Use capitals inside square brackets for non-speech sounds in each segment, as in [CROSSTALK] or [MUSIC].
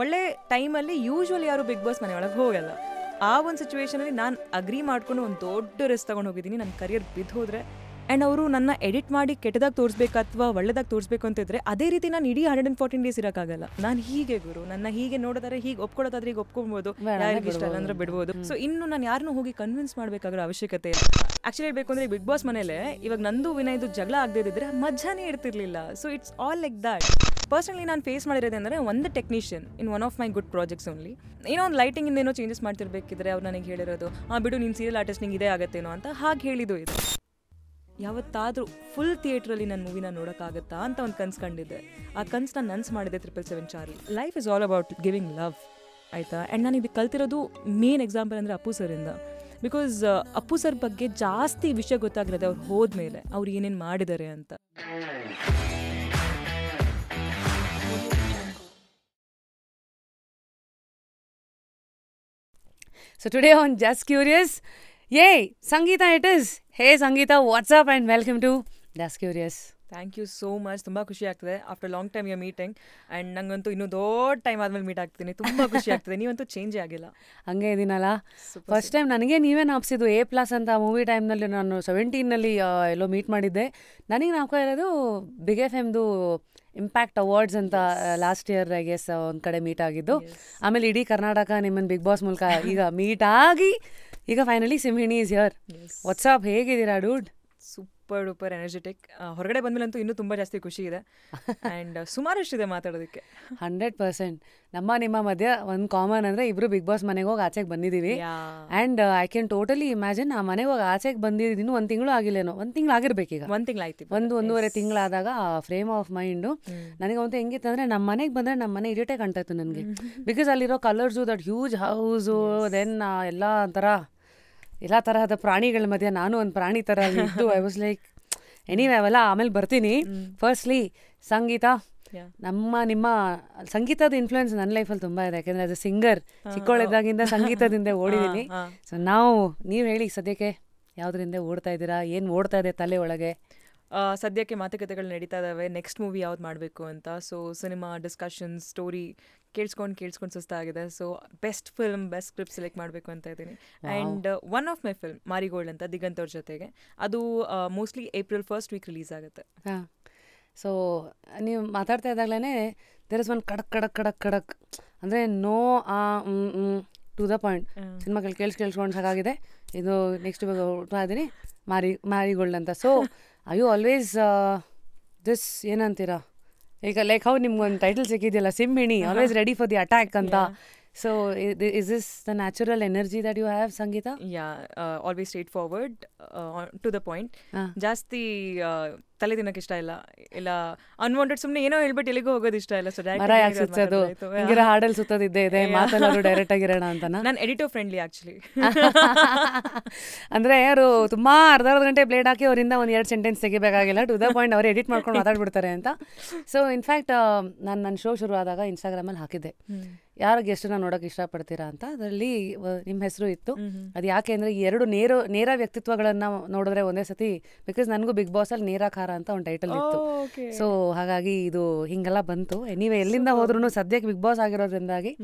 ಒಳ್ಳೆ ಟೈಮಲ್ಲಿ ಯೂಶ್ವಲಿ ಯಾರು ಬಿಗ್ ಬಾಸ್ ಮನೆಯೊಳಗೆ ಹೋಗಲ್ಲ ಆ ಒಂದು ಸಿಚುವೇಶನಲ್ಲಿ ನಾನು ಅಗ್ರಿ ಮಾಡ್ಕೊಂಡು ಒಂದು ದೊಡ್ಡ ರಿಸ್ಕ್ ತೊಗೊಂಡು ಹೋಗಿದ್ದೀನಿ ನನ್ನ ಕರಿಯರ್ ಬಿದ್ದು ಹೋದರೆ ಆ್ಯಂಡ್ ಅವರು ನನ್ನ ಎಡಿಟ್ ಮಾಡಿ ಕೆಟ್ಟದಾಗ ತೋರಿಸ್ಬೇಕು ಅಥವಾ ಒಳ್ಳೆದಾಗ ತೋರಿಸ್ಬೇಕು ಅಂತಿದ್ರೆ ಅದೇ ರೀತಿ ನಾನು ಇಡೀ ಹಂಡ್ರೆಡ್ ಆ್ಯಂಡ್ ಫೋರ್ಟೀನ್ ಡೇಸ್ ಇರೋಕ್ಕಾಗಲ್ಲ ನಾನು ಹೀಗೆ ಗುರು ನನ್ನ ಹೀಗೆ ನೋಡಿದರೆ ಹೀಗೆ ಒಪ್ಕೊಳ್ಳೋದಾದ್ರೆ ಈಗ ಒಪ್ಕೊಬೋದು ಯಾರಿಗೆ ಇಷ್ಟ ಇಲ್ಲ ಅಂದ್ರೆ ಬಿಡ್ಬೋದು ಸೊ ಇನ್ನು ನಾನು ಯಾರನ್ನೂ ಹೋಗಿ ಕನ್ವಿನ್ಸ್ ಮಾಡಬೇಕಾಗಿರೋ ಅವಶ್ಯಕತೆ ಇಲ್ಲ ಆ್ಯಕ್ಚುಲಿ ಹೇಳಬೇಕು ಅಂದರೆ ಬಿಗ್ ಬಾಸ್ ಮನೇಲೆ ಇವಾಗ ನಂದು ವಿನಯ್ದು ಜಗಳ ಆಗದೇ ಇದ್ದಿದ್ರೆ ಮಜಾನೇ ಇರ್ತಿರ್ಲಿಲ್ಲ so it's all like that personally ನಾನು ಫೇಸ್ ಮಾಡಿರೋದು ಅಂದರೆ ಒಂದು technician in one of my good projects only ಏನೋ ಒಂದು ಲೈಟಿಂಗಿಂದ ಏನೋ ಚೇಂಜಸ್ ಮಾಡ್ತಿರ್ಬೇಕಿದ್ರೆ ಅವ್ರು ನನಗೆ ಹೇಳಿರೋದು ಆ ಬಿಡು ನೀನು ಸೀರಿಯಲ್ ಆರ್ಟಿಸ್ಟ್ ನಿಂಗೆ ಇದೇ ಆಗತ್ತೇನೋ ಅಂತ ಹಾಗೆ ಹೇಳಿದ್ದು ಇದು ಯಾವತ್ತಾದರೂ ಫುಲ್ ಥಿಯೇಟ್ರಲ್ಲಿ ನನ್ನ ಮೂವಿನ ನೋಡೋಕ್ಕಾಗತ್ತಾ ಅಂತ ಒಂದು ಕನ್ಸು ಕಂಡಿದ್ದೆ ಆ ನಾನು ನನ್ಸ್ ಮಾಡಿದೆ triple seven Charlie life is all about giving love ಆಯಿತಾ ಆ್ಯಂಡ್ ನಾನು ಇದು ಕಲ್ತಿರೋದು ಮೇನ್ ಎಕ್ಸಾಂಪಲ್ ಅಂದರೆ ಅಪ್ಪು ಸರಿಂದ ಬಿಕಾಸ್ ಅಪ್ಪು ಸರ್ ಬಗ್ಗೆ ಜಾಸ್ತಿ ವಿಷಯ ಗೊತ್ತಾಗಿರೋದೆ ಅವ್ರು ಹೋದ್ಮೇಲೆ ಅವ್ರು ಏನೇನು ಮಾಡಿದ್ದಾರೆ ಅಂತ so today on Just Curious, ಏ Sangeetha it is. Hey Sangeetha what's up and welcome to Just Curious. Thank you so much ತುಂಬ ಖುಷಿ ಆಗ್ತದೆ after long time yo meeting and ನಂಗಂತೂ ಇನ್ನೂ ದೊಡ್ಡ ಟೈಮ್ ಆದಮೇಲೆ ಮೀಟ್ ಆಗ್ತೀನಿ ತುಂಬ ಖುಷಿ ಆಗ್ತದೆ ನೀವಂತೂ ಚೇಂಜ್ ಆಗಿಲ್ಲ ಹಂಗೆ ಇದೀನಲ್ಲ ಫಸ್ಟ್ ಟೈಮ್ ನನಗೆ ನೀವೇ ನಾಪ್ಸಿದ್ದು ಎ ಪ್ಲಸ್ ಅಂತ ಮೂವಿ ಟೈಮ್ನಲ್ಲಿ ನಾನು ಸೆವೆಂಟೀನಲ್ಲಿ ಎಲ್ಲೋ ಮೀಟ್ ಮಾಡಿದ್ದೆ ನನಗೆ ನಾಪ್ಕೋ ಇರೋದು ಬಿಗ್ ಎಫ್ ಎಮ್ದು ಇಂಪ್ಯಾಕ್ಟ್ ಅವಾರ್ಡ್ಸ್ ಅಂತ ಲಾಸ್ಟ್ ಇಯರ್ ಐ ಗೆಸ್ ಒಂದು ಕಡೆ ಮೀಟ್ ಆಗಿದ್ದು ಆಮೇಲೆ ಇಡೀ ಕರ್ನಾಟಕ ನಿಮ್ಮನ್ನು ಬಿಗ್ ಬಾಸ್ ಮೂಲಕ ಈಗ ಮೀಟ್ ಆಗಿ ಈಗ finally Simhini is here what's up ಹೇಗಿದ್ದೀರಾ ಡೂಡ್ ಸೂಪರ್ ಡೂಪರ್ ಎನರ್ಜೆಟಿಕ್ ಹೊರಗಡೆ ಬಂದ್ಮೇಲಂತೂ ಇನ್ನೂ ತುಂಬ ಜಾಸ್ತಿ ಖುಷಿ ಇದೆ [LAUGHS] ಆ್ಯಂಡ್ ಸುಮಾರಷ್ಟಿದೆ ಮಾತಾಡೋದಕ್ಕೆ ಹಂಡ್ರೆಡ್ ಪರ್ಸೆಂಟ್ ನಮ್ಮ ನಿಮ್ಮ ಮಧ್ಯ ಒಂದು ಕಾಮನ್ ಅಂದರೆ ಇಬ್ಬರು ಬಿಗ್ ಬಾಸ್ ಮನೆಗೆ ಹೋಗಿ ಆಚೆಗೆ ಬಂದಿದ್ದೀವಿ and I can totally imagine ಆ ಮನೆಗೆ ಹೋಗಿ ಆಚೆಗೆ ಇನ್ನೂ ಒಂದು ತಿಂಗಳು ಆಗಿಲ್ಲೇನೋ ಒಂದು ತಿಂಗಳು ಆಗಿರ್ಬೇಕು ಈಗ ಒಂದು ಆಯ್ತು ಒಂದು ಒಂದೂವರೆ ತಿಂಗಳಾದಾಗ ಫ್ರೇಮ್ ಆಫ್ ಮೈಂಡು ನನಗೆ ಒಂದು ಹೆಂಗಿತ್ತು ಅಂದರೆ ನಮ್ಮ ಮನೆಗೆ ಬಂದರೆ ನಮ್ಮ ಮನೆ ಇರಿಟೇ ಕಾಣ್ತಾ ಇತ್ತು ನನಗೆ ಬಿಕಾಸ್ ಅಲ್ಲಿರೋ colours that huge house then ಎಲ್ಲ ಒಂಥರ ಎಲ್ಲ ತರಹದ ಪ್ರಾಣಿಗಳ ಮಧ್ಯೆ ನಾನು ಒಂದು ಪ್ರಾಣಿ ತರ ಇದ್ದು ಐ ವಾಸ್ ಲೈಕ್ ಎನಿವೆ ಅವೆಲ್ಲ ಆಮೇಲೆ ಬರ್ತೀನಿ ಫಸ್ಟ್ಲಿ ಸಂಗೀತ ನಮ್ಮ ನಿಮ್ಮ ಸಂಗೀತದ ಇನ್ಫ್ಲುಯೆನ್ಸ್ ನನ್ನ ಲೈಫಲ್ಲಿ ತುಂಬ ಇದೆ ಯಾಕೆಂದ್ರೆ ಅದು ಸಿಂಗರ್ ಚಿಕ್ಕವಳಿದ್ದಾಗಿಂದ ಸಂಗೀತದಿಂದ [LAUGHS] ಓಡಿದ್ದೀನಿ ಸೊ ನಾವು ನೀವು ಹೇಳಿ ಸದ್ಯಕ್ಕೆ ಯಾವುದರಿಂದ ಓಡ್ತಾ ಇದ್ದೀರಾ ಏನು ಓಡ್ತಾ ಇದೆ ತಲೆ ಒಳಗೆ ಸದ್ಯಕ್ಕೆ ಮಾತುಕತೆಗಳು ನಡೀತಾ ಇದ್ದಾವೆ ನೆಕ್ಸ್ಟ್ ಮೂವಿ ಯಾವ್ದು ಮಾಡಬೇಕು ಅಂತ ಸೊ ಸಿನಿಮಾ ಡಿಸ್ಕಷನ್ ಸ್ಟೋರಿ ಕೇಳಿಸ್ಕೊಂಡು ಕೇಳಿಸ್ಕೊಂಡು ಸುಸ್ತಾಗಿದೆ so best film best script select ಮಾಡಬೇಕು ಅಂತ ಇದ್ದೀನಿ and one of my film Marigold ಅಂತ ದಿಗಂತ್ ಅವ್ರ ಜೊತೆಗೆ ಅದು mostly April first week release ಆಗುತ್ತೆ ಹಾಂ ಸೊ ನೀವು ಮಾತಾಡ್ತಾ ಇದ್ದಾಗಲೇ ದೇರ್ ಇಸ್ ಒನ್ ಕಡಕ್ ಕಡಕ್ ಕಡಕ್ ಕಡಕ್ ಅಂದರೆ ನೋ ಆ ಟು ದ ಪಾಯಿಂಟ್ ಸಿನಿಮಾಗಳು ಕೇಳಿಸ್ ಕೇಳಿಸ್ಕೊಂಡು ಸಾಕಾಗಿದೆ ಇದು ನೆಕ್ಸ್ಟ್ ಇವಾಗ ಇದ್ದೀನಿ ಮಾರಿ ಮಾರಿಗೋಲ್ಡ್ ಅಂತ so I you always this ಏನಂತೀರಾ ಈಗ ಲೈಕ್ ಹೌ ನಿಮ್ಗೊಂದು ಟೈಟಲ್ ಸಿಕ್ಕಿದೆಯಲ್ಲ Simhini always ready for the attack ಅಂತ so is is the natural energy that you have Sangeetha yeah always straightforward to the point ಜಾಸ್ತಿ ತಲೆ ತಿನ್ನಕ್ಕೆ ಇಷ್ಟ ಇಲ್ಲ ಇಲ್ಲ ಅನ್ವಾಂಟೆಡ್ ಸುಮ್ನೆ ಏನೋ ಹೇಳ್ಬಿಟ್ಟು ಎಲ್ಲಿಗೂ ಹೋಗೋದು ಇಷ್ಟ ಇಲ್ಲ ಸೊ ಹಾಡಲ್ಲಿ ಸುತ್ತೋದು ಇದೆ ಡೈರೆಕ್ಟ್ ಆಗಿರೋಣ ಅಂತ ನಾನು ಎಡಿಟೋ ಫ್ರೆಂಡ್ಲಿ ಆಕ್ಚುಲಿ ಅಂದ್ರೆ ಯಾರು ತುಂಬಾ ಅರ್ಧ ಅರ್ಧ ಗಂಟೆ ಬ್ಲೇಡ್ ಹಾಕಿ ಅವರಿಂದ ಒಂದ್ ಎರಡು ಸೆಂಟೆನ್ಸ್ ತೆಗಿಬೇಕಾಗಿಲ್ಲ ಟು ದ ಪಾಯಿಂಟ್ ಅವ್ರು ಎಡಿಟ್ ಮಾಡ್ಕೊಂಡು ಮಾತಾಡ್ಬಿಡ್ತಾರೆ ಅಂತ ಸೊ ಇನ್ಫ್ಯಾಕ್ಟ್ ನಾನು ನನ್ನ ಶೋ ಶುರು ಆದಾಗ ಇನ್ಸ್ಟಾಗ್ರಾಮಲ್ಲಿ ಹಾಕಿದ್ದೆ ಯಾರ ಗೆಸ್ಟನ್ನ ನೋಡೋಕೆ ಇಷ್ಟಪಡ್ತೀರಾ ಅಂತ ಅದರಲ್ಲಿ ನಿಮ್ಮ ಹೆಸರು ಇತ್ತು ಅದು ಯಾಕೆ ಅಂದರೆ ಎರಡು ನೇರ ನೇರ ವ್ಯಕ್ತಿತ್ವಗಳನ್ನು ನೋಡಿದ್ರೆ ಒಂದೇ ಸತಿ ಬಿಕಾಸ್ ನನಗೂ ಬಿಗ್ ಬಾಸಲ್ಲಿ ನೇರ ಖಾರ ಅಂತ ಒಂದು ಟೈಟಲ್ ಇತ್ತು ಸೊ oh, ಹಾಗಾಗಿ ಇದು ಹಿಂಗೆಲ್ಲ ಬಂತು ಎನಿವೆ ಎಲ್ಲಿಂದ ಹೋದ್ರೂ ಸದ್ಯಕ್ಕೆ ಬಿಗ್ ಬಾಸ್ ಆಗಿರೋದ್ರಿಂದಾಗಿ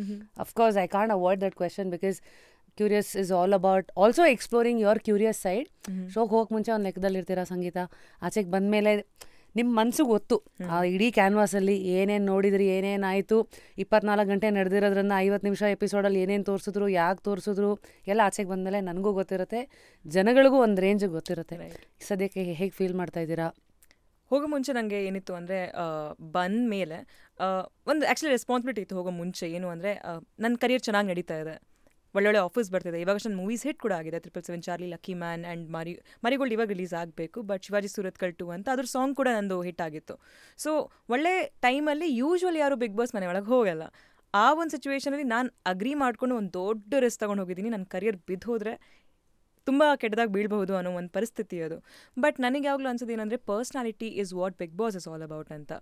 of course I can't avoid that question because curious is all about also exploring your curious side ಶೋಕ್ ಹೋಗಕ್ಕೆ ಮುಂಚೆ ಒಂದು ಲೆಕ್ಕದಲ್ಲಿ ಇರ್ತೀರಾ ಸಂಗೀತ ಆಚೆಗೆ ಬಂದ್ಮೇಲೆ ನಿಮ್ಮ ಮನಸ್ಸು ಗೊತ್ತು ಆ ಇಡೀ ಕ್ಯಾನ್ವಾಸಲ್ಲಿ ಏನೇನು ನೋಡಿದ್ರಿ ಏನೇನಾಯಿತು ಇಪ್ಪತ್ನಾಲ್ಕು ಗಂಟೆ ನಡೆದಿರೋದ್ರಿಂದ ಐವತ್ತು ನಿಮಿಷ ಎಪಿಸೋಡಲ್ಲಿ ಏನೇನು ತೋರಿಸಿದ್ರು ಯಾಕೆ ತೋರಿಸಿದ್ರು ಎಲ್ಲ ಆಚೆಗೆ ಬಂದಮೇಲೆ ನನಗೂ ಗೊತ್ತಿರುತ್ತೆ ಜನಗಳಿಗೂ ಒಂದು ರೇಂಜಿಗೆ ಗೊತ್ತಿರುತ್ತೆ ಸದ್ಯಕ್ಕೆ ಹೇಗೆ ಫೀಲ್ ಮಾಡ್ತಾ ಇದ್ದೀರಾ ಹೋಗೋ ಮುಂಚೆ ನನಗೆ ಏನಿತ್ತು ಅಂದರೆ ಬಂದ ಮೇಲೆ ಒಂದು ಆ್ಯಕ್ಚುಲಿ ರೆಸ್ಪಾನ್ಸಿಬಿಲಿಟಿ ಇತ್ತು ಹೋಗೋ ಮುಂಚೆ ಏನು ಅಂದರೆ ನನ್ನ ಕರಿಯರ್ ಚೆನ್ನಾಗಿ ನಡೀತಾ ಇದೆ ಒಳ್ಳೊಳ್ಳೆ ಆಫೀಸ್ ಬರ್ತಿದೆ ಇವಾಗ ಅಷ್ಟೊಂದು ಮೂವೀಸ್ ಹಿಟ್ ಕೂಡ ಆಗಿದೆ triple seven Charlie lucky man and ಮರಿ ಮರಿಗೋಲ್ಡ್ ಇವಾಗ ರಿಲೀಸ್ ಆಗಬೇಕು ಬಟ್ ಶಿವಾಜಿ ಸೂರತ್ಕಲ್ ಟು ಅಂತ ಅದ್ರ ಸಾಂಗ್ ಕೂಡ ನಂದು ಹಿಟ್ ಆಗಿತ್ತು ಸೊ ಒಳ್ಳೆ ಟೈಮಲ್ಲಿ ಯೂಶ್ವಲಿ ಯಾರು ಬಿಗ್ ಬಾಸ್ ಮನೆ ಒಳಗೆ ಹೋಗಲ್ಲ ಆ ಒಂದು ಸಿಚುವೇಶನಲ್ಲಿ ನಾನು ಅಗ್ರಿ ಮಾಡ್ಕೊಂಡು ಒಂದು ದೊಡ್ಡ ರಿಸ್ಕ್ ತೊಗೊಂಡು ಹೋಗಿದ್ದೀನಿ ನನ್ನ ಕರಿಯರ್ ಬಿದ್ದು ಹೋದರೆ ತುಂಬ ಕೆಟ್ಟದಾಗಿ ಬೀಳಬಹುದು ಅನ್ನೋ ಒಂದು ಪರಿಸ್ಥಿತಿ ಅದು ಬಟ್ ನನಗೆ ಯಾವಾಗಲೂ ಅನ್ಸೋದು ಏನಂದರೆ personality is what Bigg Boss is all about ಅಂತ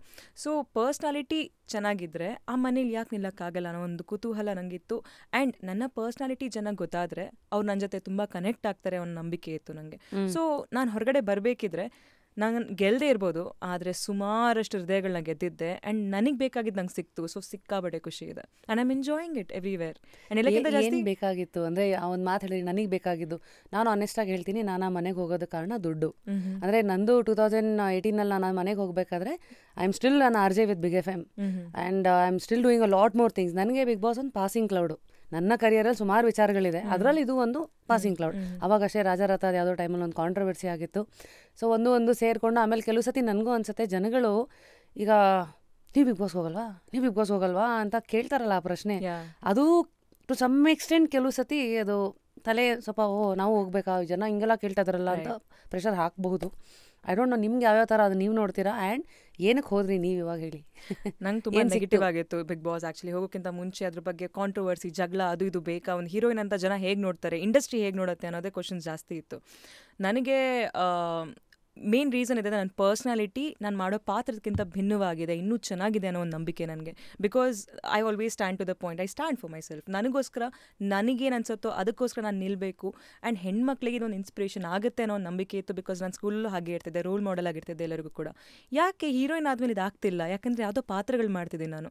ಸೊ ಪರ್ಸ್ನಾಲಿಟಿ ಚೆನ್ನಾಗಿದ್ದರೆ ಆ ಮನೇಲಿ ಯಾಕೆ ನಿಲ್ಲಕ್ಕಾಗಲ್ಲ ಅನ್ನೋ ಒಂದು ಕುತೂಹಲ ನನಗಿತ್ತು ಆ್ಯಂಡ್ ನನ್ನ ಪರ್ಸ್ನಾಲಿಟಿ ಜನ ಗೊತ್ತಾದರೆ ಅವ್ರು ನನ್ನ ಜೊತೆ ತುಂಬ ಕನೆಕ್ಟ್ ಆಗ್ತಾರೆ ಅನ್ನೋ ನಂಬಿಕೆ ಇತ್ತು ನನಗೆ ಸೊ ನಾನು ಹೊರಗಡೆ ಬರಬೇಕಿದ್ರೆ ನಾನು ಗೆಲ್ಲದೆ ಇರ್ಬೋದು ಆದರೆ ಸುಮಾರಷ್ಟು ಹೃದಯಗಳನ್ನ ಗೆದ್ದಿದ್ದೆ ಆ್ಯಂಡ್ ನನಗೆ ಬೇಕಾಗಿದ್ದು ನಂಗೆ ಸಿಕ್ತು ಸೊ ಬಡೇ ಖುಷಿ ಇದೆ and I'm enjoying it everywhere and ಎಲ್ಲಕ್ಕಿಂತ ಬೇಕಾಗಿತ್ತು ಅಂದರೆ ಒಂದು ಮಾತು ಹೇಳಿ ನನಗೆ ಬೇಕಾಗಿದ್ದು ನಾನು ಆನೆಸ್ಟಾಗಿ ಹೇಳ್ತೀನಿ ನಾನು ಮನೆಗೆ ಹೋಗೋದ ಕಾರಣ ದುಡ್ಡು ಅಂದರೆ ನಂದು ಟೂ ತೌಸಂಡ್ ಏಯ್ಟೀನಲ್ಲಿ ನಾನು ಮನೆಗೆ ಹೋಗಬೇಕಾದ್ರೆ ಐ ಆಮ್ ಸ್ಟಿಲ್ ನಾನು R J with big F M and I am still doing a lot more things ನನಗೆ ಬಿಗ್ ಬಾಸ್ ಒಂದು ಪಾಸಿಂಗ್ ಕ್ಲೌಡು ನನ್ನ ಕರಿಯರಲ್ಲಿ ಸುಮಾರು ವಿಚಾರಗಳಿದೆ ಅದರಲ್ಲಿ ಇದು ಒಂದು ಪಾಸಿಂಗ್ ಕ್ಲೌಡ್ ಅವಾಗಷ್ಟೇ ರಾಜಾರಥದ ಯಾವುದೋ ಟೈಮಲ್ಲಿ ಒಂದು ಕಾಂಟ್ರವರ್ಸಿ ಆಗಿತ್ತು ಸೊ ಒಂದು ಒಂದು ಸೇರಿಕೊಂಡು ಆಮೇಲೆ ಕೆಲವು ಸತಿ ನನಗೂ ಅನ್ಸುತ್ತೆ ಜನಗಳು ಈಗ ನೀವು ಬಿಗ್ ಬಾಸ್ ಹೋಗಲ್ವಾ ನೀವು ಬಿಗ್ ಬಾಸ್ ಹೋಗಲ್ವಾ ಅಂತ ಕೇಳ್ತಾರಲ್ಲ ಆ ಪ್ರಶ್ನೆ ಅದು ಟು ಸಮ್ ಎಕ್ಸ್ಟೆಂಟ್ ಕೆಲವು ಸತಿ ಅದು ತಲೆ ಸ್ವಲ್ಪ ಓ ನಾವು ಹೋಗ್ಬೇಕಾ ಜನ ಹಿಂಗೆಲ್ಲ ಕೇಳ್ತಾ ಇದಾರಲ್ಲ ಅಂತ ಪ್ರೆಷರ್ ಹಾಕಬಹುದು ಐ ಡೋಂಟ್ ನೋ ನಿಮ್ಗೆ ಯಾವ್ಯಾವ ಥರ ಅದು ನೀವು ನೋಡ್ತೀರಾ ಆ್ಯಂಡ್ ಏನಕ್ಕೆ ಹೋದ್ರಿ ನೀವು ಇವಾಗ ಹೇಳಿ ನಂಗೆ ತುಂಬ ನೆಗೆಟಿವ್ ಆಗಿತ್ತು ಬಿಗ್ ಬಾಸ್ ಆ್ಯಕ್ಚುಲಿ ಹೋಗೋಕ್ಕಿಂತ ಮುಂಚೆ ಅದ್ರ ಬಗ್ಗೆ ಕಾಂಟ್ರವರ್ಸಿ ಜಗಳ ಅದು ಇದು ಬೇಕಾ ಒಂದು ಹೀರೋಯಿನ್ ಅಂತ ಜನ ಹೇಗೆ ನೋಡ್ತಾರೆ ಇಂಡಸ್ಟ್ರಿ ಹೇಗೆ ನೋಡುತ್ತೆ ಅನ್ನೋದೇ ಕ್ವಶನ್ಸ್ ಜಾಸ್ತಿ ಇತ್ತು ನನಗೆ ಮೇನ್ ರೀಸನ್ ಇದೆ ನನ್ನ ಪರ್ಸ್ನಾಲಿಟಿ ನಾನು ಮಾಡೋ ಪಾತ್ರಕ್ಕಿಂತ ಭಿನ್ನವಾಗಿದೆ ಇನ್ನೂ ಚೆನ್ನಾಗಿದೆ ಅನ್ನೋ ಒಂದು ನಂಬಿಕೆ ನನಗೆ because I always stand to the point I stand for myself ನನಗೋಸ್ಕರ ನನಗೇನು ಅನ್ಸುತ್ತೋ ಅದಕ್ಕೋಸ್ಕರ ನಾನು ನಿಲ್ಲಬೇಕು ಆ್ಯಂಡ್ ಹೆಣ್ಮಕ್ಳಿಗೆ ಇದೊಂದು ಇನ್ಸ್ಪಿರೇಷನ್ ಆಗುತ್ತೆ ಅನ್ನೋ ಒಂದು ನಂಬಿಕೆ ಇತ್ತು ಬಿಕಾಸ್ ನಾನು ಸ್ಕೂಲಲ್ಲೂ ಹಾಗೆ ಇರ್ತಿದ್ದೆ ರೋಲ್ ಮಾಡೆಲ್ ಆಗಿರ್ತಿದ್ದೆ ಎಲ್ಲರಿಗೂ ಕೂಡ ಯಾಕೆ ಹೀರೋಯಿನ್ ಇದು ಆಗ್ತಿಲ್ಲ ಯಾಕಂದರೆ ಯಾವುದೋ ಪಾತ್ರಗಳು ಮಾಡ್ತಿದ್ದೀನಿ ನಾನು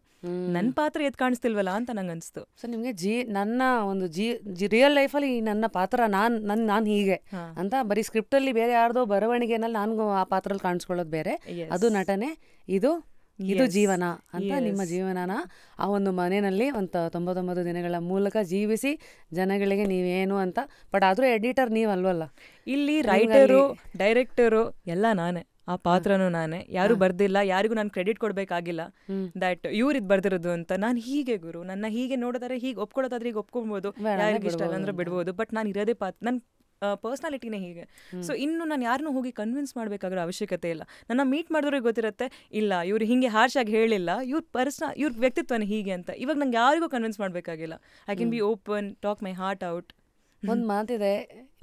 ನನ್ನ ಪಾತ್ರ ಎದ್ ಕಾಣಿಸ್ತಿಲ್ವಲ್ಲ ಅಂತ ನಂಗೆ ಅನಿಸ್ತು ಸೊ ನಿಮಗೆ ಜಿ ನನ್ನ ಒಂದು ಜಿ ಜಿ ರಿಯಲ್ ಲೈಫಲ್ಲಿ ನನ್ನ ಪಾತ್ರ ನಾನು ನನ್ನ ನಾನು ಹೀಗೆ ಅಂತ ಬರೀ ಸ್ಕ್ರಿಪ್ಟಲ್ಲಿ ಬೇರೆ ಯಾರ್ದೋ ಬರವಣಿಗೆನಲ್ಲಿ ನಾನು ಆ ಪಾತ್ರದಲ್ಲಿ ಕಾಣಿಸ್ಕೊಳ್ಳೋದು ಬೇರೆ ಅದು ನಟನೆ ಇದು ಇದು ಜೀವನ ಅಂತ ನಿಮ್ಮ ಜೀವನನ ಆ ಒಂದು ಮನೆಯಲ್ಲಿ ಒಂದು ತೊಂಬತ್ತೊಂಬತ್ತು ದಿನಗಳ ಮೂಲಕ ಜೀವಿಸಿ ಜನಗಳಿಗೆ ನೀವೇನು ಅಂತ ಬಟ್ ಆದರೂ ಎಡಿಟರ್ ನೀವಲ್ವಲ್ಲ ಇಲ್ಲಿ ರೈಟರು ಡೈರೆಕ್ಟರು ಎಲ್ಲ ನಾನೇ ಆ ಪಾತ್ರನೂ ನಾನೇ ಯಾರು ಬರ್ದಿಲ್ಲ ಯಾರಿಗೂ ನಾನು ಕ್ರೆಡಿಟ್ ಕೊಡಬೇಕಾಗಿಲ್ಲ ದಟ್ ಇವ್ರು ಇದು ಬರ್ದಿರೋದು ಅಂತ ನಾನು ಹೀಗೆ ಗುರು ನನ್ನ ಹೀಗೆ ನೋಡಿದ್ರೆ ಹೀಗೆ ಒಪ್ಕೊಳ್ಳೋದಾದ್ರೆ ಈಗ ಒಪ್ಕೊಬೋದು ಯಾರಿಗೆ ಇಷ್ಟ ಅಂದ್ರೆ ಬಿಡ್ಬೋದು ಬಟ್ ನಾನು ಇರೋದೇ ಪಾತ್ರ ನಾನು ಪರ್ಸ್ನಾಲಿಟಿನೇ ಹೀಗೆ ಸೊ ಇನ್ನು ನಾನು ಯಾರನ್ನು ಹೋಗಿ ಕನ್ವಿನ್ಸ್ ಮಾಡಬೇಕಾಗಿರೋ ಅವಶ್ಯಕತೆ ಇಲ್ಲ ನನ್ನ ಮೀಟ್ ಮಾಡಿದ್ರೆ ಗೊತ್ತಿರುತ್ತೆ ಇಲ್ಲ ಇವ್ರು ಹಿಂಗೆ ಹಾರ್ಶ್ ಆಗಿ ಹೇಳಿಲ್ಲ ಇವ್ರ ಪರ್ಸ್ನ ಇವ್ರ ವ್ಯಕ್ತಿತ್ವನ ಹೀಗೆ ಅಂತ ಇವಾಗ ನಂಗೆ ಯಾರಿಗೂ ಕನ್ವಿನ್ಸ್ ಮಾಡಬೇಕಾಗಿಲ್ಲ I can be open talk my heart out ಒಂದು ಮಾತಿದೆ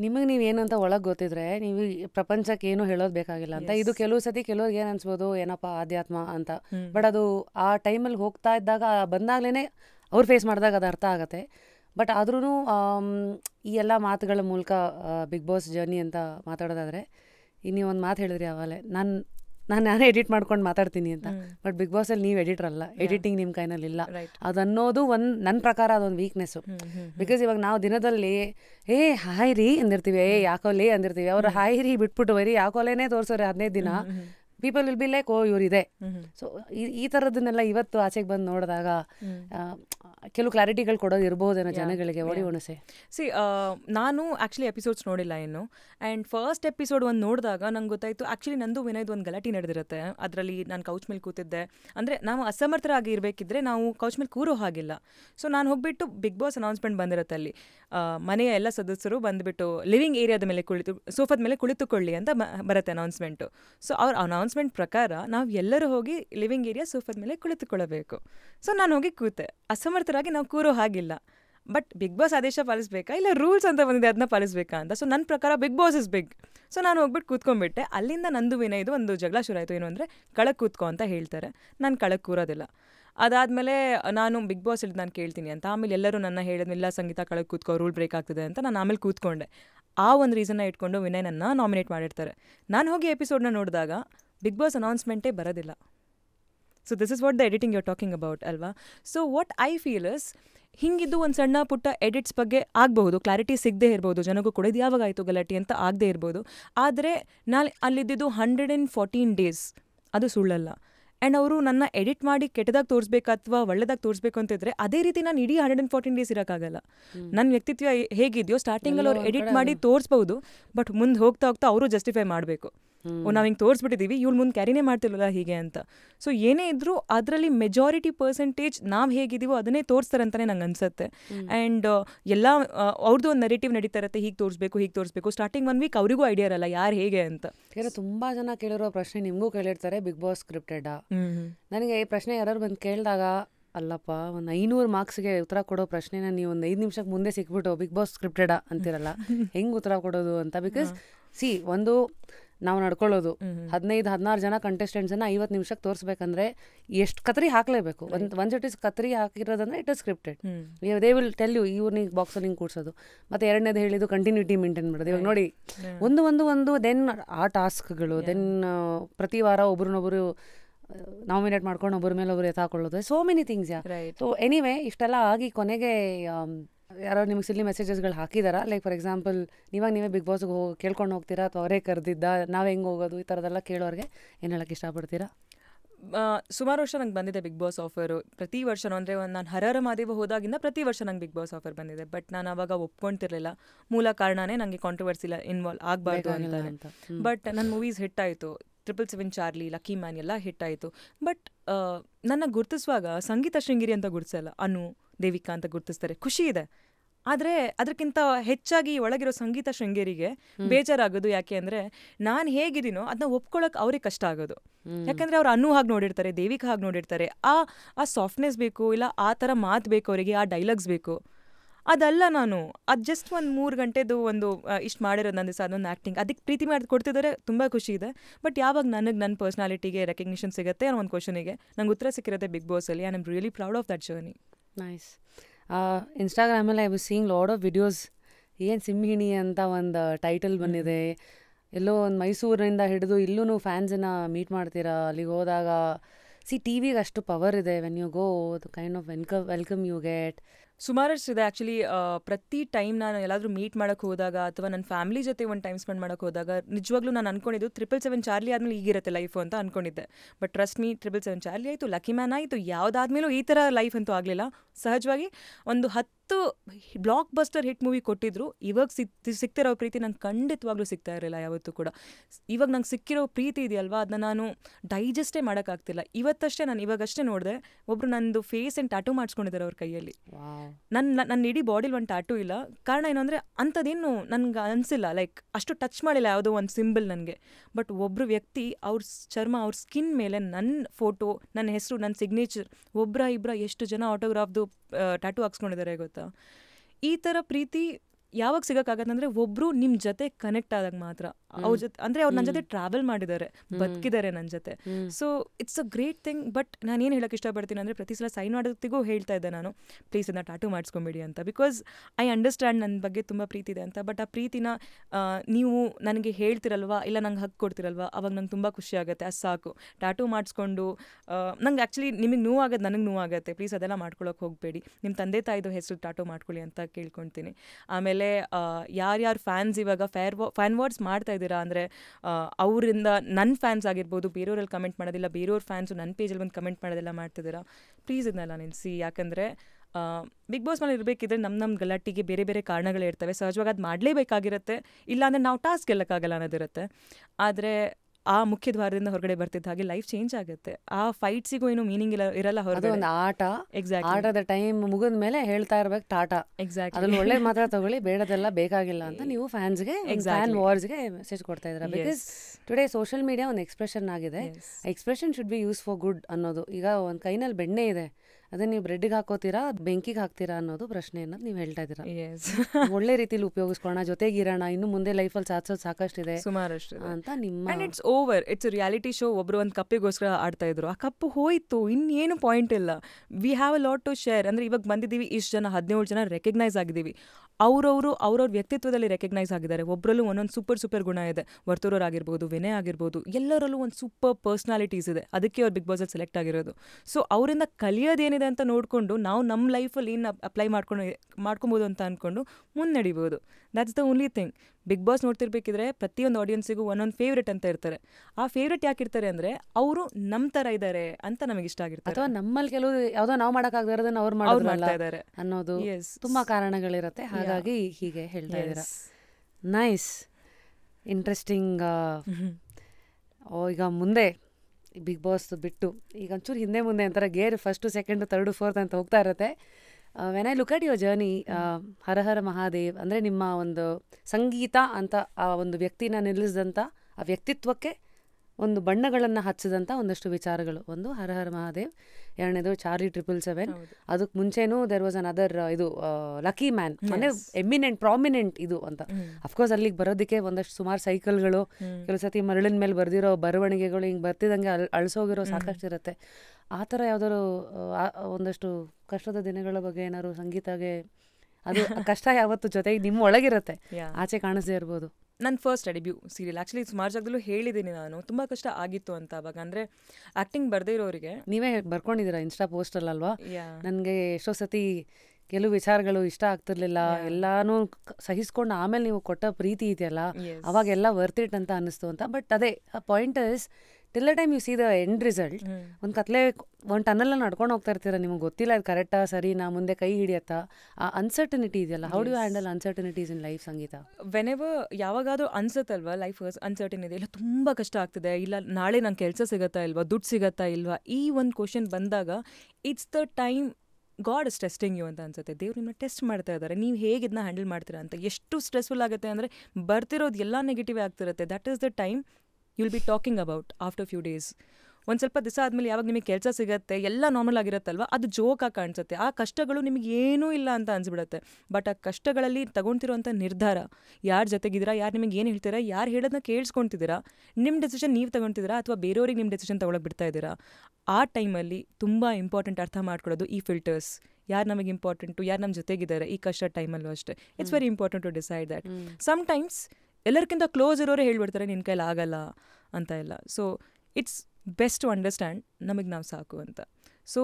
ನಿಮಗೆ ನೀವು ಅಂತ ಒಳಗೆ ಗೊತ್ತಿದ್ರೆ ನೀವು ಪ್ರಪಂಚಕ್ಕೆ ಏನು ಹೇಳೋದು ಬೇಕಾಗಿಲ್ಲ ಅಂತ ಇದು ಕೆಲವು ಸತಿ ಕೆಲವ್ರಿಗೆ ಏನು ಅನ್ಸ್ಬೋದು ಏನಪ್ಪ ಆಧ್ಯಾತ್ಮ ಅಂತ ಬಟ್ ಅದು ಆ ಟೈಮಲ್ಲಿ ಹೋಗ್ತಾ ಇದ್ದಾಗ ಬಂದಾಗ್ಲೇ ಅವ್ರು ಫೇಸ್ ಮಾಡಿದಾಗ ಅದು ಅರ್ಥ ಆಗುತ್ತೆ ಬಟ್ ಆದ್ರೂ ಈ ಎಲ್ಲ ಮಾತುಗಳ ಮೂಲಕ ಬಿಗ್ ಬಾಸ್ ಜರ್ನಿ ಅಂತ ಮಾತಾಡೋದಾದರೆ ಇನ್ನೀ ಒಂದು ಮಾತು ಹೇಳಿದ್ರಿ ಆವಾಗಲೇ ನಾನು ನಾನು ನಾನೇ ಎಡಿಟ್ ಮಾಡ್ಕೊಂಡು ಮಾತಾಡ್ತೀನಿ ಅಂತ ಬಟ್ ಬಿಗ್ ಬಾಸಲ್ಲಿ ನೀವು ಎಡಿಟರ್ ಅಲ್ಲ ಎಡಿಟಿಂಗ್ ನಿಮ್ಮ ಕೈನಲ್ಲಿ ಇಲ್ಲ ಅದನ್ನೋದು ಒಂದು ನನ್ನ ಪ್ರಕಾರ ಅದೊಂದು ವೀಕ್ನೆಸ್ಸು ಬಿಕಾಸ್ ಇವಾಗ ನಾವು ದಿನದಲ್ಲಿ ಏ ಹಾಯ್ ರೀ ಅಂದಿರ್ತೀವಿ ಏ ಲೇ ಅಂದಿರ್ತೀವಿ ಅವ್ರು ಹಾಯ್ ರೀ ಬಿಟ್ಬಿಟ್ಟು ಬರೀ ಯಾಕೋಲೇನೇ ತೋರಿಸೋರಿ ಹದಿನೈದು ದಿನ people will be like oh ಇದೆ ಸೊ ಈ ಥರದನ್ನೆಲ್ಲ ಇವತ್ತು ಆಚೆಗೆ ಬಂದು ನೋಡಿದಾಗ ಕೆಲವು ಕ್ಲಾರಿಟಿಗಳು ಕೊಡೋದು ಇರಬಹುದೇನೋ ಜನಗಳಿಗೆ ಓಡಿ ಒಣಸೆ ಸಿ ನಾನು ಆ್ಯಕ್ಚುಲಿ ಎಪಿಸೋಡ್ಸ್ ನೋಡಿಲ್ಲ ಇನ್ನು ಆ್ಯಂಡ್ ಫಸ್ಟ್ ಎಪಿಸೋಡ್ ಒಂದು ನೋಡಿದಾಗ ನಂಗೆ ಗೊತ್ತಾಯಿತು ಆ್ಯಕ್ಚುಲಿ ನಂದು ವಿನಯ್ದು ಒಂದು ಗಲಾಟಿ ನಡೆದಿರುತ್ತೆ ಅದರಲ್ಲಿ ನಾನು ಕೌಚ್ ಮೇಲೆ ಕೂತಿದ್ದೆ ಅಂದರೆ ನಾವು ಅಸಮರ್ಥರಾಗಿ ಇರಬೇಕಿದ್ರೆ ನಾವು ಕೌಚ್ ಮೇಲೆ ಕೂರೋ ಹಾಗಿಲ್ಲ ಸೊ ನಾನು ಹೋಗ್ಬಿಟ್ಟು ಬಿಗ್ ಬಾಸ್ ಅನೌನ್ಸ್ಮೆಂಟ್ ಬಂದಿರುತ್ತೆ ಅಲ್ಲಿ ಮನೆಯ ಎಲ್ಲ ಸದಸ್ಯರು ಬಂದುಬಿಟ್ಟು ಲಿವಿಂಗ್ ಏರಿಯಾದ ಮೇಲೆ ಕುಳಿತು ಸೋಫಾದ ಮೇಲೆ ಕುಳಿತುಕೊಳ್ಳಿ ಅಂತ ಬರುತ್ತೆ ಅನೌನ್ಸ್ಮೆಂಟು ಸೊ ಅವ್ರ ಅನೌನ್ಸ್ಮೆಂಟ್ ಪ್ರಕಾರ ನಾವು ಎಲ್ಲರೂ ಹೋಗಿ ಲಿವಿಂಗ್ ಏರಿಯಾ ಸೋಫಾದ ಮೇಲೆ ಕುಳಿತುಕೊಳ್ಳಬೇಕು ಸೊ ನಾನು ಹೋಗಿ ಕೂತೆ ಅಸಮರ್ಥ ನಾಯಕರಾಗಿ ನಾವು ಕೂರೋ ಹಾಗಿಲ್ಲ ಬಟ್ ಬಿಗ್ ಬಾಸ್ ಆದೇಶ ಪಾಲಿಸ್ಬೇಕಾ ಇಲ್ಲ ರೂಲ್ಸ್ ಅಂತ ಬಂದಿದೆ ಅದನ್ನ ಪಾಲಿಸ್ಬೇಕಾ ಅಂತ ಸೊ ನನ್ನ ಪ್ರಕಾರ Bigg Boss is big so ನಾನು ಹೋಗ್ಬಿಟ್ಟು ಕೂತ್ಕೊಂಡ್ಬಿಟ್ಟೆ ಅಲ್ಲಿಂದ ನಂದು ಇದು ಒಂದು ಜಗಳ ಶುರು ಆಯಿತು ಏನು ಅಂದರೆ ಕಳಕ್ಕೆ ಕೂತ್ಕೋ ಅಂತ ಹೇಳ್ತಾರೆ ನಾನು ಕಳಕ್ಕೆ ಕೂರೋದಿಲ್ಲ ಅದಾದಮೇಲೆ ನಾನು ಬಿಗ್ ಬಾಸ್ ಇಲ್ಲಿ ನಾನು ಕೇಳ್ತೀನಿ ಅಂತ ಆಮೇಲೆ ಎಲ್ಲರೂ ನನ್ನ ಹೇಳೋದಿಲ್ಲ ಸಂಗೀತ ಕಳಕ್ಕೆ ಕೂತ್ಕೋ ರೂಲ್ ಬ್ರೇಕ್ ಆಗ್ತದೆ ಅಂತ ನಾನು ಆಮೇಲೆ ಕೂತ್ಕೊಂಡೆ ಆ ಒಂದು ರೀಸನ್ನ ಇಟ್ಕೊಂಡು ವಿನಯ್ ನನ್ನ ನಾಮಿನೇಟ್ ಮಾಡಿರ್ತಾರೆ ನಾನು ಹೋಗಿ ಎಪಿಸೋಡ್ನ ನೋಡಿದಾಗ ಬಿಗ್ ಬಾಸ್ ಅನೌನ್ಸ್ಮೆಂಟೇ ಬರೋದಿಲ್ಲ so this is what the editing are talking about ಅಲ್ವಾ so what I feel is ಹಿಂಗಿದ್ದು ಒಂದು ಸಣ್ಣ ಪುಟ್ಟ ಎಡಿಟ್ಸ್ ಬಗ್ಗೆ ಆಗಬಹುದು ಕ್ಲಾರಿಟಿ ಸಿಗದೆ ಇರ್ಬೋದು ಜನಗೂ ಕೊಡೋದು ಯಾವಾಗ ಯಾವಾಗಾಯಿತು ಗಲಾಟಿ ಅಂತ ಆಗದೆ ಇರ್ಬೋದು ಆದರೆ ನಾನು ಅಲ್ಲಿದ್ದು ಹಂಡ್ರೆಡ್ ಆ್ಯಂಡ್ ಫೋರ್ಟೀನ್ ಡೇಸ್ ಅದು ಸುಳ್ಳಲ್ಲ ಆ್ಯಂಡ್ ಅವರು ನನ್ನ ಎಡಿಟ್ ಮಾಡಿ ಕೆಟ್ಟದಾಗ ತೋರಿಸ್ಬೇಕು ಅಥವಾ ಒಳ್ಳೆದಾಗಿ ತೋರಿಸ್ಬೇಕು ಅಂತಿದ್ರೆ ಅದೇ ರೀತಿ ನಾನು ಇಡೀ ಹಂಡ್ರೆಡ್ ಆ್ಯಂಡ್ ಫೋರ್ಟೀನ್ ಡೇಸ್ ಇರೋಕ್ಕಾಗಲ್ಲ ನನ್ನ ವ್ಯಕ್ತಿತ್ವ ಹೇಗಿದೆಯೋ ಸ್ಟಾರ್ಟಿಂಗಲ್ಲಿ ಅವ್ರು ಎಡಿಟ್ ಮಾಡಿ ತೋರಿಸ್ಬೋದು ಬಟ್ ಮುಂದೆ ಹೋಗ್ತಾ ಹೋಗ್ತಾ ಅವರು ಜಸ್ಟಿಫೈ ಮಾಡಬೇಕು ಓ ನಾವು ಹಿಂಗೆ ತೋರಿಸ್ಬಿಟ್ಟಿದ್ದೀವಿ ಇವ್ಳು ಮುಂದೆ ಕ್ಯಾರಿನೇ ಮಾಡ್ತಿಲ್ಲ ಹೀಗೆ ಅಂತ ಸೊ ಏನೇ ಇದ್ರೂ ಅದರಲ್ಲಿ ಮೆಜಾರಿಟಿ ಪರ್ಸೆಂಟೇಜ್ ನಾವು ಹೇಗಿದ್ದೀವೋ ಅದನ್ನೇ ತೋರಿಸ್ತಾರೆ ಅಂತಲೇ ನಂಗೆ ಅನ್ಸುತ್ತೆ ಆ್ಯಂಡ್ ಎಲ್ಲ ಅವ್ರದ್ದು ಒಂದು ನೆರೆಟಿವ್ ನಡೀತಾ ಇರುತ್ತೆ ಹೀಗೆ ತೋರಿಸ್ಬೇಕು ಹೀಗೆ ತೋರಿಸ್ಬೇಕು ಸ್ಟಾರ್ಟಿಂಗ್ ಒನ್ ವೀಕ್ ಅವರಿಗೂ ಐಡಿಯಾ ಇರಲ್ಲ ಯಾರು ಹೇಗೆ ಅಂತ ಯಾಕಂದರೆ ತುಂಬ ಜನ ಕೇಳಿರೋ ಪ್ರಶ್ನೆ ನಿಮಗೂ ಕೇಳಿರ್ತಾರೆ ಬಿಗ್ ಬಾಸ್ ಸ್ಕ್ರಿಪ್ಟೆಡ್ ನನಗೆ ಈ ಪ್ರಶ್ನೆ ಯಾರು ಬಂದು ಕೇಳಿದಾಗ ಅಲ್ಲಪ್ಪ ಒಂದು ಐನೂರು ಮಾರ್ಕ್ಸ್ಗೆ ಉತ್ತರ ಕೊಡೋ ಪ್ರಶ್ನೆನ ನೀವು ಒಂದು ಐದು ನಿಮಿಷಕ್ಕೆ ಮುಂದೆ ಸಿಕ್ಬಿಟ್ಟು ಬಿಗ್ ಬಾಸ್ ಸ್ಕ್ರಿಪ್ಟೆಡಾ ಅಂತಿರಲ್ಲ ಹೆಂಗೆ ಉತ್ತರ ಕೊಡೋದು ಅಂತ ಬಿಕಾಸ್ ಸಿ ಒಂದು ನಾವು ನಡ್ಕೊಳ್ಳೋದು ಹದಿನೈದು ಹದಿನಾರು ಜನ ಅನ್ನ ಐವತ್ತು ನಿಮಿಷಕ್ಕೆ ತೋರಿಸ್ಬೇಕಂದ್ರೆ ಎಷ್ಟು ಕತ್ರಿ ಹಾಕಲೇಬೇಕು ಒಂದು ಒನ್ಸ್ ಇಟ್ ಕತ್ರಿ ಹಾಕಿರೋದಂದ್ರೆ it is scripted they will tell you ಇವ್ರು ನಿಂಗೆ ಬಾಕ್ಸಲ್ಲಿ ಹಿಂಗೆ ಕೂಡಿಸೋದು ಮತ್ತೆ ಎರಡನೇದು ಹೇಳಿದ್ದು ಕಂಟಿನ್ಯೂಟಿ ಮೇಂಟೈನ್ ಮಾಡೋದು ಇವಾಗ ನೋಡಿ ಒಂದು ಒಂದು ಒಂದು ದೆನ್ ಆ ಟಾಸ್ಕ್ಗಳು ದೆನ್ ಪ್ರತಿ ವಾರ ಒಬ್ರನ್ನೊಬ್ರು ನಾಮಿನೇಟ್ ಮಾಡ್ಕೊಂಡು ಒಬ್ಬರ ಮೇಲೆ ಒಬ್ರು ಎತ್ತಾಕೊಳ್ಳೋದು so many things yeah so anyway ಇಷ್ಟೆಲ್ಲ ಆಗಿ ಕೊನೆಗೆ ಯಾರೋ ನಿಮ್ಗೆ ಸಿಲ್ಲಿ ಮೆಸೇಜಸ್ಗಳು ಹಾಕಿದಾರಾ ಲೈಕ್ ಫಾರ್ ಎಕ್ಸಾಂಪಲ್ ನೀವಾಗ ನೀವೇ ಬಿಗ್ ಬಾಸ್ಗೆ ಹೋಗಿ ಕೇಳ್ಕೊಂಡು ಹೋಗ್ತೀರಾ ಅಥವಾ ಅವರೇ ಕರೆದಿದ್ದ ನಾವು ಹೆಂಗೆ ಹೋಗೋದು ಈ ಥರದೆಲ್ಲ ಕೇಳೋರಿಗೆ ಏನು ಹೇಳೋಕ್ಕೆ ಇಷ್ಟಪಡ್ತೀರಾ ಸುಮಾರು ವರ್ಷ ನಂಗೆ ಬಂದಿದೆ ಬಿಗ್ ಬಾಸ್ ಆಫರು ಪ್ರತಿ ವರ್ಷ ಅಂದರೆ ಒಂದು ನಾನು ಹರಹರ ಮಾದೇವ ಹೋದಾಗಿಂದ ಪ್ರತಿ ವರ್ಷ ನಂಗೆ ಬಿಗ್ ಬಾಸ್ ಆಫರ್ ಬಂದಿದೆ ಬಟ್ ನಾನು ಅವಾಗ ಒಪ್ಕೊಂತಿರಲಿಲ್ಲ ಮೂಲ ಕಾರಣನೇ ನನಗೆ ಕಾಂಟ್ರವರ್ಸಿಲ್ಲ ಇನ್ವಾಲ್ವ್ ಆಗಬಾರ್ದು ಅಂತ ಬಟ್ ನನ್ನ ಮೂವೀಸ್ ಹಿಟ್ ಆಯಿತು triple seven Charlie lucky man ಎಲ್ಲ ಹಿಟ್ ಆಯಿತು ಬಟ್ ನನ್ನ ಗುರುತಿಸುವಾಗ ಸಂಗೀತ ಶೃಂಗಿರಿ ಅಂತ ಗುರುತಿಸಲ್ಲ ಅನು ದೇವಿಕಾ ಅಂತ ಗುರುತಿಸ್ತಾರೆ ಖುಷಿ ಇದೆ ಆದರೆ ಅದಕ್ಕಿಂತ ಹೆಚ್ಚಾಗಿ ಒಳಗಿರೋ ಸಂಗೀತ ಶೃಂಗೇರಿಗೆ ಬೇಜಾರಾಗೋದು ಯಾಕೆ ಅಂದರೆ ನಾನು ಹೇಗಿದ್ದೀನೋ ಅದನ್ನ ಒಪ್ಕೊಳ್ಳೋಕೆ ಅವ್ರಿಗೆ ಕಷ್ಟ ಆಗೋದು ಯಾಕಂದರೆ ಅವ್ರು ಅನ್ನು ಹಾಗೆ ನೋಡಿರ್ತಾರೆ ದೇವಿಗೆ ಹಾಗೆ ನೋಡಿರ್ತಾರೆ ಆ ಆ ಸಾಫ್ಟ್ನೆಸ್ ಬೇಕು ಇಲ್ಲ ಆ ಥರ ಮಾತು ಬೇಕು ಅವರಿಗೆ ಆ ಡೈಲಾಗ್ಸ್ ಬೇಕು ಅದಲ್ಲ ನಾನು ಅದು ಜಸ್ಟ್ ಒಂದು ಮೂರು ಗಂಟೆದು ಒಂದು ಇಷ್ಟು ಮಾಡಿರೋದು ನನ್ನ ದಿವಸ ಅದೊಂದು ಆ್ಯಕ್ಟಿಂಗ್ ಅದಕ್ಕೆ ಪ್ರೀತಿ ಮಾಡಿ ಕೊಡ್ತಿದ್ದಾರೆ ತುಂಬ ಖುಷಿ ಇದೆ ಬಟ್ ಯಾವಾಗ ನನಗೆ ನನ್ನ ಪರ್ಸ್ನಾಲಿಟಿಗೆ ರೆಕಗ್ನಿಷನ್ ಸಿಗುತ್ತೆ ಅನ್ನೋ ಒಂದು ಕ್ವಶನಿಗೆ ನಂಗೆ ಉತ್ತರ ಸಿಕ್ಕಿರುತ್ತೆ ಬಿಗ್ ಬಾಸಲ್ಲಿ I am really proud of that journey nice ಇನ್ಸ್ಟಾಗ್ರಾಮಲ್ಲಿ I was seeing lot of videos ಏನು ಸಿಂಹಿಣಿ ಅಂತ ಒಂದು ಟೈಟಲ್ uh, ಬಂದಿದೆ ಎಲ್ಲೋ ಒಂದು ಮೈಸೂರಿನಿಂದ ಹಿಡಿದು ಇಲ್ಲೂ ಫ್ಯಾನ್ಸನ್ನು ಮೀಟ್ ಮಾಡ್ತೀರಾ ಅಲ್ಲಿಗೆ ಹೋದಾಗ ಸಿ ಟಿ ವಿಗೆ ಅಷ್ಟು ಪವರ್ ಇದೆ when you go the kind of welcome welcome you get ಸುಮಾರಷ್ಟಿದೆ ಆ್ಯಕ್ಚುಲಿ ಪ್ರತಿ ಟೈಮ್ ನಾನು ಎಲ್ಲಾದರೂ ಮೀಟ್ ಮಾಡೋಕ್ಕೆ ಹೋದಾಗ ಅಥವಾ ನನ್ನ ಫ್ಯಾಮಿಲಿ ಜೊತೆ ಒಂದು ಟೈಮ್ ಸ್ಪೆಂಡ್ ಮಾಡೋಕ್ಕೆ ಹೋದಾಗ ನಿಜವಾಗ್ಲೂ ನಾನು ಅನ್ಕೊಂಡಿದ್ದು ಟ್ರಿಪಲ್ ಸೆವೆನ್ ಚಾರ್ಲಿ ಆದಮೇಲೆ ಈಗಿರುತ್ತೆ ಲೈಫು ಅಂತ ಅನ್ಕೊಂಡಿದ್ದೆ but trust me triple seven Charlie ಆಯಿತು ಲಕ್ಕಿ ಮ್ಯಾನ್ ಆಯಿತು ಯಾವುದಾದ್ಮೇಲೂ ಈ ಥರ ಲೈಫ್ ಅಂತೂ ಆಗಲಿಲ್ಲ ಸಹಜವಾಗಿ ಒಂದು ಹತ್ತು ಬ್ಲಾಕ್ ಬಸ್ಟರ್ ಹಿಟ್ ಮೂವಿ ಕೊಟ್ಟಿದ್ರು ಇವಾಗ ಸಿಕ್ ಸಿಗ್ತಿರೋ ಪ್ರೀತಿ ನಂಗೆ ಖಂಡಿತವಾಗ್ಲೂ ಸಿಗ್ತಾ ಇರಲಿಲ್ಲ ಯಾವತ್ತೂ ಕೂಡ ಇವಾಗ ನಂಗೆ ಸಿಕ್ಕಿರೋ ಪ್ರೀತಿ ಇದೆಯಲ್ವಾ ಅದನ್ನ ನಾನು ಡೈಜೆಸ್ಟೇ ಮಾಡೋಕ್ಕಾಗ್ತಿಲ್ಲ ಇವತ್ತಷ್ಟೇ ನಾನು ಇವಾಗಷ್ಟೇ ನೋಡಿದೆ ಒಬ್ರು ನಂದು ಫೇಸ್ ಆ್ಯಂಡ್ ಟ್ಯಾಟೂ ಮಾಡಿಸ್ಕೊಂಡಿದ್ದಾರೆ ಅವ್ರ ಕೈಯಲ್ಲಿ ನನ್ನ ನನ್ನ ಇಡೀ ಬಾಡಿಲಿ ಒಂದು ಟ್ಯಾಟೂ ಇಲ್ಲ ಕಾರಣ ಏನು ಅಂದರೆ ಅಂಥದ್ದೇನು ನನಗೆ ಅನಿಸಿಲ್ಲ ಲೈಕ್ ಅಷ್ಟು ಟಚ್ ಮಾಡಿಲ್ಲ ಯಾವುದೋ ಒಂದು ಸಿಂಬಲ್ ನನಗೆ ಬಟ್ ಒಬ್ಬರು ವ್ಯಕ್ತಿ ಅವ್ರ ಚರ್ಮ ಅವ್ರ ಸ್ಕಿನ್ ಮೇಲೆ ನನ್ನ ಫೋಟೋ ನನ್ನ ಹೆಸರು ನನ್ನ ಸಿಗ್ನೇಚರ್ ಒಬ್ಬರ ಇಬ್ಬರ ಎಷ್ಟು ಜನ ಆಟೋಗ್ರಾಫ್ದು ಟ್ಯಾಟೂ ಹಾಕ್ಸ್ಕೊಂಡಿದ್ದಾರೆ ಗೊತ್ತಾ ಈ ಥರ ಪ್ರೀತಿ ಯಾವಾಗ ಸಿಗೋಕ್ಕಾಗತ್ತಂದ್ರೆ ಒಬ್ರು ನಿಮ್ ಜೊತೆ ಕನೆಕ್ಟ್ ಆದಾಗ ಮಾತ್ರ ಅವ್ರ ಜೊತೆ ಅಂದ್ರೆ ಅವ್ರು ನನ್ನ ಜೊತೆ ಟ್ರಾವೆಲ್ ಮಾಡಿದ್ದಾರೆ ಬದುಕಿದ್ದಾರೆ ನನ್ನ ಜೊತೆ so it's a great thing but ನಾನು ಏನು ಹೇಳಕ್ ಇಷ್ಟಪಡ್ತೀನಿ ಅಂದ್ರೆ ಪ್ರತಿ ಸಲ ಸೈನ್ ಮಾಡೋತ್ತಿಗೂ ಹೇಳ್ತಾ ಇದ್ದೆ ನಾನು ಪ್ಲೀಸ್ ಅದನ್ನ ಟಾಟು ಮಾಡಿಸ್ಕೊಂಬಿಡಿ ಅಂತ ಬಿಕಾಸ್ ಐ ಅಂಡರ್ಸ್ಟ್ಯಾಂಡ್ ನನ್ನ ಬಗ್ಗೆ ತುಂಬ ಪ್ರೀತಿ ಇದೆ ಅಂತ ಬಟ್ ಆ ಪ್ರೀತಿನ ನೀವು ನನಗೆ ಹೇಳ್ತಿರಲ್ವಾ ಇಲ್ಲ ನಂಗೆ ಹಕ್ಕು ಕೊಡ್ತಿರಲ್ವಾ ಅವಾಗ ನಂಗೆ ತುಂಬ ಖುಷಿ ಆಗುತ್ತೆ ಅದು ಸಾಕು ಟಾಟು ಮಾಡಿಸ್ಕೊಂಡು ನಂಗೆ ಆ್ಯಕ್ಚುಲಿ ನಿಮಗೆ ಆಗೋದು ನನಗೆ ಆಗುತ್ತೆ ಪ್ಲೀಸ್ ಅದೆಲ್ಲ ಮಾಡ್ಕೊಳ್ಳೋಕೆ ಹೋಗಬೇಡಿ ನಿಮ್ಮ ತಂದೆ ತಾಯಿದು ಹೆಸರು ಟಾಟು ಮಾಡ್ಕೊಳ್ಳಿ ಅಂತ ಕೇಳ್ಕೊತೀನಿ ಆಮೇಲೆ ಆಮೇಲೆ ಯಾರ್ಯಾರು ಫ್ಯಾನ್ಸ್ ಇವಾಗ ಫ್ಯಾರ್ ಫ್ಯಾನ್ ವರ್ಡ್ಸ್ ಮಾಡ್ತಾ ಇದ್ದೀರಾ ಅಂದರೆ ಅವರಿಂದ ನನ್ನ ಫ್ಯಾನ್ಸ್ ಆಗಿರ್ಬೋದು ಬೇರೆಯವ್ರಲ್ಲಿ ಕಮೆಂಟ್ ಮಾಡೋದಿಲ್ಲ ಬೇರೆಯವ್ರ ಫ್ಯಾನ್ಸು ನನ್ನ ಪೇಜಲ್ಲಿ ಬಂದು ಕಮೆಂಟ್ ಮಾಡೋದೆಲ್ಲ ಮಾಡ್ತಿದ್ದೀರಾ ಪ್ಲೀಸ್ ಇದನ್ನೆಲ್ಲ ನಿಲ್ಲಿಸಿ ಯಾಕಂದರೆ ಬಿಗ್ ಬಾಸ್ ಮೇಲೆ ಇರಬೇಕಿದ್ರೆ ನಮ್ಮ ನಮ್ಮ ಗಲಾಟೆಗೆ ಬೇರೆ ಬೇರೆ ಇರ್ತವೆ ಸಹಜವಾಗಿ ಅದು ಮಾಡಲೇಬೇಕಾಗಿರುತ್ತೆ ಇಲ್ಲಾಂದರೆ ನಾವು ಟಾಸ್ಕ್ ಗೆಲ್ಲಕ್ಕಾಗಲ್ಲ ಅನ್ನೋದಿರುತ್ತೆ ಆದರೆ ಆ ಮುಖ್ಯ ದ್ವಾರದಿಂದ ಹೊರಗಡೆ ಬರ್ತಿದ್ದ ಹಾಗೆ ಲೈಫ್ ಚೇಂಜ್ ಆಗುತ್ತೆ ಆ ಫೈಟ್ಸಿಗೂ ಏನು ಮೀನಿಂಗ್ ಇಲ್ಲ ಇರಲ್ಲ ಹೊರಗಡೆ ಒಂದು ಆಟ ಎಕ್ಸಾಕ್ಟ್ ಆಟದ ಟೈಮ್ ಮುಗಿದ ಮೇಲೆ ಹೇಳ್ತಾ ಇರ್ಬೇಕು ಟಾಟಾ ಎಕ್ಸಾಕ್ಟ್ ಅದನ್ನ ಒಳ್ಳೆ [LAUGHS] ಮಾತ್ರ ತಗೊಳ್ಳಿ ಬೇಡದೆಲ್ಲ ಬೇಕಾಗಿಲ್ಲ ಅಂತ ನೀವು ಫ್ಯಾನ್ಸ್ಗೆ ಫ್ಯಾನ್ ವಾರ್ಸ್ಗೆ ಮೆಸೇಜ್ ಕೊಡ್ತಾ ಇದ್ದೀರಾ ಬಿಕಾಸ್ ಟುಡೇ ಸೋಷಿಯಲ್ ಮೀಡಿಯಾ ಒಂದು ಎಕ್ಸ್ಪ್ರೆಷನ್ ಆಗಿದೆ expression should be use for good ಅನ್ನೋದು ಈಗ ಒಂದು ಕೈನಲ್ಲಿ ಬೆಣ್ಣೆ ಇದೆ ಅದೇ ನೀವು ಬ್ರೆಡ್ಗೆ ಹಾಕೋತೀರಾ ಬೆಂಕಿಗೆ ಹಾಕ್ತೀರಾ ಅನ್ನೋದು ಪ್ರಶ್ನೆ ಅನ್ನೋದು ನೀವು ಹೇಳ್ತಾ ಇದ್ದೀರಾ [LAUGHS] ಒಳ್ಳೆ ರೀತಿಲಿ ಜೊತೆಗೆ ಇರೋಣ ಇನ್ನು ಮುಂದೆ ಲೈಫಲ್ಲಿ ಸಾಧಿಸೋದು ಇದೆ ಸುಮಾರಷ್ಟು ಅಂತ ನಿಮ್ಮ it's over it's reality show ಒಬ್ರು ಒಂದು ಕಪ್ಪಿಗೋಸ್ಕರ ಆಡ್ತಾ ಇದ್ರು ಆ ಕಪ್ಪು ಹೋಯ್ತು ಇನ್ನೇನು ಪಾಯಿಂಟ್ ಇಲ್ಲ we have a lot to share ಅಂದ್ರೆ ಇವಾಗ ಬಂದಿದ್ದೀವಿ ಇಷ್ಟು ಜನ ಹದಿನೇಳು ಜನ ರೆಕಗ್ನೈಸ್ ಆಗಿದ್ದೀವಿ ಅವರವರು ಅವ್ರವ್ರ ವ್ಯಕ್ತಿತ್ವದಲ್ಲಿ ರೆಕಗ್ನೈಸ್ ಆಗಿದ್ದಾರೆ ಒಬ್ಬರಲ್ಲೂ ಒಂದೊಂದು ಸೂಪರ್ ಸೂಪರ್ ಗುಣ ಇದೆ ಆಗಿರ್ಬೋದು ವಿನಯ ಆಗಿರ್ಬೋದು ಎಲ್ಲರಲ್ಲೂ ಒಂದು ಸೂಪರ್ ಪರ್ಸ್ನಾಲಿಟೀಸ್ ಇದೆ ಅದಕ್ಕೆ ಅವ್ರು ಬಿಗ್ ಬಾಸಲ್ಲಿ ಸೆಲೆಕ್ಟ್ ಆಗಿರೋದು ಸೊ ಅವರಿಂದ ಕಲಿಯೋದೇನಿದೆ ಏನಿದೆ ಅಂತ ನೋಡಿಕೊಂಡು ನಾವು ನಮ್ಮ ಲೈಫಲ್ಲಿ ಏನು ಅಪ್ಲೈ ಮಾಡ್ಕೊಂಡು ಮಾಡ್ಕೊಬೋದು ಅಂತ ಅಂದ್ಕೊಂಡು ಮುನ್ನಡಿಬೋದು that's the only thing Bigg Boss ನೋಡ್ತಿರ್ಬೇಕಿದ್ರೆ ಪ್ರತಿಯೊಂದು ಆಡಿಯನ್ಸಿಗೂ ಒಂದೊಂದು ಫೇವ್ರೇಟ್ ಅಂತ ಇರ್ತಾರೆ ಆ ಫೇವ್ರೇಟ್ ಯಾಕೆ ಇರ್ತಾರೆ ಅಂದರೆ ಅವರು ನಮ್ಮ ಥರ ಇದ್ದಾರೆ ಅಂತ ನಮಗೆ ಇಷ್ಟ ಆಗಿರ್ತಾರೆ ಅಥವಾ ನಮ್ಮಲ್ಲಿ ಕೆಲವು ಯಾವುದೋ ನಾವು ಮಾಡೋಕ್ಕಾಗದೇ ಅವ್ರು ಮಾಡ್ತಾ ಇದ್ದಾರೆ ಅನ್ನೋದು ತುಂಬ ಕಾರಣಗಳಿರುತ್ತೆ ಹಾಗಾಗಿ ಹೀಗೆ ಹೇಳ್ತಾ ಇದ್ದೀರಾ ನೈಸ್ ಇಂಟ್ರೆಸ್ಟಿಂಗ್ uh, [LAUGHS] ಈಗ ಮುಂದೆ ಈ ಬಿಗ್ ಬಾಸ್ ಬಿಟ್ಟು ಈಗ ಒಂಚೂರು ಹಿಂದೆ ಮುಂದೆ ಅಂತಾರೆ gear first second third fourth ಅಂತ ಹೋಗ್ತಾ ಇರುತ್ತೆ when I look at your journey Hara Hara Mahadev ಅಂದರೆ ನಿಮ್ಮ ಒಂದು ಸಂಗೀತ ಅಂತ ಆ ಒಂದು ವ್ಯಕ್ತಿನ ನಿಲ್ಲಿಸಿದಂಥ ಆ ವ್ಯಕ್ತಿತ್ವಕ್ಕೆ ಒಂದು ಬಣ್ಣಗಳನ್ನು ಹಚ್ಚಿದಂಥ ಒಂದಷ್ಟು ವಿಚಾರಗಳು ಒಂದು ಹರ ಹರ ಮಹಾದೇವ್ ಎರಡನೇದು ಚಾರ್ಲಿ ಟ್ರಿಪಲ್ ಸೆವೆನ್ ಅದಕ್ಕೆ ಮುಂಚೆನೂ ದೆರ್ ವಾಸ್ ಅನ್ ಅದರ್ ಇದು ಲಕ್ಕಿ ಮ್ಯಾನ್ ಅಂದರೆ ಎಮಿನೆಂಟ್ ಪ್ರಾಮಿನೆಂಟ್ ಇದು ಅಂತ ಅಫ್ಕೋರ್ಸ್ ಅಲ್ಲಿಗೆ ಬರೋದಕ್ಕೆ ಒಂದಷ್ಟು ಸುಮಾರು ಸೈಕಲ್ಗಳು ಕೆಲವು ಸತಿ ಮರಳಿನ ಮೇಲೆ ಬರೆದಿರೋ ಬರವಣಿಗೆಗಳು ಹಿಂಗೆ ಬರ್ತಿದ್ದಂಗೆ ಅಲ್ ಅಳಿಸೋಗಿರೋ ಸಾಕಷ್ಟು ಇರುತ್ತೆ ಆ ಥರ ಯಾವುದಾದ್ರು ಒಂದಷ್ಟು ಕಷ್ಟದ ದಿನಗಳ ಬಗ್ಗೆ ಏನಾದ್ರು ಸಂಗೀತಗೆ ಅದು ಕಷ್ಟ ಯಾವತ್ತು ಜೊತೆಗೆ ನಿಮ್ಮ ಒಳಗಿರುತ್ತೆ ಆಚೆ ಕಾಣಿಸದೇ ಇರ್ಬೋದು ನನ್ನ ಫಸ್ಟ್ ಡೆಬ್ಯೂ ಸೀರಿಯಲ್ ಆ್ಯಕ್ಚುಲಿ ಸುಮಾರು ಜಾಗದಲ್ಲೂ ಹೇಳಿದ್ದೀನಿ ನಾನು ತುಂಬ ಕಷ್ಟ ಆಗಿತ್ತು ಅಂತ ಅವಾಗ ಅಂದರೆ ಆ್ಯಕ್ಟಿಂಗ್ ಬರದೇ ಇರೋರಿಗೆ ನೀವೇ ಬರ್ಕೊಂಡಿದ್ದೀರಾ ಇನ್ಸ್ಟಾ ಪೋಸ್ಟಲ್ಲಲ್ವಾ ನನಗೆ ಎಷ್ಟೋ ಸತಿ ಕೆಲವು ವಿಚಾರಗಳು ಇಷ್ಟ ಆಗ್ತಿರ್ಲಿಲ್ಲ ಎಲ್ಲಾನು ಸಹಿಸ್ಕೊಂಡು ಆಮೇಲೆ ನೀವು ಕೊಟ್ಟ ಪ್ರೀತಿ ಇದೆಯಲ್ಲ ಅವಾಗೆಲ್ಲ ವರ್ತ್ ಇಟ್ ಅಂತ ಅನ್ನಿಸ್ತು ಅಂತ ಬಟ್ ಅದೇ point is till the time you see the end result ಒಂದು ಕತ್ಲೆ ಒಂದು ಟನ್ನಲ್ಲ ನಡ್ಕೊಂಡು ಹೋಗ್ತಾ ಇರ್ತೀರ ನಿಮ್ಗೆ ಗೊತ್ತಿಲ್ಲ ಅದು ಕರೆಕ್ಟಾ ಸರಿ ನಾ ಮುಂದೆ ಕೈ ಹಿಡಿಯತ್ತಾ ಆ ಅನ್ಸರ್ಟನಿಟಿ ಇದೆಯಲ್ಲ how do handle uncertainties in life Sangeetha whenever ಯಾವಾಗಾದ್ರೂ ಅನ್ಸತ್ತಲ್ವಾ ಲೈಫ್ ಅನ್ಸರ್ಟನ್ ಇದೆ ಇಲ್ಲ ತುಂಬ ಕಷ್ಟ ಆಗ್ತಿದೆ ಇಲ್ಲ ನಾಳೆ ನಂಗೆ ಕೆಲಸ ಸಿಗತ್ತಾ ಇಲ್ವಾ ದುಡ್ಡು ಸಿಗತ್ತಾ ಇಲ್ವಾ ಈ ಒಂದು ಕ್ವಶನ್ ಬಂದಾಗ it's the time God is testing you ಅಂತ ಅನ್ಸುತ್ತೆ ದೇವ್ರು ನಿಮ್ಮನ್ನ ಟೆಸ್ಟ್ ಮಾಡ್ತಾ ಇದ್ದಾರೆ ನೀವು ಹೇಗೆ ಇದನ್ನ ಹ್ಯಾಂಡಲ್ ಮಾಡ್ತೀರಾ ಅಂತ ಎಷ್ಟು ಸ್ಟ್ರೆಸ್ಫುಲ್ ಆಗುತ್ತೆ ಅಂದರೆ ಬರ್ತಿರೋದು ಎಲ್ಲ ನೆಗೆಟಿವ್ ಆಗ್ತಿರುತ್ತೆ that is the time will be talking about after few days ಒಂದು ಸ್ವಲ್ಪ ದಿವಸ ಆದಮೇಲೆ ಯಾವಾಗ ನಿಮಗೆ ಕೆಲಸ ಸಿಗುತ್ತೆ ಎಲ್ಲ ನಾರ್ಮಲ್ ಆಗಿರುತ್ತಲ್ವ ಅದು ಜೋಕಾಗಿ ಕಾಣಿಸುತ್ತೆ ಆ ಕಷ್ಟಗಳು ನಿಮಗೆ ಏನೂ ಇಲ್ಲ ಅಂತ ಅನಿಸ್ಬಿಡುತ್ತೆ ಬಟ್ ಆ ಕಷ್ಟಗಳಲ್ಲಿ ತಗೊಳ್ತಿರುವಂಥ ನಿರ್ಧಾರ ಯಾರ ಜೊತೆಗಿದ್ದೀರಾ ಯಾರು ನಿಮಗೆ ಏನು ಹೇಳ್ತೀರಾ ಯಾರು ಹೇಳೋದನ್ನ ಕೇಳಿಸ್ಕೊಳ್ತಿದ್ದೀರಾ ನಿಮ್ಮ ಡೆಸಿಷನ್ ನೀವು ತಗೊಳ್ತಿದ್ದೀರಾ ಅಥವಾ ಬೇರೆಯವ್ರಿಗೆ ನಿಮ್ಮ ಡೆಸಿಷನ್ ತೊಗೊಳಕ್ಕೆ ಬಿಡ್ತಾ ಇದ್ದೀರಾ ಆ ಟೈಮಲ್ಲಿ ತುಂಬ ಇಂಪಾರ್ಟೆಂಟ್ ಅರ್ಥ ಮಾಡ್ಕೊಳ್ಳೋದು ಈ ಫಿಲ್ಟರ್ಸ್ ಯಾರು ನಮಗೆ ಇಂಪಾರ್ಟೆಂಟು ಯಾರು ನಮ್ಮ ಜೊತೆಗಿದ್ದಾರೆ ಈ ಕಷ್ಟ ಟೈಮಲ್ಲೂ ಅಷ್ಟೇ it's very important to decide that sometimes ಎಲ್ಲರಿಗಿಂತ ಕ್ಲೋಸ್ ಇರೋರೇ ಹೇಳ್ಬಿಡ್ತಾರೆ ನಿನ್ನ ಕೈಲಿ ಆಗಲ್ಲ ಅಂತ ಎಲ್ಲ so it's best to understand ನಮಗೆ ನಾವು ಸಾಕು ಅಂತ ಸೊ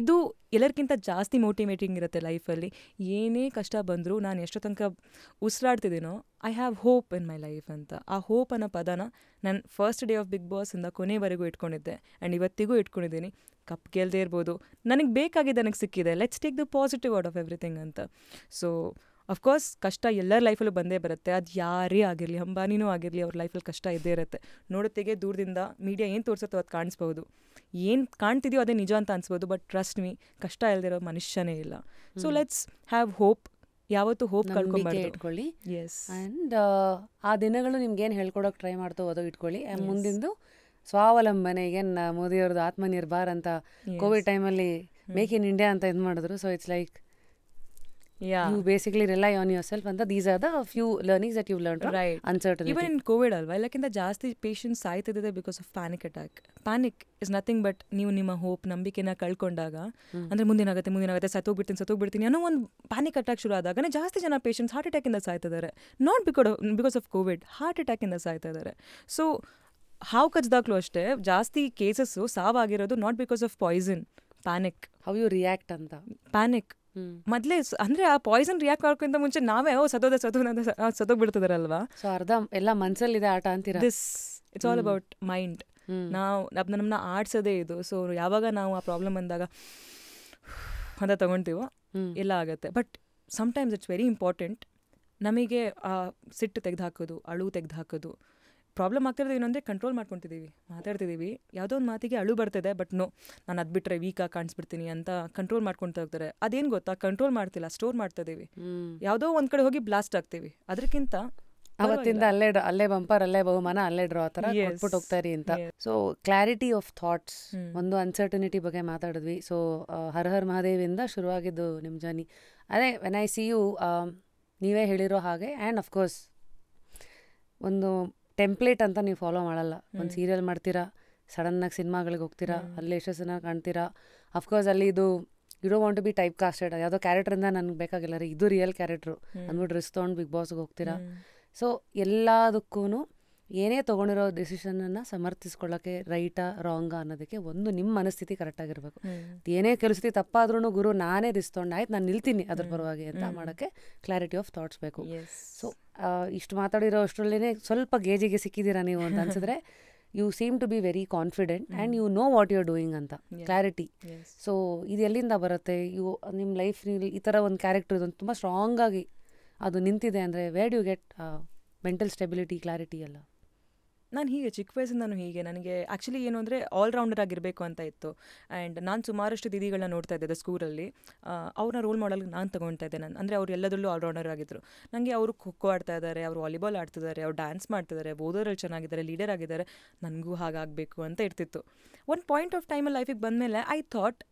ಇದು ಎಲ್ಲರಿಗಿಂತ ಜಾಸ್ತಿ ಮೋಟಿವೇಟಿಂಗ್ ಇರುತ್ತೆ ಲೈಫಲ್ಲಿ ಏನೇ ಕಷ್ಟ ಬಂದರೂ ನಾನು ಎಷ್ಟೋ ತನಕ ಉಸಿರಾಡ್ತಿದ್ದೀನೋ I have hope in my life ಅಂತ ಆ ಹೋಪ್ ಅನ್ನೋ ಪದನ ನಾನು ಫಸ್ಟ್ ಡೇ ಆಫ್ ಬಿಗ್ ಬಾಸಿಂದ ಕೊನೆವರೆಗೂ ಇಟ್ಕೊಂಡಿದ್ದೆ ಆ್ಯಂಡ್ ಇವತ್ತಿಗೂ ಇಟ್ಕೊಂಡಿದ್ದೀನಿ ಕಪ್ ಗೆಲ್ಲದೇ ಇರ್ಬೋದು ನನಗೆ ಬೇಕಾಗಿದೆ ನನಗೆ ಸಿಕ್ಕಿದೆ let's take the positive out of everything ಅಂತ ಸೊ ಅಫ್ಕೋರ್ಸ್ ಕಷ್ಟ ಎಲ್ಲರ ಲೈಫಲ್ಲೂ ಬಂದೇ ಬರುತ್ತೆ ಅದು ಯಾರೇ ಆಗಿರಲಿ ಅಂಬಾನಿನೂ ಆಗಿರಲಿ ಅವ್ರ ಲೈಫಲ್ಲಿ ಕಷ್ಟ ಇದ್ದೇ ಇರುತ್ತೆ ನೋಡುತ್ತೆಗೆ ದೂರದಿಂದ ಮೀಡಿಯಾ ಏನು ತೋರಿಸುತ್ತೋ ಅದು ಕಾಣಿಸ್ಬೋದು ಏನು ಕಾಣ್ತಿದೆಯೋ ಅದೇ ನಿಜ ಅಂತ ಅನ್ಸ್ಬೋದು ಬಟ್ ಟ್ರಸ್ಟ್ ಮೀ ಕಷ್ಟ ಇಲ್ದಿರೋ ಮನುಷ್ಯನೇ ಇಲ್ಲ ಸೊ ಲೆಟ್ಸ್ ಹ್ಯಾವ್ ಹೋಪ್ ಯಾವತ್ತು ಹೋಪ್ ಕಳ್ಕೊಂಡ್ಬಾರ್ದು ಇಟ್ಕೊಳ್ಳಿ ಎಸ್ ಆ್ಯಂಡ್ ಆ ದಿನಗಳು ನಿಮ್ಗೆ ಏನು ಹೇಳ್ಕೊಡೋಕೆ ಟ್ರೈ ಮಾಡ್ತೋ ಅದೋ ಇಟ್ಕೊಳ್ಳಿ ಮುಂದಿಂದು ಸ್ವಾವಲಂಬನೆ ಈಗೇನು ಮೋದಿಯವ್ರದ್ದು ಆತ್ಮನಿರ್ಭಾರ್ ಅಂತ ಕೋವಿಡ್ ಟೈಮಲ್ಲಿ ಮೇಕ್ ಇನ್ ಇಂಡಿಯಾ ಅಂತ ಇದು ಮಾಡಿದ್ರು so it's like yeah you rely on on self ಅಂತ these are the few learnings that you've learned from right. uncertainty even ಇಲ್ಲಕ್ಕಿಂತ ಜಾಸ್ತಿ ಪೇಷಂಟ್ಸ್ ಸಾಯ್ತಿದ್ದಿದೆ because of panic attack panic is nothing but ನೀವು ನಿಮ್ಮ hope ನಂಬಿಕೆನ ಕಳ್ಕೊಂಡಾಗ ಅಂದ್ರೆ ಆಗುತ್ತೆ ಮುಂದೇನಾಗುತ್ತೆ ಮುಂದೇನಾಗುತ್ತೆ ಸತ್ತೋಗ್ಬಿಡ್ತೀನಿ ಸತ್ತೋಗ್ಬಿಡ್ತೀನಿ ಅನ್ನೋ ಒಂದು ಪ್ಯಾನಿಕ್ ಅಟ್ಯಾಕ್ ಶುರು ಆದಾಗನೇ ಜಾಸ್ತಿ ಜನ ಪೇಷಂಟ್ಸ್ ಹಾರ್ಟ್ ಅಟ್ಯಾಕಿಂದ ಸಾಯ್ತಿದ್ದಾರೆ ನಾಟ್ ಬಿಕಾಡ್ ಬಿಕಾಸ್ ಆಫ್ ಕೋವಿಡ್ ಹಾರ್ಟ್ ಅಟ್ಯಾಕಿಂದ ಇಂದ ಇದ್ದಾರೆ ಸೊ ಹಾವು ಕಚ್ಚಿದಾಗ್ಲೂ ಅಷ್ಟೇ ಜಾಸ್ತಿ ಕೇಸಸ್ಸು ಸಾವಾಗಿರೋದು not because of poison panic how you react ಅಂತ ಪ್ಯಾನಿಕ್ ಮೊದ್ಲೇ ಅಂದ್ರೆ ಆ ಪಾಯ್ಸನ್ ರಿಯಾಕ್ಟ್ ಮಾಡ್ಕೊಂತ ಮುಂಚೆ ನಾವೇ ಓ ಸದೋದ ಸದೋದ ಸದೋಗ್ಬಿಡ್ತದಾರಲ್ವಾ ಸೊ ಅರ್ಧ ಎಲ್ಲ ಮನ್ಸಲ್ಲಿದೆ ಆಟ ಅಂತೀರಾ this it's all about mind ನಾವು ನಮ್ಮನ್ನ ಆಡ್ಸೋದೇ ಇದು ಸೊ ಯಾವಾಗ ನಾವು ಆ ಪ್ರಾಬ್ಲಮ್ ಬಂದಾಗ [SIGHS] ಅಂತ ತಗೊಂತೀವೋ ಎಲ್ಲ ಆಗುತ್ತೆ but sometimes it's very important ನಮಗೆ ಆ ಸಿಟ್ಟು ತೆಗೆದು ಹಾಕೋದು ಅಳು ತೆಗೆದು ಹಾಕೋದು ಪ್ರಾಬ್ಲಮ್ ಆಗ್ತಿರೋದು ಏನಂದರೆ ಕಂಟ್ರೋಲ್ ಮಾಡ್ಕೊತಿದ್ದೀವಿ ಮಾತಾಡ್ತಿದ್ದೀವಿ ಯಾವುದೋ ಒಂದು ಮಾತಿಗೆ ಅಳು ಬರ್ತಿದೆ ಬಟ್ ನೋ ನಾನು ಅದು ಬಿಟ್ಟರೆ ಆಗಿ ಕಾಣಿಸ್ಬಿಡ್ತೀನಿ ಅಂತ ಕಂಟ್ರೋಲ್ ಮಾಡ್ಕೊತಾ ಹೋಗ್ತಾರೆ ಅದೇನು ಗೊತ್ತಾ ಕಂಟ್ರೋಲ್ ಮಾಡ್ತಿಲ್ಲ ಸ್ಟೋರ್ ಮಾಡ್ತಿದ್ದೀವಿ ಯಾವುದೋ ಒಂದು ಕಡೆ ಹೋಗಿ ಬ್ಲಾಸ್ಟ್ ಆಗ್ತೀವಿ ಅದಕ್ಕಿಂತ ಅವತ್ತಿಂದ ಅಲ್ಲೇ ಅಲ್ಲೇ ಬಂಪರ್ ಅಲ್ಲೇ ಬಹುಮಾನ ಅಲ್ಲೇ ಡ್ರಾ ತರ ಕೊಟ್ಬಿಟ್ಟು ಹೋಗ್ತಾರಿ ಅಂತ ಸೊ ಕ್ಲಾರಿಟಿ ಆಫ್ ಥಾಟ್ಸ್ ಒಂದು ಅನ್ಸರ್ಟನಿಟಿ ಬಗ್ಗೆ ಮಾತಾಡಿದ್ವಿ ಸೊ ಹರ್ ಹರ್ ಮಹಾದೇವಿಂದ ಶುರುವಾಗಿದ್ದು ನಿಮ್ಮ ಜರ್ನಿ ಅದೇ ವೆನ್ ಐ ಸಿ ಯು ನೀವೇ ಹೇಳಿರೋ ಹಾಗೆ ಆ್ಯಂಡ್ ಅಫ್ಕೋರ್ಸ್ ಒಂದು ಟೆಂಪ್ಲೇಟ್ ಅಂತ ನೀವು ಫಾಲೋ ಮಾಡಲ್ಲ ಒಂದು ಸೀರಿಯಲ್ ಮಾಡ್ತೀರಾ ಸಡನ್ನಾಗಿ ಸಿನಿಮಾಗಳಿಗೆ ಹೋಗ್ತೀರಾ ಅಲ್ಲಿ ಯಶಸ್ಸನ್ನ ಕಾಣ್ತೀರಾ ಅಫ್ಕೋರ್ಸ್ ಅಲ್ಲಿ ಇದು you do want to be type casted ಯಾವುದೋ ಕ್ಯಾರೆಕ್ಟ್ರಿಂದ ನನಗೆ ಬೇಕಾಗಿಲ್ಲ ರೀ ಇದು ರಿಯಲ್ ಕ್ಯಾರೆಕ್ಟ್ರು ಅಂದ್ಬಿಟ್ಟು ರಿಸ್ಕ್ ತೊಗೊಂಡು ಬಿಗ್ ಬಾಸ್ಗೆ ಹೋಗ್ತೀರಾ ಸೊ ಎಲ್ಲದಕ್ಕೂ ಏನೇ ತೊಗೊಂಡಿರೋ ಡಿಸಿಷನನ್ನು ಸಮರ್ಥಿಸ್ಕೊಳ್ಳೋಕ್ಕೆ ರೈಟಾ ರಾಂಗಾ ಅನ್ನೋದಕ್ಕೆ ಒಂದು ನಿಮ್ಮ ಮನಸ್ಥಿತಿ ಕರೆಕ್ಟಾಗಿರಬೇಕು ಏನೇ ಕೆಲವು ತಪ್ಪಾದ್ರೂ ಗುರು ನಾನೇ ರಿಸ್ತೊಂಡು ಆಯ್ತು ನಾನು ನಿಲ್ತೀನಿ ಅದ್ರ ಪರವಾಗಿ ಅಂತ ಮಾಡೋಕ್ಕೆ ಕ್ಲಾರಿಟಿ ಆಫ್ ಥಾಟ್ಸ್ ಬೇಕು ಸೊ ಇಷ್ಟು ಮಾತಾಡಿರೋ ಅಷ್ಟರಲ್ಲೇ ಸ್ವಲ್ಪ ಗೇಜಿಗೆ ಸಿಕ್ಕಿದ್ದೀರಾ ನೀವು ಅಂತ ಅನ್ಸಿದ್ರೆ you seem to be very confident and you know what you are doing ಅಂತ ಕ್ಲಾರಿಟಿ ಸೊ ಇದು ಎಲ್ಲಿಂದ ಬರುತ್ತೆ ಯು ನಿಮ್ಮ ಲೈಫ್ನಲ್ಲಿ ಈ ಥರ ಒಂದು ಕ್ಯಾರೆಕ್ಟರ್ ಇದೊಂದು ತುಂಬ ಸ್ಟ್ರಾಂಗಾಗಿ ಅದು ನಿಂತಿದೆ ಅಂದರೆ where you get mental stability clarity ಎಲ್ಲ ನಾನು ಹೀಗೆ ಚಿಕ್ಕ ನಾನು ಹೀಗೆ ನನಗೆ ಆ್ಯಕ್ಚುಲಿ ಏನು ಅಂದರೆ ಆಲ್ರೌಂಡರ್ ಆಗಿರಬೇಕು ಅಂತ ಇತ್ತು ಆ್ಯಂಡ್ ನಾನು ಸುಮಾರಷ್ಟು ದೀದಿಗಳನ್ನ ನೋಡ್ತಾ ಇದ್ದೆ ಸ್ಕೂಲಲ್ಲಿ ಅವ್ರನ್ನ ರೋಲ್ ಮಾಡಲ್ ನಾನು ತೊಗೊಳ್ತಾ ಇದ್ದೆ ನಾನು ಅಂದರೆ ಅವ್ರು ಎಲ್ಲದರಲ್ಲೂ ಆಲ್ರೌಂಡರ್ ಆಗಿದ್ದರು ನನಗೆ ಅವರು ಖೋಖೋ ಖೋ ಆಡ್ತಾ ಇದ್ದಾರೆ ಅವರು ವಾಲಿಬಾಲ್ ಆಡ್ತಿದ್ದಾರೆ ಅವ್ರು ಡ್ಯಾನ್ಸ್ ಮಾಡ್ತಿದ್ದಾರೆ ಓದೋರಲ್ಲಿ ಚೆನ್ನಾಗಿದ್ದಾರೆ ಲೀಡರ್ ಆಗಿದ್ದಾರೆ ನನಗೂ ಹಾಗಾಗಬೇಕು ಅಂತ ಇರ್ತಿತ್ತು ಒಂದು ಪಾಯಿಂಟ್ ಆಫ್ ಟೈಮಲ್ಲಿ ಲೈಫಿಗೆ ಬಂದಮೇಲೆ I thought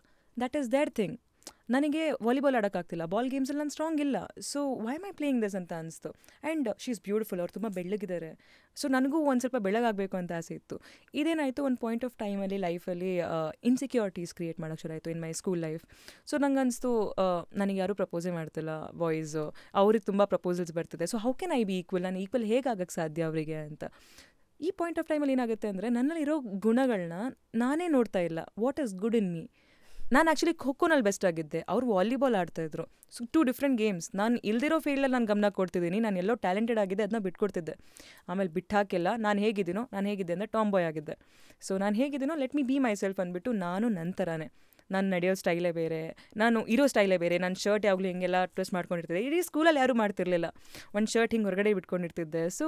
that is there thing ನನಗೆ ವಾಲಿಬಾಲ್ ಆಡೋಕ್ಕಾಗ್ತಿಲ್ಲ ಬಾಲ್ ಗೇಮ್ಸಲ್ಲಿ ನಾನು ಸ್ಟ್ರಾಂಗ್ ಇಲ್ಲ so why my playing this ಅಂತ ಅನಿಸ್ತು ಆ್ಯಂಡ್ ಶಿ ಇಸ್ ಬ್ಯೂಟಿಫುಲ್ ಅವ್ರು ತುಂಬ ಬೆಳ್ಳಗಿದ್ದಾರೆ ಸೊ ನನಗೂ ಒಂದು ಸ್ವಲ್ಪ ಬೆಳಗಾಗಬೇಕು ಅಂತ ಆಸೆ ಇತ್ತು ಇದೇನಾಯಿತು ಒಂದು ಪಾಯಿಂಟ್ ಆಫ್ ಟೈಮಲ್ಲಿ ಲೈಫಲ್ಲಿ ಇನ್ಸೆಕ್ಯೂರಿಟೀಸ್ ಕ್ರಿಯೇಟ್ ಮಾಡೋಕ್ಕೆ ಶುರು ಆಯಿತು in my school life so ಅನಿಸ್ತು ನನಗೆ ಯಾರೂ ಪ್ರಪೋಸೇ ಮಾಡ್ತಿಲ್ಲ ಬಾಯ್ಸು ಅವ್ರಿಗೆ ತುಂಬ ಪ್ರಪೋಸಲ್ಸ್ ಬರ್ತಿದೆ so how can I be equal ನಾನು ಈಕ್ವಲ್ ಹೇಗಾಗಕ್ಕೆ ಸಾಧ್ಯ ಅವರಿಗೆ ಅಂತ ಈ ಪಾಯಿಂಟ್ ಆಫ್ ಟೈಮಲ್ಲಿ ಏನಾಗುತ್ತೆ ಅಂದರೆ ನನ್ನಲ್ಲಿರೋ ಗುಣಗಳನ್ನ ನಾನೇ ನೋಡ್ತಾ ಇಲ್ಲ what is good in me ನಾನು ಆ್ಯಕ್ಚುಲಿ ಖೋಖೋನಲ್ಲಿ ಬೆಸ್ಟ್ ಆಗಿದ್ದೆ ಅವ್ರು ವಾಲಿಬಾಲ್ ಆಡ್ತಾ ಇದ್ರು ಸೊ ಟೂ ಡಿಫ್ರೆಂಟ್ ಗೇಮ್ಸ್ ನಾನು ಇಲ್ದಿರೋ ಫೀಲ್ಡಲ್ಲಿ ನಾನು ಗಮನ ಕೊಡ್ತಿದ್ದೀನಿ ನಾನು ಎಲ್ಲೋ ಟ್ಯಾಲೆಂಟೆಡ್ ಆಗಿದೆ ಅದನ್ನ ಬಿಟ್ಕೊಡ್ತಿದ್ದೆ ಆಮೇಲೆ ಹಾಕಿಲ್ಲ ನಾನು ಹೇಗಿದ್ದೀನೋ ನಾನು ಹೇಗಿದ್ದೆ ಅಂದರೆ ಟಾಮ್ ಬಾಯ್ ಆಗಿದ್ದೆ ಸೊ ನಾನು ಹೇಗಿದ್ದೀನೋ let me be myself ಅಂದ್ಬಿಟ್ಟು ನಾನು ನನ್ನ ಥರನೇ ನಾನು ನಡೆಯೋ ಸ್ಟೈಲೇ ಬೇರೆ ನಾನು ಇರೋ ಸ್ಟೈಲೇ ಬೇರೆ ನಾನು ಶರ್ಟ್ ಯಾವಾಗಲೂ ಹಿಂಗೆಲ್ಲ ಟ್ವಿಸ್ಟ್ ಮಾಡ್ಕೊಂಡಿರ್ತಿದ್ದೆ ಇಡೀ ಸ್ಕೂಲಲ್ಲಿ ಯಾರೂ ಮಾಡ್ತಿರ್ಲಿಲ್ಲ ಒಂದು ಶರ್ಟ್ ಹಿಂಗೆ ಹೊರಗಡೆ ಬಿಟ್ಕೊಂಡಿರ್ತಿದ್ದೆ ಸೊ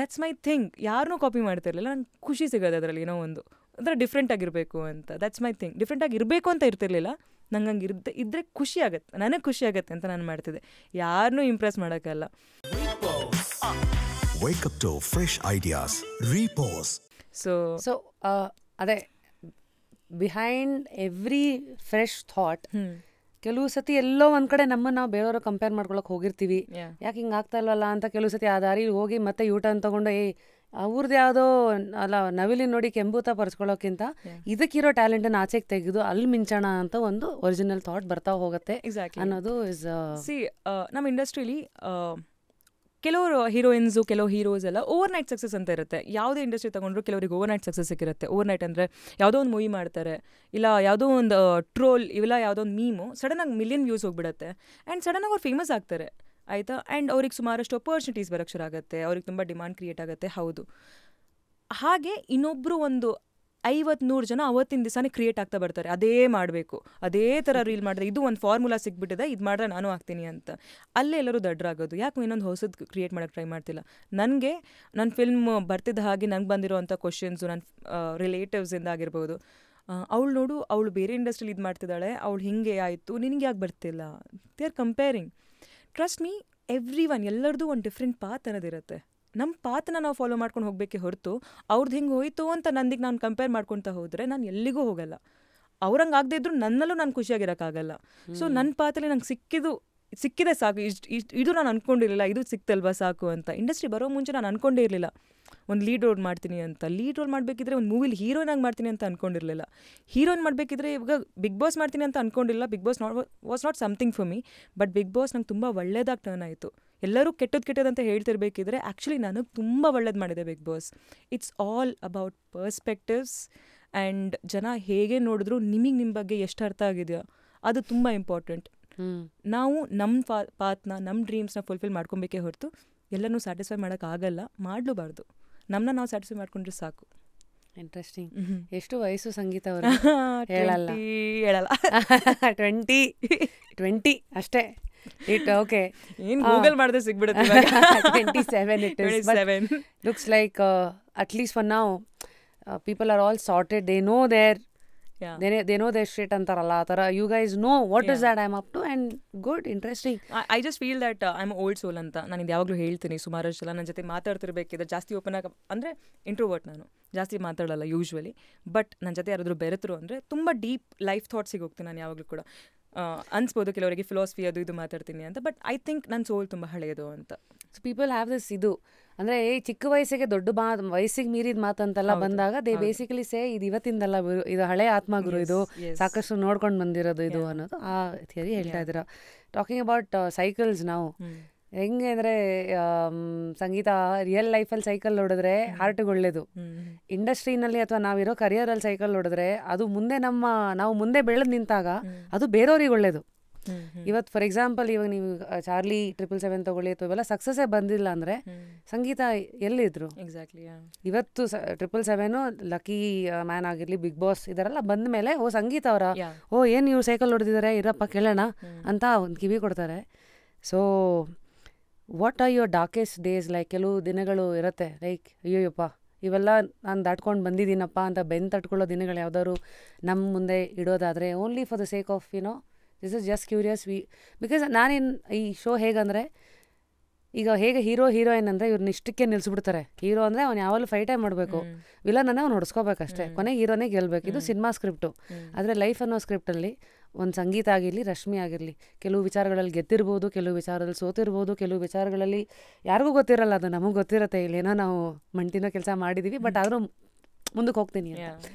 ದ್ಯಾಟ್ಸ್ ಮೈ ಥಿಂಗ್ ಯಾರನ್ನೂ ಕಾಪಿ ಮಾಡ್ತಿರಲಿಲ್ಲ ನಾನು ಖುಷಿ ಸಿಗೋದು ಅದರಲ್ಲಿ ಏನೋ ಒಂದು ಅಂದರೆ ಡಿಫ್ರೆಂಟ್ ಆಗಿರಬೇಕು ಅಂತ ದಟ್ಸ್ ಮೈ ಥಿಂಗ್ ಆಗಿ ಇರಬೇಕು ಅಂತ ಇರ್ತಿರ್ಲಿಲ್ಲ ನಂಗೆ ಹಂಗೆ ಇರ್ದೆ ಇದ್ರೆ ಖುಷಿ ಆಗುತ್ತೆ ನನಗೆ ಖುಷಿ ಆಗುತ್ತೆ ಅಂತ ನಾನು ಮಾಡ್ತಿದ್ದೆ ಯಾರನ್ನೂ ಇಂಪ್ರೆಸ್ ಮಾಡೋಕ್ಕಲ್ಲ ಸೊ ಸೊ ಅದೇ ಬಿಹೈಂಡ್ ಎವ್ರಿ ಫ್ರೆಶ್ ಥಾಟ್ ಕೆಲವು ಸತಿ ಎಲ್ಲೋ ಒಂದ್ ಕಡೆ ನಮ್ಮನ್ನ ನಾವು ಬೇರೆಯವ್ರ ಕಂಪೇರ್ ಮಾಡ್ಕೊಳಕ್ ಹೋಗಿರ್ತೀವಿ ಯಾಕೆ ಹಿಂಗ ಆಗ್ತಾ ಇಲ್ವಲ್ಲ ಅಂತ ಕೆಲವು ಸತಿ ಆ ದಾರಿ ಹೋಗಿ ಮತ್ತೆ ಯೂಟರ್ನ್ ತಗೊಂಡು ಏ ಅವ್ರದ್ದು ಯಾವುದೋ ಅಲ್ಲ ನವಿಲಿ ನೋಡಿ ಕೆಂಬೂತ ಪರಿಸ್ಕೊಳ್ಳೋಕ್ಕಿಂತ ಇದಕ್ಕಿರೋ ಟ್ಯಾಲೆಂಟನ್ನು ಆಚೆಗೆ ತೆಗೆದು ಅಲ್ಲಿ ಮಿಂಚೋಣ ಅಂತ ಒಂದು ಒರಿಜಿನಲ್ ಥಾಟ್ ಬರ್ತಾ ಹೋಗುತ್ತೆ ಎಕ್ಸಾಕ್ಟ್ಲಿ ಅನ್ನೋದು ಇಸ್ ಸಿ ನಮ್ಮ ಇಂಡಸ್ಟ್ರೀಲಿ ಕೆಲವರು ಹೀರೋಯಿನ್ಸು ಕೆಲವು ಹೀರೋಸ್ ಎಲ್ಲ ಓವರ್ ನೈಟ್ ಸಕ್ಸಸ್ ಅಂತ ಇರುತ್ತೆ ಯಾವುದೇ ಇಂಡಸ್ಟ್ರಿ ತೊಗೊಂಡ್ರು ಕೆಲವರಿಗೆ ಓವರ್ ನೈಟ್ ಸಕ್ಸಸ್ ಸಿಕ್ಕಿರುತ್ತೆ ಓವರ್ ನೈಟ್ ಅಂದರೆ ಯಾವುದೋ ಒಂದು ಮೂವಿ ಮಾಡ್ತಾರೆ ಇಲ್ಲ ಯಾವುದೋ ಒಂದು ಟ್ರೋಲ್ uh, ಇವೆಲ್ಲ ಯಾವುದೋ ಒಂದು ಮೀಮು ಸಡನ್ನಾಗಿ ಮಿಲಿಯನ್ ವ್ಯೂಸ್ ಹೋಗ್ಬಿಡುತ್ತೆ ಆ್ಯಂಡ್ ಸಡನ್ನಾಗಿ ಅವ್ರು ಫೇಮಸ್ ಆಗ್ತಾರೆ ಆಯಿತಾ ಆ್ಯಂಡ್ ಅವ್ರಿಗೆ ಸುಮಾರಷ್ಟು ಅಪರ್ಚುನಿಟೀಸ್ ಬರೋಕ್ಕೆ ಶುರು ಆಗುತ್ತೆ ಅವ್ರಿಗೆ ತುಂಬ ಡಿಮ್ಯಾಂಡ್ ಕ್ರಿಯೇಟ್ ಆಗುತ್ತೆ ಹೌದು ಹಾಗೆ ಇನ್ನೊಬ್ಬರು ಒಂದು ಐವತ್ತು ನೂರು ಜನ ಅವತ್ತಿನ ದಿವಸನೇ ಕ್ರಿಯೇಟ್ ಆಗ್ತಾ ಬರ್ತಾರೆ ಅದೇ ಮಾಡಬೇಕು ಅದೇ ಥರ ರೀಲ್ ಮಾಡಿದ್ರೆ ಇದು ಒಂದು ಫಾರ್ಮುಲಾ ಸಿಕ್ಬಿಟ್ಟಿದೆ ಇದು ಮಾಡಿದ್ರೆ ನಾನು ಆಗ್ತೀನಿ ಅಂತ ಅಲ್ಲೇ ಎಲ್ಲರೂ ದಡ್ರಾಗೋದು ಯಾಕೆ ಇನ್ನೊಂದು ಹೊಸದು ಕ್ರಿಯೇಟ್ ಮಾಡೋಕ್ಕೆ ಟ್ರೈ ಮಾಡ್ತಿಲ್ಲ ನನಗೆ ನನ್ನ ಫಿಲ್ಮ್ ಬರ್ತಿದ್ದ ಹಾಗೆ ನಂಗೆ ಬಂದಿರೋಂಥ ಕ್ವಶನ್ಸು ನನ್ನ ರಿಲೇಟಿವ್ಸಿಂದ ಆಗಿರ್ಬೋದು ಅವಳು ನೋಡು ಅವಳು ಬೇರೆ ಇಂಡಸ್ಟ್ರಿಲಿ ಇದು ಮಾಡ್ತಿದ್ದಾಳೆ ಅವಳು ಹಿಂಗೆ ಆಯಿತು ನಿನಗೆ ಯಾಕೆ ಬರ್ತಿಲ್ಲ they are comparing trust me everyone ಎಲ್ಲರದ್ದು ಒಂದು ಡಿಫ್ರೆಂಟ್ ಪಾತ್ ಅನ್ನೋದಿರುತ್ತೆ ನಮ್ಮ ಪಾತನ ನಾವು ಫಾಲೋ ಮಾಡ್ಕೊಂಡು ಹೋಗಬೇಕೆ ಹೊರತು ಅವ್ರದ್ದು ಹಿಂಗೆ ಹೋಯಿತು ಅಂತ ನಂದಿಗೆ ನಾನು ಕಂಪೇರ್ ಮಾಡ್ಕೊತಾ ಹೋದರೆ ನಾನು ಎಲ್ಲಿಗೂ ಹೋಗಲ್ಲ ಅವ್ರಂಗೆ ಆಗದೆ ಇದ್ರು ನನ್ನಲ್ಲೂ ನಾನು ಖುಷಿಯಾಗಿರೋಕ್ಕಾಗಲ್ಲ ಸೊ ನನ್ನ ಪಾತಲ್ಲಿ ನಂಗೆ ಸಿಕ್ಕಿದ್ದು ಸಿಕ್ಕಿದೆ ಸಾಕು ಇಷ್ಟು ಇದು ನಾನು ಅಂದ್ಕೊಂಡಿರಲಿಲ್ಲ ಇದು ಸಿಕ್ತಲ್ವಾ ಸಾಕು ಅಂತ ಇಂಡಸ್ಟ್ರಿ ಬರೋ ಮುಂಚೆ ನಾನು ಅಂದ್ಕೊಂಡೇ ಇರಲಿಲ್ಲ ಒಂದು ಲೀಡ್ ರೋಲ್ ಮಾಡ್ತೀನಿ ಅಂತ ಲೀಡ್ ರೋಲ್ ಮಾಡಬೇಕಿದ್ರೆ ಒಂದು ಮೂವಿಲಿ ಹೀರೋನ್ ಆಗಿ ಮಾಡ್ತೀನಿ ಅಂತ ಅನ್ಕೊಂಡಿರಲಿಲ್ಲ ಹೀರೋನ್ ಮಾಡಬೇಕಿದ್ರೆ ಇವಾಗ ಬಿಗ್ ಬಾಸ್ ಮಾಡ್ತೀನಿ ಅಂತ ಅನ್ಕೊಂಡಿಲ್ಲ Bigg Boss not was not something for me but Bigg Boss ನಂಗೆ ತುಂಬ ಒಳ್ಳೇದಾಗಿ ಟರ್ನ್ ಆಯಿತು ಎಲ್ಲರೂ ಕೆಟ್ಟದ್ದು ಕೆಟ್ಟದಂತ ಹೇಳ್ತಿರ್ಬೇಕಿದ್ರೆ ಆ್ಯಕ್ಚುಲಿ ನನಗೆ ತುಂಬ ಒಳ್ಳೇದು ಮಾಡಿದೆ Bigg Boss it's all about perspectives and ಜನ ಹೇಗೆ ನೋಡಿದ್ರು ನಿಮಗೆ ನಿಮ್ಮ ಬಗ್ಗೆ ಎಷ್ಟು ಅರ್ಥ ಆಗಿದೆಯೋ ಅದು ತುಂಬ ಇಂಪಾರ್ಟೆಂಟ್ ನಾವು ನಮ್ಮ ಪಾ ಪಾತ್ನ ನಮ್ಮ ಡ್ರೀಮ್ಸ್ನ ಫುಲ್ಫಿಲ್ ಮಾಡ್ಕೊಬೇಕೇ ಹೊರತು ಎಲ್ಲನೂ ಸ್ಯಾಟಿಸ್ಫೈ ಮಾಡೋಕ್ಕಾಗಲ್ಲ ಮಾಡಲೂಬಾರ್ದು ನಮ್ಮನ್ನ ನಾವು ಸ್ಯಾಟಿಸ್ಫೈ ಮಾಡ್ಕೊಂಡ್ರೆ ಸಾಕು ಇಂಟ್ರೆಸ್ಟಿಂಗ್ ಎಷ್ಟು ವಯಸ್ಸು ಸಂಗೀತ ಅವರು [LAUGHS] ಹೇಳಲ್ಲ ಹೇಳಲ್ಲ ಟ್ವೆಂಟಿ [LAUGHS] ಟ್ವೆಂಟಿ ಅಷ್ಟೇ ಇಟ್ ಓಕೆ ಏನು ಗೂಗಲ್ ಮಾಡಿದ್ರೆ ಸಿಗ್ಬಿಡುತ್ತೆ twenty seven it seven looks like at least for ನಾವು people are all sorted they know there they, they know ಅಂತಾರಲ್ಲ ಆ ಥರ you guys know what yeah. is that i'm up to and good interesting i, I just feel that uh, i'm ಅಂತ ನಾನು ಇದು ಯಾವಾಗಲೂ ಹೇಳ್ತೀನಿ ಸುಮಾರು ಸಲ ನನ್ನ ಜೊತೆ ಮಾತಾಡ್ತಿರ್ಬೇಕಿದ್ರೆ ಜಾಸ್ತಿ ಓಪನ್ ಆಗ ಅಂದರೆ ಇಂಟ್ರೋವರ್ಟ್ ನಾನು ಜಾಸ್ತಿ ಮಾತಾಡಲ್ಲ ಯೂಶ್ವಲಿ ಬಟ್ ನನ್ನ ಜೊತೆ ಯಾರಾದರೂ ಬೆರೆತರು ಅಂದರೆ ತುಂಬ ಡೀಪ್ ಲೈಫ್ ಥಾಟ್ಸಿಗೆ ಹೋಗ್ತೀನಿ ನಾನು ಯಾವಾಗಲೂ ಕೂಡ ಅನ್ಸ್ಬೋದು ಕೆಲವರಿಗೆ ಫಿಲಾಸಫಿ ಅದು ಇದು ಮಾತಾಡ್ತೀನಿ ಅಂತ ಬಟ್ ಐ ಥಿಂಕ್ ನನ್ನ ಸೋಲ್ ತುಂಬ ಹಳೆಯದು ಅಂತ ಸೊ ಪೀಪಲ್ ಹ್ಯಾವ್ ದಿಸ್ ಇದು ಅಂದರೆ ಈ ಚಿಕ್ಕ ವಯಸ್ಸಿಗೆ ದೊಡ್ಡ ಮಾ ವಯಸ್ಸಿಗೆ ಮೀರಿದ ಮಾತಂತೆಲ್ಲ ಬಂದಾಗ ದೇ ಬೇಸಿಕಲಿ ಸೇ ಇದು ಇವತ್ತಿಂದಲ್ಲ ಇದು ಹಳೆ ಆತ್ಮಗುರು ಇದು ಸಾಕಷ್ಟು ನೋಡ್ಕೊಂಡು ಬಂದಿರೋದು ಇದು ಅನ್ನೋದು ಆ ಥಿಯರಿ ಹೇಳ್ತಾ ಇದ್ದೀರಾ ಟಾಕಿಂಗ್ ಅಬೌಟ್ ಸೈಕಲ್ಸ್ ನಾವು ಹೆಂಗೆ ಅಂದರೆ ಸಂಗೀತ ರಿಯಲ್ ಲೈಫಲ್ಲಿ ಸೈಕಲ್ ನೋಡಿದ್ರೆ ಹಾರ್ಟಿಗೆ ಒಳ್ಳೇದು ಇಂಡಸ್ಟ್ರಿನಲ್ಲಿ ಅಥವಾ ನಾವಿರೋ ಕರಿಯರಲ್ಲಿ ಸೈಕಲ್ ನೋಡಿದ್ರೆ ಅದು ಮುಂದೆ ನಮ್ಮ ನಾವು ಮುಂದೆ ಬೆಳೆದು ನಿಂತಾಗ ಅದು ಬೇರೆಯವ್ರಿಗೆ ಒಳ್ಳೇದು ಇವತ್ತು ಫಾರ್ ಎಕ್ಸಾಂಪಲ್ ಇವಾಗ ನೀವು ಚಾರ್ಲಿ ಟ್ರಿಪಲ್ ಸೆವೆನ್ ತಗೊಳ್ಳಿ ಅಥವಾ ಇವೆಲ್ಲ ಸಕ್ಸಸ್ಸೇ ಬಂದಿಲ್ಲ ಅಂದರೆ ಸಂಗೀತ ಎಲ್ಲಿದ್ರು ಎಕ್ಸಾಕ್ಟ್ಲಿ ಇವತ್ತು ಟ್ರಿಪಲ್ ಸೆವೆನು ಲಕ್ಕಿ ಮ್ಯಾನ್ ಆಗಿರಲಿ ಬಿಗ್ ಬಾಸ್ ಇದರೆಲ್ಲ ಬಂದ ಮೇಲೆ ಓ ಸಂಗೀತ ಅವರ ಓ ಏನು ನೀವು ಸೈಕಲ್ ಹೊಡೆದಿದ್ದಾರೆ ಇರಪ್ಪ ಕೇಳೋಣ ಅಂತ ಒಂದು ಕಿವಿ ಕೊಡ್ತಾರೆ so what are your darkest days like ಕೆಲವು ದಿನಗಳು ಇರುತ್ತೆ ಲೈಕ್ ಅಯ್ಯೋಯ್ಯಪ್ಪ ಇವೆಲ್ಲ ನಾನು ದಾಟ್ಕೊಂಡು ಬಂದಿದ್ದೀನಪ್ಪ ಅಂತ ಬೆನ್ ತಟ್ಕೊಳ್ಳೋ ದಿನಗಳು ಯಾವ್ದಾದ್ರು ನಮ್ಮ ಮುಂದೆ ಇಡೋದಾದರೆ only for the sake of you know this is just curious we because ನಾನೇನು ಈ ಶೋ ಹೇಗಂದರೆ ಈಗ ಹೇಗೆ ಹೀರೋ ಹೀರೋಯಿನ್ ಅಂದರೆ ಇವ್ರನ್ನ ಇಷ್ಟಕ್ಕೆ ನಿಲ್ಲಿಸ್ಬಿಡ್ತಾರೆ ಹೀರೋ ಅಂದರೆ ಅವ್ನು ಯಾವಾಗಲೂ ಫೈಟೇ ಮಾಡಬೇಕು ವಿಲನನ್ನೇ ಅವ್ನು ಹೊಡ್ಸ್ಕೋಬೇಕಷ್ಟೇ ಕೊನೆ ಹೀರೋನೇ ಗೆಲ್ಲಬೇಕು ಇದು ಸಿನಿಮಾ ಸ್ಕ್ರಿಪ್ಟು ಆದರೆ ಲೈಫ್ ಅನ್ನೋ ಸ್ಕ್ರಿಪ್ಟಲ್ಲಿ ಒಂದು ಸಂಗೀತ ಆಗಿರಲಿ ರಶ್ಮಿ ಆಗಿರಲಿ ಕೆಲವು ವಿಚಾರಗಳಲ್ಲಿ ಗೆದ್ದಿರ್ಬೋದು ಕೆಲವು ವಿಚಾರದಲ್ಲಿ ಸೋತಿರ್ಬೋದು ಕೆಲವು ವಿಚಾರಗಳಲ್ಲಿ ಯಾರಿಗೂ ಗೊತ್ತಿರಲ್ಲ ಅದು ನಮಗೆ ಗೊತ್ತಿರುತ್ತೆ ಇಲ್ಲೇನೋ ನಾವು ಮಂಟಿನೋ ಕೆಲಸ ಮಾಡಿದ್ದೀವಿ ಬಟ್ ಆದರೂ ಮುಂದಕ್ಕೆ ಹೋಗ್ತೀನಿ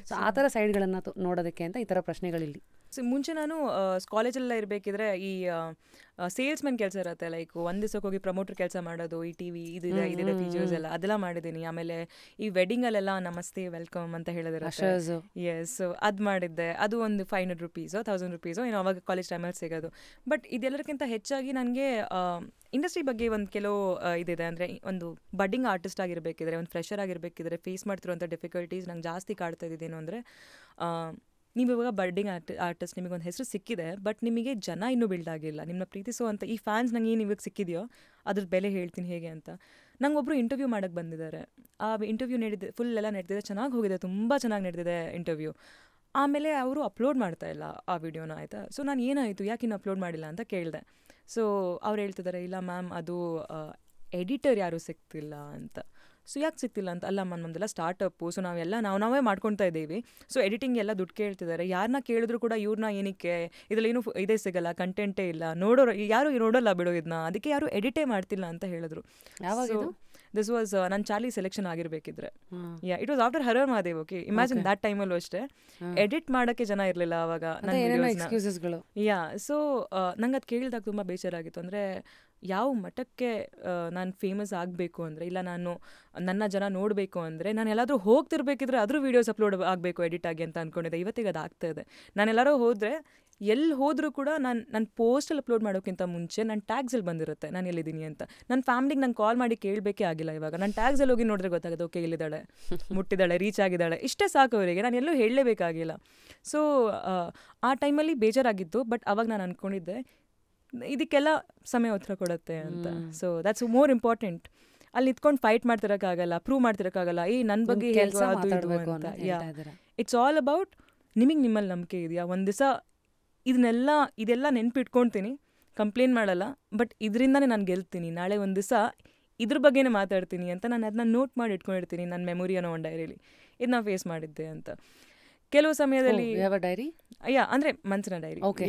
ಸೊ ಆ ಥರ ಸೈಡ್ಗಳನ್ನು ನೋಡೋದಕ್ಕೆ ಅಂತ ಈ ಥರ ಪ್ರಶ್ನೆಗಳಿಲ್ಲಿ ಸೊ ಮುಂಚೆ ನಾನು ಕಾಲೇಜಲ್ಲ ಇರಬೇಕಿದ್ರೆ ಈ ಸೇಲ್ಸ್ ಮೆನ್ ಕೆಲಸ ಇರುತ್ತೆ ಲೈಕ್ ಒಂದು ದಿವಸಕ್ಕೆ ಹೋಗಿ ಪ್ರಮೋಟರ್ ಕೆಲಸ ಮಾಡೋದು ಈ ಟಿವಿ ವಿ ಇದು ಎಲ್ಲ ಅದೆಲ್ಲ ಮಾಡಿದ್ದೀನಿ ಆಮೇಲೆ ಈ ಅಲ್ಲೆಲ್ಲ ನಮಸ್ತೆ ವೆಲ್ಕಮ್ ಅಂತ ಹೇಳಿದ್ರೆ ಎಸ್ ಅದ್ ಮಾಡಿದ್ದೆ ಅದು ಒಂದು five hundred rupees thousand rupees ಏನು ಅವಾಗ ಕಾಲೇಜ್ ಟೈಮಲ್ಲಿ ಸಿಗೋದು ಬಟ್ ಇದೆಲ್ಲರಿಗಿಂತ ಹೆಚ್ಚಾಗಿ ನನಗೆ ಇಂಡಸ್ಟ್ರಿ ಬಗ್ಗೆ ಒಂದು ಕೆಲವು ಇದಿದೆ ಅಂದ್ರೆ ಒಂದು ಬಡ್ಡಿಂಗ್ ಆರ್ಟಿಸ್ಟ್ ಆಗಿರಬೇಕಿದ್ರೆ ಒಂದು ಫ್ರೆಷರ್ ಆಗಿರಬೇಕಿದ್ರೆ ಫೇಸ್ ಮಾಡ್ತಿರುವಂಥ ಡಿಫಿಕಲ್ಟೀಸ್ ನಂಗೆ ಜಾಸ್ತಿ ಕಾಡ್ತಾ ಇದ್ದೇನು ಅಂದರೆ ನೀವು ಇವಾಗ ಬರ್ಡಿಂಗ್ ಆರ್ಟ್ ಆರ್ಟಿಸ್ಟ್ ನಿಮಗೊಂದು ಹೆಸರು ಸಿಕ್ಕಿದೆ ಬಟ್ ನಿಮಗೆ ಜನ ಇನ್ನೂ ಬಿಲ್ಡ್ ಆಗಿಲ್ಲ ನಿಮ್ಮನ್ನ ಪ್ರೀತಿಸುವಂಥ ಈ ಫ್ಯಾನ್ಸ್ ನಂಗೆ ಏನು ಇವಾಗ ಸಿಕ್ಕಿದೆಯೋ ಅದ್ರ ಬೆಲೆ ಹೇಳ್ತೀನಿ ಹೇಗೆ ಅಂತ ನಂಗೆ ಒಬ್ಬರು ಇಂಟರ್ವ್ಯೂ ಮಾಡೋಕ್ಕೆ ಬಂದಿದ್ದಾರೆ ಆ ಇಂಟರ್ವ್ಯೂ ನಡೆದಿದೆ ಫುಲ್ ಎಲ್ಲ ನಡೆದಿದೆ ಚೆನ್ನಾಗಿ ಹೋಗಿದೆ ತುಂಬ ಚೆನ್ನಾಗಿ ನಡೆದಿದೆ ಇಂಟರ್ವ್ಯೂ ಆಮೇಲೆ ಅವರು ಅಪ್ಲೋಡ್ ಮಾಡ್ತಾ ಇಲ್ಲ ಆ ವಿಡಿಯೋನ ಆಯಿತಾ ಸೊ ನಾನು ಏನಾಯಿತು ಯಾಕೆ ಇನ್ನು ಅಪ್ಲೋಡ್ ಮಾಡಿಲ್ಲ ಅಂತ ಕೇಳಿದೆ ಸೊ ಅವ್ರು ಹೇಳ್ತಿದ್ದಾರೆ ಇಲ್ಲ ಮ್ಯಾಮ್ ಅದು ಎಡಿಟರ್ ಯಾರೂ ಸಿಗ್ತಿಲ್ಲ ಅಂತ ಸೊ ಯಾಕೆ ಸಿಕ್ತಿಲ್ಲ ಅಂತ ಅಲ್ಲ ಮ್ಯಾಮ್ ನಮ್ದೆಲ್ಲ ಸ್ಟಾರ್ಟಪ್ಪು ಸೊ ನಾವೆಲ್ಲ ನಾವು ನಾವೇ ಮಾಡ್ಕೊತಾ ಇದ್ದೀವಿ ಸೊ ಎಡಿಟಿಂಗ್ ಎಲ್ಲ ದುಡ್ಡು ಕೇಳ್ತಿದ್ದಾರೆ ಯಾರನ್ನ ಕೇಳಿದ್ರು ಕೂಡ ಇವ್ರನ್ನ ಏನಕ್ಕೆ ಇದರಲ್ಲೇನು ಇದೇ ಸಿಗಲ್ಲ ಕಂಟೆಂಟೇ ಇಲ್ಲ ನೋಡೋರು ಯಾರು ನೋಡಲ್ಲ ಬಿಡೋ ಇದನ್ನ ಅದಕ್ಕೆ ಯಾರು ಎಡಿಟೇ ಮಾಡ್ತಿಲ್ಲ ಅಂತ ಹೇಳಿದ್ರು ದಿಸ್ ವಾಸ್ ನನ್ನ ಚಾಲಿ ಸೆಲೆಕ್ಷನ್ ಆಗಿರ್ಬೇಕಿದ್ರೆ yeah it was after Har Mahadev okay imagine that ಟೈಮಲ್ಲೂ ಅಷ್ಟೇ ಎಡಿಟ್ ಮಾಡೋಕ್ಕೆ ಜನ ಇರಲಿಲ್ಲ ಅವಾಗ ಯಾ ಸೊ ನಂಗೆ ಅದು ಕೇಳಿದಾಗ ತುಂಬ ಬೇಜಾರಾಗಿತ್ತು ಅಂದರೆ ಯಾವ ಮಟ್ಟಕ್ಕೆ ನಾನು ಫೇಮಸ್ ಆಗಬೇಕು ಅಂದರೆ ಇಲ್ಲ ನಾನು ನನ್ನ ಜನ ನೋಡಬೇಕು ಅಂದರೆ ನಾನು ಎಲ್ಲಾದರೂ ಹೋಗ್ತಿರ್ಬೇಕಿದ್ರೆ ಅದ್ರ ವೀಡಿಯೋಸ್ ಅಪ್ಲೋಡ್ ಆಗಬೇಕು ಎಡಿಟ್ ಆಗಿ ಅಂತ ಅಂದ್ಕೊಂಡಿದ್ದೆ ಇವತ್ತಿಗೆ ಅದು ಆಗ್ತಾ ಇದೆ ನಾನೆಲ್ಲರೂ ಹೋದರೆ ಎಲ್ಲಿ ಹೋದರೂ ಕೂಡ ನಾನು ನನ್ನ ಪೋಸ್ಟಲ್ಲಿ ಅಪ್ಲೋಡ್ ಮಾಡೋಕ್ಕಿಂತ ಮುಂಚೆ ನನ್ನ ಟ್ಯಾಕ್ಸಲ್ಲಿ ಬಂದಿರುತ್ತೆ ನಾನು ಎಲ್ಲಿದ್ದೀನಿ ಅಂತ ನನ್ನ ಫ್ಯಾಮ್ಲಿಗೆ ನಾನು ಕಾಲ್ ಮಾಡಿ ಕೇಳಬೇಕೇ ಆಗಿಲ್ಲ ಇವಾಗ ನಾನು ಟ್ಯಾಕ್ಸಲ್ಲಿ ಹೋಗಿ ನೋಡಿದ್ರೆ ಗೊತ್ತಾಗುತ್ತೆ ಓಕೆ ಇಲ್ಲಿದ್ದಾಳೆ [LAUGHS] ಮುಟ್ಟಿದ್ದಾಳೆ ರೀಚ್ ಆಗಿದ್ದಾಳೆ ಇಷ್ಟೇ ಸಾಕು ಅವರಿಗೆ ನಾನು ಎಲ್ಲೂ ಹೇಳಲೇಬೇಕಾಗಿಲ್ಲ ಸೊ ಆ ಟೈಮಲ್ಲಿ ಬೇಜಾರಾಗಿತ್ತು ಬಟ್ ಅವಾಗ ನಾನು ಅಂದ್ಕೊಂಡಿದ್ದೆ ಇದಕ್ಕೆಲ್ಲ ಸಮಯ ಉತ್ತರ ಕೊಡುತ್ತೆ ಅಂತ ಸೊ ದಟ್ಸ್ ಮೋರ್ ಇಂಪಾರ್ಟೆಂಟ್ ಅಲ್ಲಿ ಇತ್ಕೊಂಡು ಫೈಟ್ ಮಾಡ್ತಿರಕ್ಕಾಗಲ್ಲ ಪ್ರೂವ್ ಮಾಡ್ತಿರಕ್ಕಾಗಲ್ಲ ಈ ನನ್ನ ಬಗ್ಗೆ ಇಟ್ಸ್ ಆಲ್ ಅಬೌಟ್ ನಿಮಗೆ ನಿಮ್ಮಲ್ಲಿ ನಂಬಿಕೆ ಇದೆಯಾ ಒಂದು ದಿವಸ ಇದನ್ನೆಲ್ಲ ಇದೆಲ್ಲ ನೆನ್ಪಿಟ್ಕೊಳ್ತೀನಿ ಕಂಪ್ಲೇಂಟ್ ಮಾಡಲ್ಲ ಬಟ್ ಇದರಿಂದನೇ ನಾನು ಗೆಲ್ತೀನಿ ನಾಳೆ ಒಂದು ದಿವಸ ಇದ್ರ ಬಗ್ಗೆನೇ ಮಾತಾಡ್ತೀನಿ ಅಂತ ನಾನು ಅದನ್ನ ನೋಟ್ ಮಾಡಿ ಇಟ್ಕೊಂಡಿರ್ತೀನಿ ನನ್ನ ಅನ್ನೋ ಒಂದು ಡೈರಿಯಲ್ಲಿ ಇದನ್ನ ಫೇಸ್ ಮಾಡಿದ್ದೆ ಅಂತ ಕೆಲವು ಸಮಯದಲ್ಲಿ ಡೈರಿ oh, ಅಯ್ಯ ಅಂದ್ರೆ ಮನ್ಸಿನ ಡೈರಿ ಓಕೆ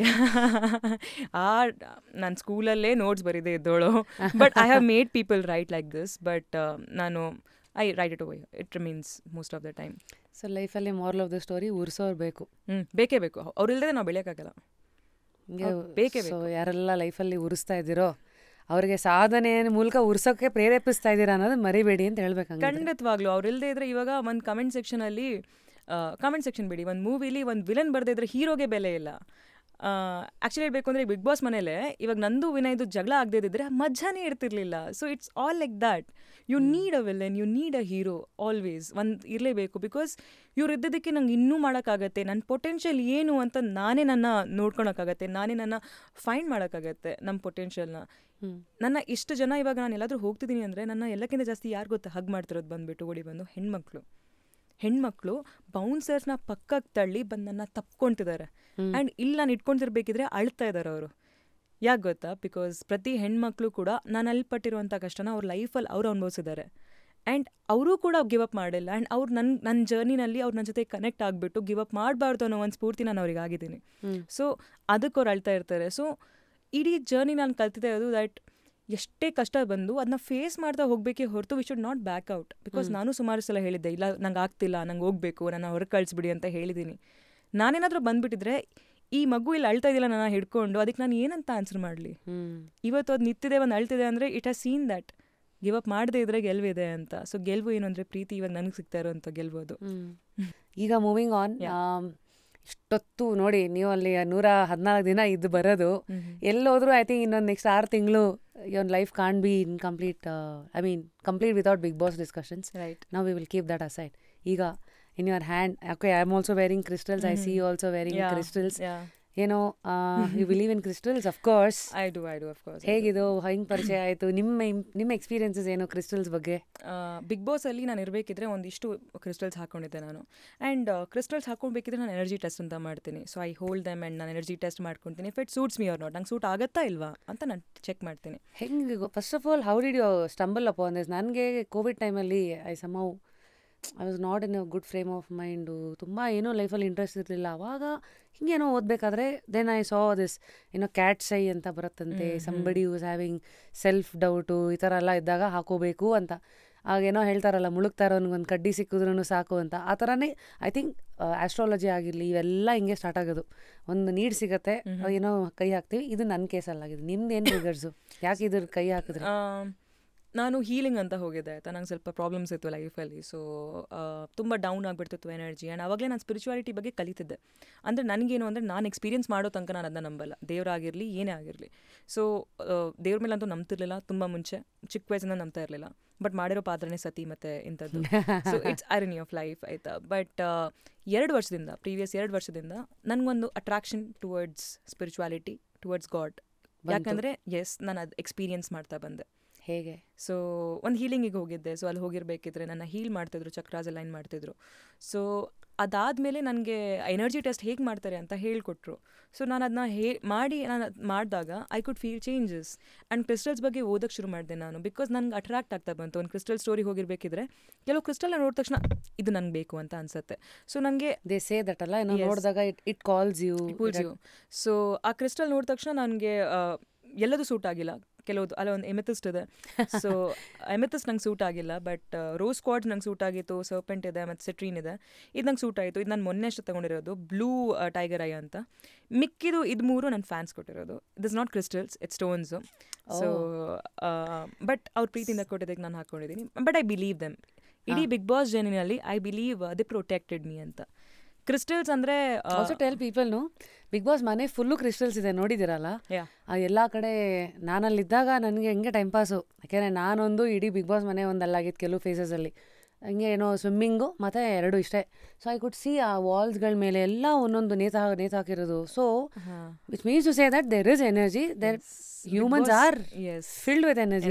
[LAUGHS] ಆ uh, ನಾನು ಸ್ಕೂಲಲ್ಲೇ ನೋಟ್ಸ್ ಬರೀದೆ ಇದ್ದೋಳು but I have made people write like this but ನಾನು I write it away it means most of the time so ಲೈಫಲ್ಲಿ ಮಾರಲ್ ಆಫ್ ದ ಸ್ಟೋರಿ ಉರ್ಸೋರು ಬೇಕು ಹ್ಞೂ ಬೇಕೇ ಬೇಕು ಅವ್ರಿಲ್ಲದೆ ನಾವು ಬೆಳೆಯೋಕ್ಕಾಗಲ್ಲ ಬೇಕೇ ಬೇಕು ಯಾರೆಲ್ಲ ಲೈಫಲ್ಲಿ ಉರಿಸ್ತಾ ಇದ್ದೀರೋ ಅವರಿಗೆ ಸಾಧನೆ ಮೂಲಕ ಉರ್ಸೋಕ್ಕೆ ಪ್ರೇರೇಪಿಸ್ತಾ ಇದ್ದೀರಾ ಅನ್ನೋದು ಮರಿಬೇಡಿ ಅಂತ ಹೇಳ್ಬೇಕು ಖಂಡಿತವಾಗ್ಲು ಅವ್ರು ಇಲ್ಲದೆ ಇದ್ರೆ ಇವಾಗ ಒಂದು ಕಮೆಂಟ್ ಅಲ್ಲಿ ಕಾಮೆಂಟ್ ಸೆಕ್ಷನ್ ಬಿಡಿ ಒಂದು ಮೂವಿಲಿ ಒಂದು ವಿಲನ್ ಬರೆದಿದ್ರೆ ಹೀರೋಗೆ ಬೆಲೆ ಇಲ್ಲ ಆ್ಯಕ್ಚುಲಿ ಹೇಳಬೇಕು ಅಂದರೆ ಬಿಗ್ ಬಾಸ್ ಮನೇಲೆ ಇವಾಗ ನಂದು ವಿನಯ್ದು ಜಗಳ ಆಗದಿದ್ದರೆ ಮಜಾನೇ ಇರ್ತಿರ್ಲಿಲ್ಲ so it's all like that you need a villain you need a hero always ಒಂದು ಇರಲೇಬೇಕು ಬಿಕಾಸ್ ಇವ್ರು ಇದ್ದದಕ್ಕೆ ನಂಗೆ ಇನ್ನೂ ಮಾಡೋಕ್ಕಾಗತ್ತೆ ನನ್ನ ಪೊಟೆನ್ಷಿಯಲ್ ಏನು ಅಂತ ನಾನೇ ನನ್ನ ನೋಡ್ಕೊಳಕ್ಕಾಗತ್ತೆ ನಾನೇ ನನ್ನ ಫೈಂಡ್ ಮಾಡೋಕ್ಕಾಗತ್ತೆ ನಮ್ಮ ಪೊಟೆನ್ಷಿಯಲ್ನ ನನ್ನ ಇಷ್ಟು ಜನ ಇವಾಗ ನಾನು ಎಲ್ಲಾದರೂ ಹೋಗ್ತಿದ್ದೀನಿ ಅಂದರೆ ನನ್ನ ಎಲ್ಲಕ್ಕಿಂತ ಜಾಸ್ತಿ ಯಾರು ಗೊತ್ತಾ ಹಗ್ ಮಾಡ್ತಿರೋದು ಬಂದುಬಿಟ್ಟು ಓಡಿ ಬಂದು ಹೆಣ್ಮಕ್ಳು ಹೆಣ್ಮಕ್ಳು ಬೌನ್ಸರ್ಸ್ನ ಪಕ್ಕಕ್ಕೆ ತಳ್ಳಿ ಬಂದು ನನ್ನ ತಪ್ಕೊಂತಿದ್ದಾರೆ ಆ್ಯಂಡ್ ಇಲ್ಲಿ ನಾನು ಇಟ್ಕೊಂಡಿರ್ಬೇಕಿದ್ರೆ ಅಳ್ತಾ ಇದ್ದಾರೆ ಅವರು ಯಾಕೆ ಗೊತ್ತಾ ಬಿಕಾಸ್ ಪ್ರತಿ ಹೆಣ್ಮಕ್ಳು ಕೂಡ ನಾನು ಅಲ್ಲಿ ಕಷ್ಟನ ಅವ್ರ ಲೈಫಲ್ಲಿ ಅವರು ಅನುಭವಿಸಿದ್ದಾರೆ ಆ್ಯಂಡ್ ಅವರು ಕೂಡ ಗಿವ್ ಅಪ್ ಮಾಡಿಲ್ಲ ಆ್ಯಂಡ್ ಅವ್ರು ನನ್ನ ನನ್ನ ಜರ್ನಿನಲ್ಲಿ ಅವ್ರು ನನ್ನ ಜೊತೆ ಕನೆಕ್ಟ್ ಆಗಿಬಿಟ್ಟು ಗಿವ್ ಅಪ್ ಮಾಡಬಾರ್ದು ಅನ್ನೋ ಒಂದು ಸ್ಫೂರ್ತಿ ನಾನು ಅವ್ರಿಗೆ ಆಗಿದ್ದೀನಿ ಸೊ ಅದಕ್ಕೆ ಅವ್ರು ಅಳ್ತಾ ಇರ್ತಾರೆ ಸೊ ಇಡೀ ಜರ್ನಿ ನಾನು ಕಲ್ತಿದ್ದೆ ಅದು ದ್ಯಾಟ್ ಎಷ್ಟೇ ಕಷ್ಟ ಬಂದು ಅದನ್ನ ಫೇಸ್ ಮಾಡ್ತಾ ಹೋಗ್ಬೇಕೇ ಹೊರತು we should not back out because ನಾನು ಸುಮಾರು ಸಲ ಹೇಳಿದ್ದೆ ಇಲ್ಲ ನಂಗೆ ಆಗ್ತಿಲ್ಲ ನಂಗೆ ಹೋಗ್ಬೇಕು ನನ್ನ ಹೊರಗೆ ಕಳಿಸ್ಬಿಡಿ ಅಂತ ಹೇಳಿದ್ದೀನಿ ನಾನೇನಾದರೂ ಬಂದ್ಬಿಟ್ಟಿದ್ರೆ ಈ ಮಗು ಇಲ್ಲಿ ಅಳ್ತಾ ಇದಿಲ್ಲ ನಾನು ಹಿಡ್ಕೊಂಡು ಅದಕ್ಕೆ ನಾನು ಏನಂತ ಆನ್ಸರ್ ಮಾಡಲಿ ಇವತ್ತು ಅದು ನಿಂತಿದೆ ಒಂದು ಅಳ್ತಿದೆ ಅಂದರೆ it has seen that give up ಮಾಡದೇ ಇದ್ರೆ ಗೆಲ್ವಿದೆ ಅಂತ ಸೊ ಗೆಲ್ವು ಏನು ಅಂದರೆ ಪ್ರೀತಿ ಇವಾಗ ನನಗೆ ಸಿಗ್ತಾ ಅಂತ ಗೆಲ್ಬೋದು [LAUGHS] ಈಗ ಮೂವಿಂಗ್ ಆನ್ ಇಷ್ಟೊತ್ತು ನೋಡಿ ನೀವು ಅಲ್ಲಿ ನೂರ ಹದಿನಾಲ್ಕು ದಿನ ಇದ್ದು ಬರೋದು ಎಲ್ಲೋದ್ರು ಐ ತಿಂಕ್ ಇನ್ನೊಂದು ನೆಕ್ಸ್ಟ್ ಆರು ತಿಂಗಳು your life can be incomplete I mean complete without Bigg Boss discussions right ನಾವು we will keep that aside ಈಗ in your hand okay I am also wearing crystals I see also wearing crystals ಏನೋ you believe in crystals of course I do I do of course ಹೇಗಿದು ಹೆಂಗೆ ಪರಿಚಯ ಆಯಿತು ನಿಮ್ಮ ನಿಮ್ಮ experiences ಏನು crystals ಬಗ್ಗೆ ಬಿಗ್ ಬಾಸ್ ಅಲ್ಲಿ ನಾನು ಇರಬೇಕಿದ್ರೆ ಒಂದಿಷ್ಟು ಕ್ರಿಸ್ಟಲ್ಸ್ ಹಾಕೊಂಡಿದ್ದೆ ನಾನು ಆ್ಯಂಡ್ ಕ್ರಿಸ್ಟಲ್ಸ್ uh, ಹಾಕೊಂಡ್ಬೇಕಿದ್ರೆ ನಾನು ಎನರ್ಜಿ ಟೆಸ್ಟ್ ಅಂತ ಮಾಡ್ತೀನಿ so I hold them and ನಾನು ಎನರ್ಜಿ ಟೆಸ್ಟ್ ಮಾಡ್ಕೊತೀನಿ if it suits me or not ನಂಗೆ ಸೂಟ್ ಆಗುತ್ತಾ ಇಲ್ವಾ ಅಂತ ನಾನು ಚೆಕ್ ಮಾಡ್ತೀನಿ ಹೆಂಗೆ first of all how did you stumble upon ನನಗೆ ಕೋವಿಡ್ ಟೈಮಲ್ಲಿ I some I was not in a good frame of mind ತುಂಬ ಏನೋ ಲೈಫಲ್ಲಿ ಇಂಟ್ರೆಸ್ಟ್ ಇರಲಿಲ್ಲ ಆವಾಗ ಹಿಂಗೇನೋ ಓದಬೇಕಾದ್ರೆ ದೆನ್ ಐ ಸಾ ದಿಸ್ ಏನೋ ಕ್ಯಾಟ್ ಸೈ ಅಂತ ಬರುತ್ತಂತೆ somebody use having self doubt ಈ ಥರ ಎಲ್ಲ ಇದ್ದಾಗ ಹಾಕೋಬೇಕು ಅಂತ ಆಗೇನೋ ಹೇಳ್ತಾರಲ್ಲ ಮುಳುಗ್ತಾ ಒಂದು ಕಡ್ಡಿ ಸಿಕ್ಕಿದ್ರೂ ಸಾಕು ಅಂತ ಆ ಥರನೇ ಐ ಥಿಂಕ್ ಆಸ್ಟ್ರಾಲಜಿ ಆಗಿರಲಿ ಇವೆಲ್ಲ ಹಿಂಗೆ ಸ್ಟಾರ್ಟ್ ಆಗೋದು ಒಂದು ನೀಡ್ ಸಿಗತ್ತೆ ಏನೋ ಕೈ ಹಾಕ್ತೀವಿ ಇದು ನನ್ನ ಕೇಸಲ್ಲಾಗಿದೆ ನಿಮ್ದು ಏನು ರಿಗರ್ಸು ಯಾಕೆ ಇದ್ರ ಕೈ ಹಾಕಿದ್ರೆ ನಾನು ಹೀಲಿಂಗ್ ಅಂತ ಹೋಗಿದ್ದೆ ಆಯಿತಾ ನಂಗೆ ಸ್ವಲ್ಪ ಪ್ರಾಬ್ಲಮ್ಸ್ ಇತ್ತು ಲೈಫಲ್ಲಿ ಸೊ ತುಂಬ ಡೌನ್ ಆಗಿಬಿಡ್ತಿತ್ತು ಎನರ್ಜಿ ಆ್ಯಂಡ್ ಆವಾಗಲೇ ನಾನು ಸ್ಪಿರಿಚುವಾಲಿಟಿ ಬಗ್ಗೆ ಕಲಿತಿದ್ದೆ ಅಂದರೆ ನನಗೇನು ಅಂದರೆ ನಾನು ಎಕ್ಸ್ಪೀರಿಯನ್ಸ್ ಮಾಡೋ ತನಕ ನಾನು ಅದನ್ನ ನಂಬಲ್ಲ ದೇವರಾಗಿರಲಿ ಏನೇ ಆಗಿರಲಿ ಸೊ ದೇವ್ರ ಮೇಲೆ ಅಂತೂ ನಂಬ್ತಿರ್ಲಿಲ್ಲ ತುಂಬ ಮುಂಚೆ ಚಿಕ್ಕ ವಯಸ್ಸಿಂದ ನಂಬ್ತಾ ಇರಲಿಲ್ಲ ಬಟ್ ಮಾಡಿರೋ ಪಾತ್ರನೇ ಸತಿ ಮತ್ತು ಇಂಥದ್ದು so it's irony of life ಆಯಿತಾ ಬಟ್ ಎರಡು ವರ್ಷದಿಂದ ಪ್ರೀವಿಯಸ್ ಎರಡು ವರ್ಷದಿಂದ ನನಗೊಂದು attraction towards spirituality towards God ಯಾಕಂದರೆ ಎಸ್ ನಾನು ಅದು ಎಕ್ಸ್ಪೀರಿಯನ್ಸ್ ಮಾಡ್ತಾ ಬಂದೆ ಹೇಗೆ ಸೊ ಒಂದು ಹೀಲಿಂಗಿಗೆ ಹೋಗಿದ್ದೆ ಸೊ ಅಲ್ಲಿ ಹೋಗಿರಬೇಕಿದ್ರೆ ನನ್ನ ಹೀಲ್ ಮಾಡ್ತಿದ್ರು ಚಕ್ರಾಸ್ ಅಲೈನ್ ಮಾಡ್ತಿದ್ರು ಸೊ ಅದಾದಮೇಲೆ ನನಗೆ ಎನರ್ಜಿ ಟೆಸ್ಟ್ ಹೇಗೆ ಮಾಡ್ತಾರೆ ಅಂತ ಹೇಳಿಕೊಟ್ರು ಸೊ ನಾನು ಅದನ್ನ ಹೇ ಮಾಡಿ ನಾನು ಅದು ಮಾಡಿದಾಗ I could feel changes and crystals ಬಗ್ಗೆ ಓದೋಕ್ಕೆ ಶುರು ಮಾಡಿದೆ ನಾನು ಬಿಕಾಸ್ ನನಗೆ ಅಟ್ರಾಕ್ಟ್ ಆಗ್ತಾ ಬಂತು ಒಂದು ಕ್ರಿಸ್ಟಲ್ ಸ್ಟೋರಿ ಹೋಗಿರಬೇಕಿದ್ರೆ ಕೆಲವು ಕ್ರಿಸ್ಟಲ್ನ ನೋಡಿದ ತಕ್ಷಣ ಇದು ನನಗೆ ಬೇಕು ಅಂತ ಅನಿಸುತ್ತೆ ಸೊ ನನಗೆ ದೇ ಸೇ ದಟ್ ಅಲ್ಲ ನೋಡಿದಾಗ it it calls you you so ಆ ಕ್ರಿಸ್ಟಲ್ ನೋಡಿದ ತಕ್ಷಣ ನನಗೆ ಎಲ್ಲದೂ ಸೂಟ್ ಆಗಿಲ್ಲ ಕೆಲವೊಂದು ಅಲ್ಲ ಒಂದು ಎಮೆಥಿಸ್ಟ್ ಇದೆ ಸೊ ಎಮೆಥಿಸ್ಟ್ ನಂಗೆ ಸೂಟ್ ಆಗಿಲ್ಲ ಬಟ್ ರೋಸ್ ಕ್ವಾಡ್ ನಂಗೆ ಸೂಟ್ ಆಗಿತ್ತು ಸರ್ಪೆಂಟ್ ಇದೆ ಮತ್ತು ಸೆಟ್ರೀನ್ ಇದೆ ಇದು ನಂಗೆ ಸೂಟ್ ಆಯಿತು ಇದು ನಾನು ಮೊನ್ನೆ ಅಷ್ಟು ತೊಗೊಂಡಿರೋದು ಬ್ಲೂ ಟೈಗರ್ uh, ಐ ಅಂತ ಮಿಕ್ಕಿದು ಇದು ಮೂರು ನನ್ನ ಫ್ಯಾನ್ಸ್ ಕೊಟ್ಟಿರೋದು this not crystals it stones so but ಅವ್ರ ಪ್ರೀತಿಯಿಂದ ಕೊಟ್ಟಿದ್ದಕ್ಕೆ ನಾನು ಹಾಕ್ಕೊಂಡಿದ್ದೀನಿ ಬಟ್ ಐ ಬಿಲೀವ್ ದೆಮ್ ಇಡೀ ಬಿಗ್ ಬಾಸ್ ಜರ್ನಿನಲ್ಲಿ I believe the protected me ಅಂತ ಕ್ರಿಸ್ಟಲ್ಸ್ ಅಂದರೆ also tell people know Bigg Boss ಮನೆ ಫುಲ್ಲು ಕ್ರಿಸ್ಟಲ್ಸ್ ಇದೆ ಆ ಎಲ್ಲ ಕಡೆ ನಾನಲ್ಲಿದ್ದಾಗ ನನಗೆ ಹೆಂಗೆ ಟೈಮ್ ಪಾಸು ಯಾಕೆಂದರೆ ನಾನೊಂದು ಇಡೀ ಬಿಗ್ ಬಾಸ್ ಮನೆ ಒಂದಲ್ಲಾಗಿತ್ತು ಕೆಲವು ಫೇಸಸಲ್ಲಿ ಹಂಗೆ ಏನೋ ಸ್ವಿಮ್ಮಿಂಗು ಮತ್ತು ಎರಡು ಇಷ್ಟೇ ಸೊ ಐ ಕುಡ್ ಸಿ ಆ ವಾಲ್ಸ್ಗಳ ಮೇಲೆ ಎಲ್ಲ ಒಂದೊಂದು ನೇತ ನೇತು ಹಾಕಿರೋದು so which means to say that there is energy there humans are filled with energy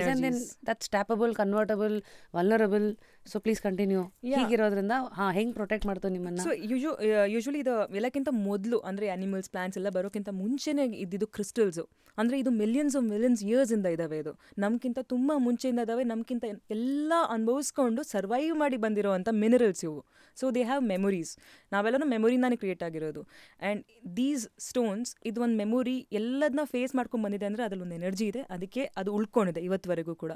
that stoppable convertible vulnerable so please continue ಹೀಗಿರೋದ್ರಿಂದ ಹಾ ಹೆಂಗ್ ಪ್ರೊಟೆಕ್ಟ್ ಮಾಡ್ತೀವಿ ನಿಮ್ಮನ್ನ ಸೊ ಯೂಶು ಯೂಶಲಿ ಇದು ಎಲ್ಲಕ್ಕಿಂತ ಮೊದಲು ಅಂದರೆ ಅನಿಮಲ್ಸ್ ಪ್ಲಾಂಟ್ಸ್ ಎಲ್ಲ ಬರೋಕ್ಕಿಂತ ಮುಂಚೆನೇ ಇದ್ದಿದ್ದು ಕ್ರಿಸ್ಟಲ್ಸು ಅಂದರೆ ಇದು ಮಿಲಿಯನ್ಸ್ ಆಫ್ ಮಿಲಿಯನ್ಸ್ ಇಯರ್ಸ್ ಇಂದ ಇದ್ದಾವೆ ಇದು ನಮ್ಗಿಂತ ತುಂಬ ಮುಂಚೆಯಿಂದ ಇದಾವೆ ನಮ್ಕಿಂತ ಎಲ್ಲ ಅನುಭವಿಸ್ಕೊಂಡು ಸರ್ವೈವ್ ಮಾಡಿ ಬಂದಿರೋವಂಥ ಮಿನರಲ್ಸ್ ಇವು ಸೊ ದೇ ಹ್ಯಾವ್ ಮೆಮೊರೀಸ್ ನಾವೆಲ್ಲನೂ ಮೆಮೊರಿನಾನೇ ಕ್ರಿಯೇಟ್ ಆಗಿರೋದು ಆ್ಯಂಡ್ ದೀಸ್ ಸ್ಟೋನ್ಸ್ ಇದು ಒಂದು ಮೆಮೊರಿ ಎಲ್ಲದನ್ನ ಫೇಸ್ ಮಾಡ್ಕೊಂಡು ಬಂದಿದೆ ಅಂದರೆ ಅದರಲ್ಲೊಂದು ಎನರ್ಜಿ ಇದೆ ಅದಕ್ಕೆ ಅದು ಉಳ್ಕೊಂಡಿದೆ ಇವತ್ತುವರೆಗೂ ಕೂಡ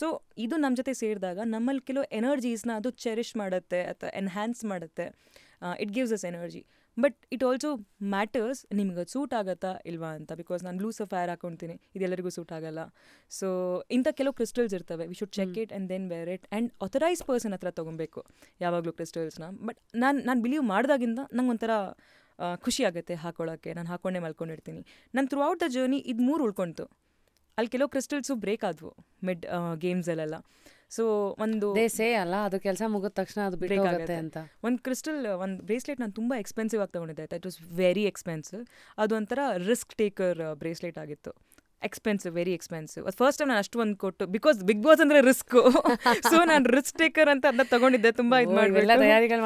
ಸೊ ಇದು ನಮ್ಮ ಜೊತೆ ಸೇರಿದಾಗ ನಮ್ಮಲ್ಲಿ ಕೆಲವು ಎನರ್ ಎನರ್ಜೀಸ್ನ ಅದು ಚೆರಿಷ್ ಮಾಡುತ್ತೆ ಅಥವಾ ಎನ್ಹ್ಯಾನ್ಸ್ ಮಾಡುತ್ತೆ it gives us energy but it also matters ನಿಮ್ಗೆ ಅದು ಸೂಟ್ ಆಗುತ್ತಾ ಇಲ್ವಾ ಅಂತ ಬಿಕಾಸ್ ನಾನು ಬ್ಲೂ ಸಫೈರ್ ಹಾಕೊಳ್ತೀನಿ ಇದೆಲ್ಲರಿಗೂ ಸೂಟ್ ಆಗೋಲ್ಲ ಸೊ ಇಂಥ ಕೆಲವು ಕ್ರಿಸ್ಟಲ್ಸ್ ಇರ್ತವೆ we should check it and then wear it and authorise person ಹತ್ರ ತೊಗೊಬೇಕು ಯಾವಾಗಲೂ ಕ್ರಿಸ್ಟಲ್ಸ್ನ ಬಟ್ ನಾನು ನಾನು ಬಿಲೀವ್ ಮಾಡಿದಾಗಿಂದ ನಂಗೆ ಒಂಥರ ಖುಷಿ ಆಗುತ್ತೆ ಹಾಕೊಳ್ಳೋಕ್ಕೆ ನಾನು ಹಾಕೊಂಡೇ ಮಲ್ಕೊಂಡಿರ್ತೀನಿ ನಾನು ಥ್ರೂ ಔಟ್ ದ ಜರ್ನಿ ಇದು ಮೂರು ಉಳ್ಕೊಳ್ತು ಅಲ್ಲಿ ಕೆಲವು ಕ್ರಿಸ್ಟಲ್ಸು ಬ್ರೇಕ್ ಆದವು ಮಿಡ್ ಗೇಮ್ಸಲ್ಲೆಲ್ಲ ಸೊ ಒಂದು ಸೇ ಅಲ್ಲ ಅದು ಕೆಲಸ ಮುಗಿದ ತಕ್ಷಣ ಅದು ಬೇಕಾಗುತ್ತೆ ಅಂತ ಒಂದು ಕ್ರಿಸ್ಟಲ್ ಒಂದು ಬ್ರೇಸ್ಲೆಟ್ ನಾನು ತುಂಬ ಎಕ್ಸ್ಪೆನ್ಸಿವ್ ಆಗಿ ತೊಗೊಂಡಿದ್ದೆ ಆಯ್ತಾ ಇಟ್ ವಾಸ್ ವೆರಿ ಎಕ್ಸ್ಪೆನ್ಸಿವ್ ಅದು ಒಂಥರ ರಿಸ್ಕ್ ಟೇಕರ್ ಬ್ರೇಸ್ಲೆಟ್ ಆಗಿತ್ತು ಎಕ್ಸ್ಪೆನ್ಸಿವ್ ವೆರಿ ಎಕ್ಸ್ಪೆನ್ಸಿವ್ ಅದು ಫಸ್ಟ್ ಟೈಮ್ ನಾನು ಅಷ್ಟು ಒಂದು ಕೊಟ್ಟು ಬಿಕಾಸ್ ಬಿಗ್ ಬಾಸ್ ಅಂದ್ರೆ ರಿಸ್ಕ್ ಸೊ ನಾನು ರಿಸ್ಕ್ ಟೇಕರ್ ಅಂತ ಅದನ್ನ ತಗೊಂಡಿದ್ದೆ ತುಂಬಾ ಇದು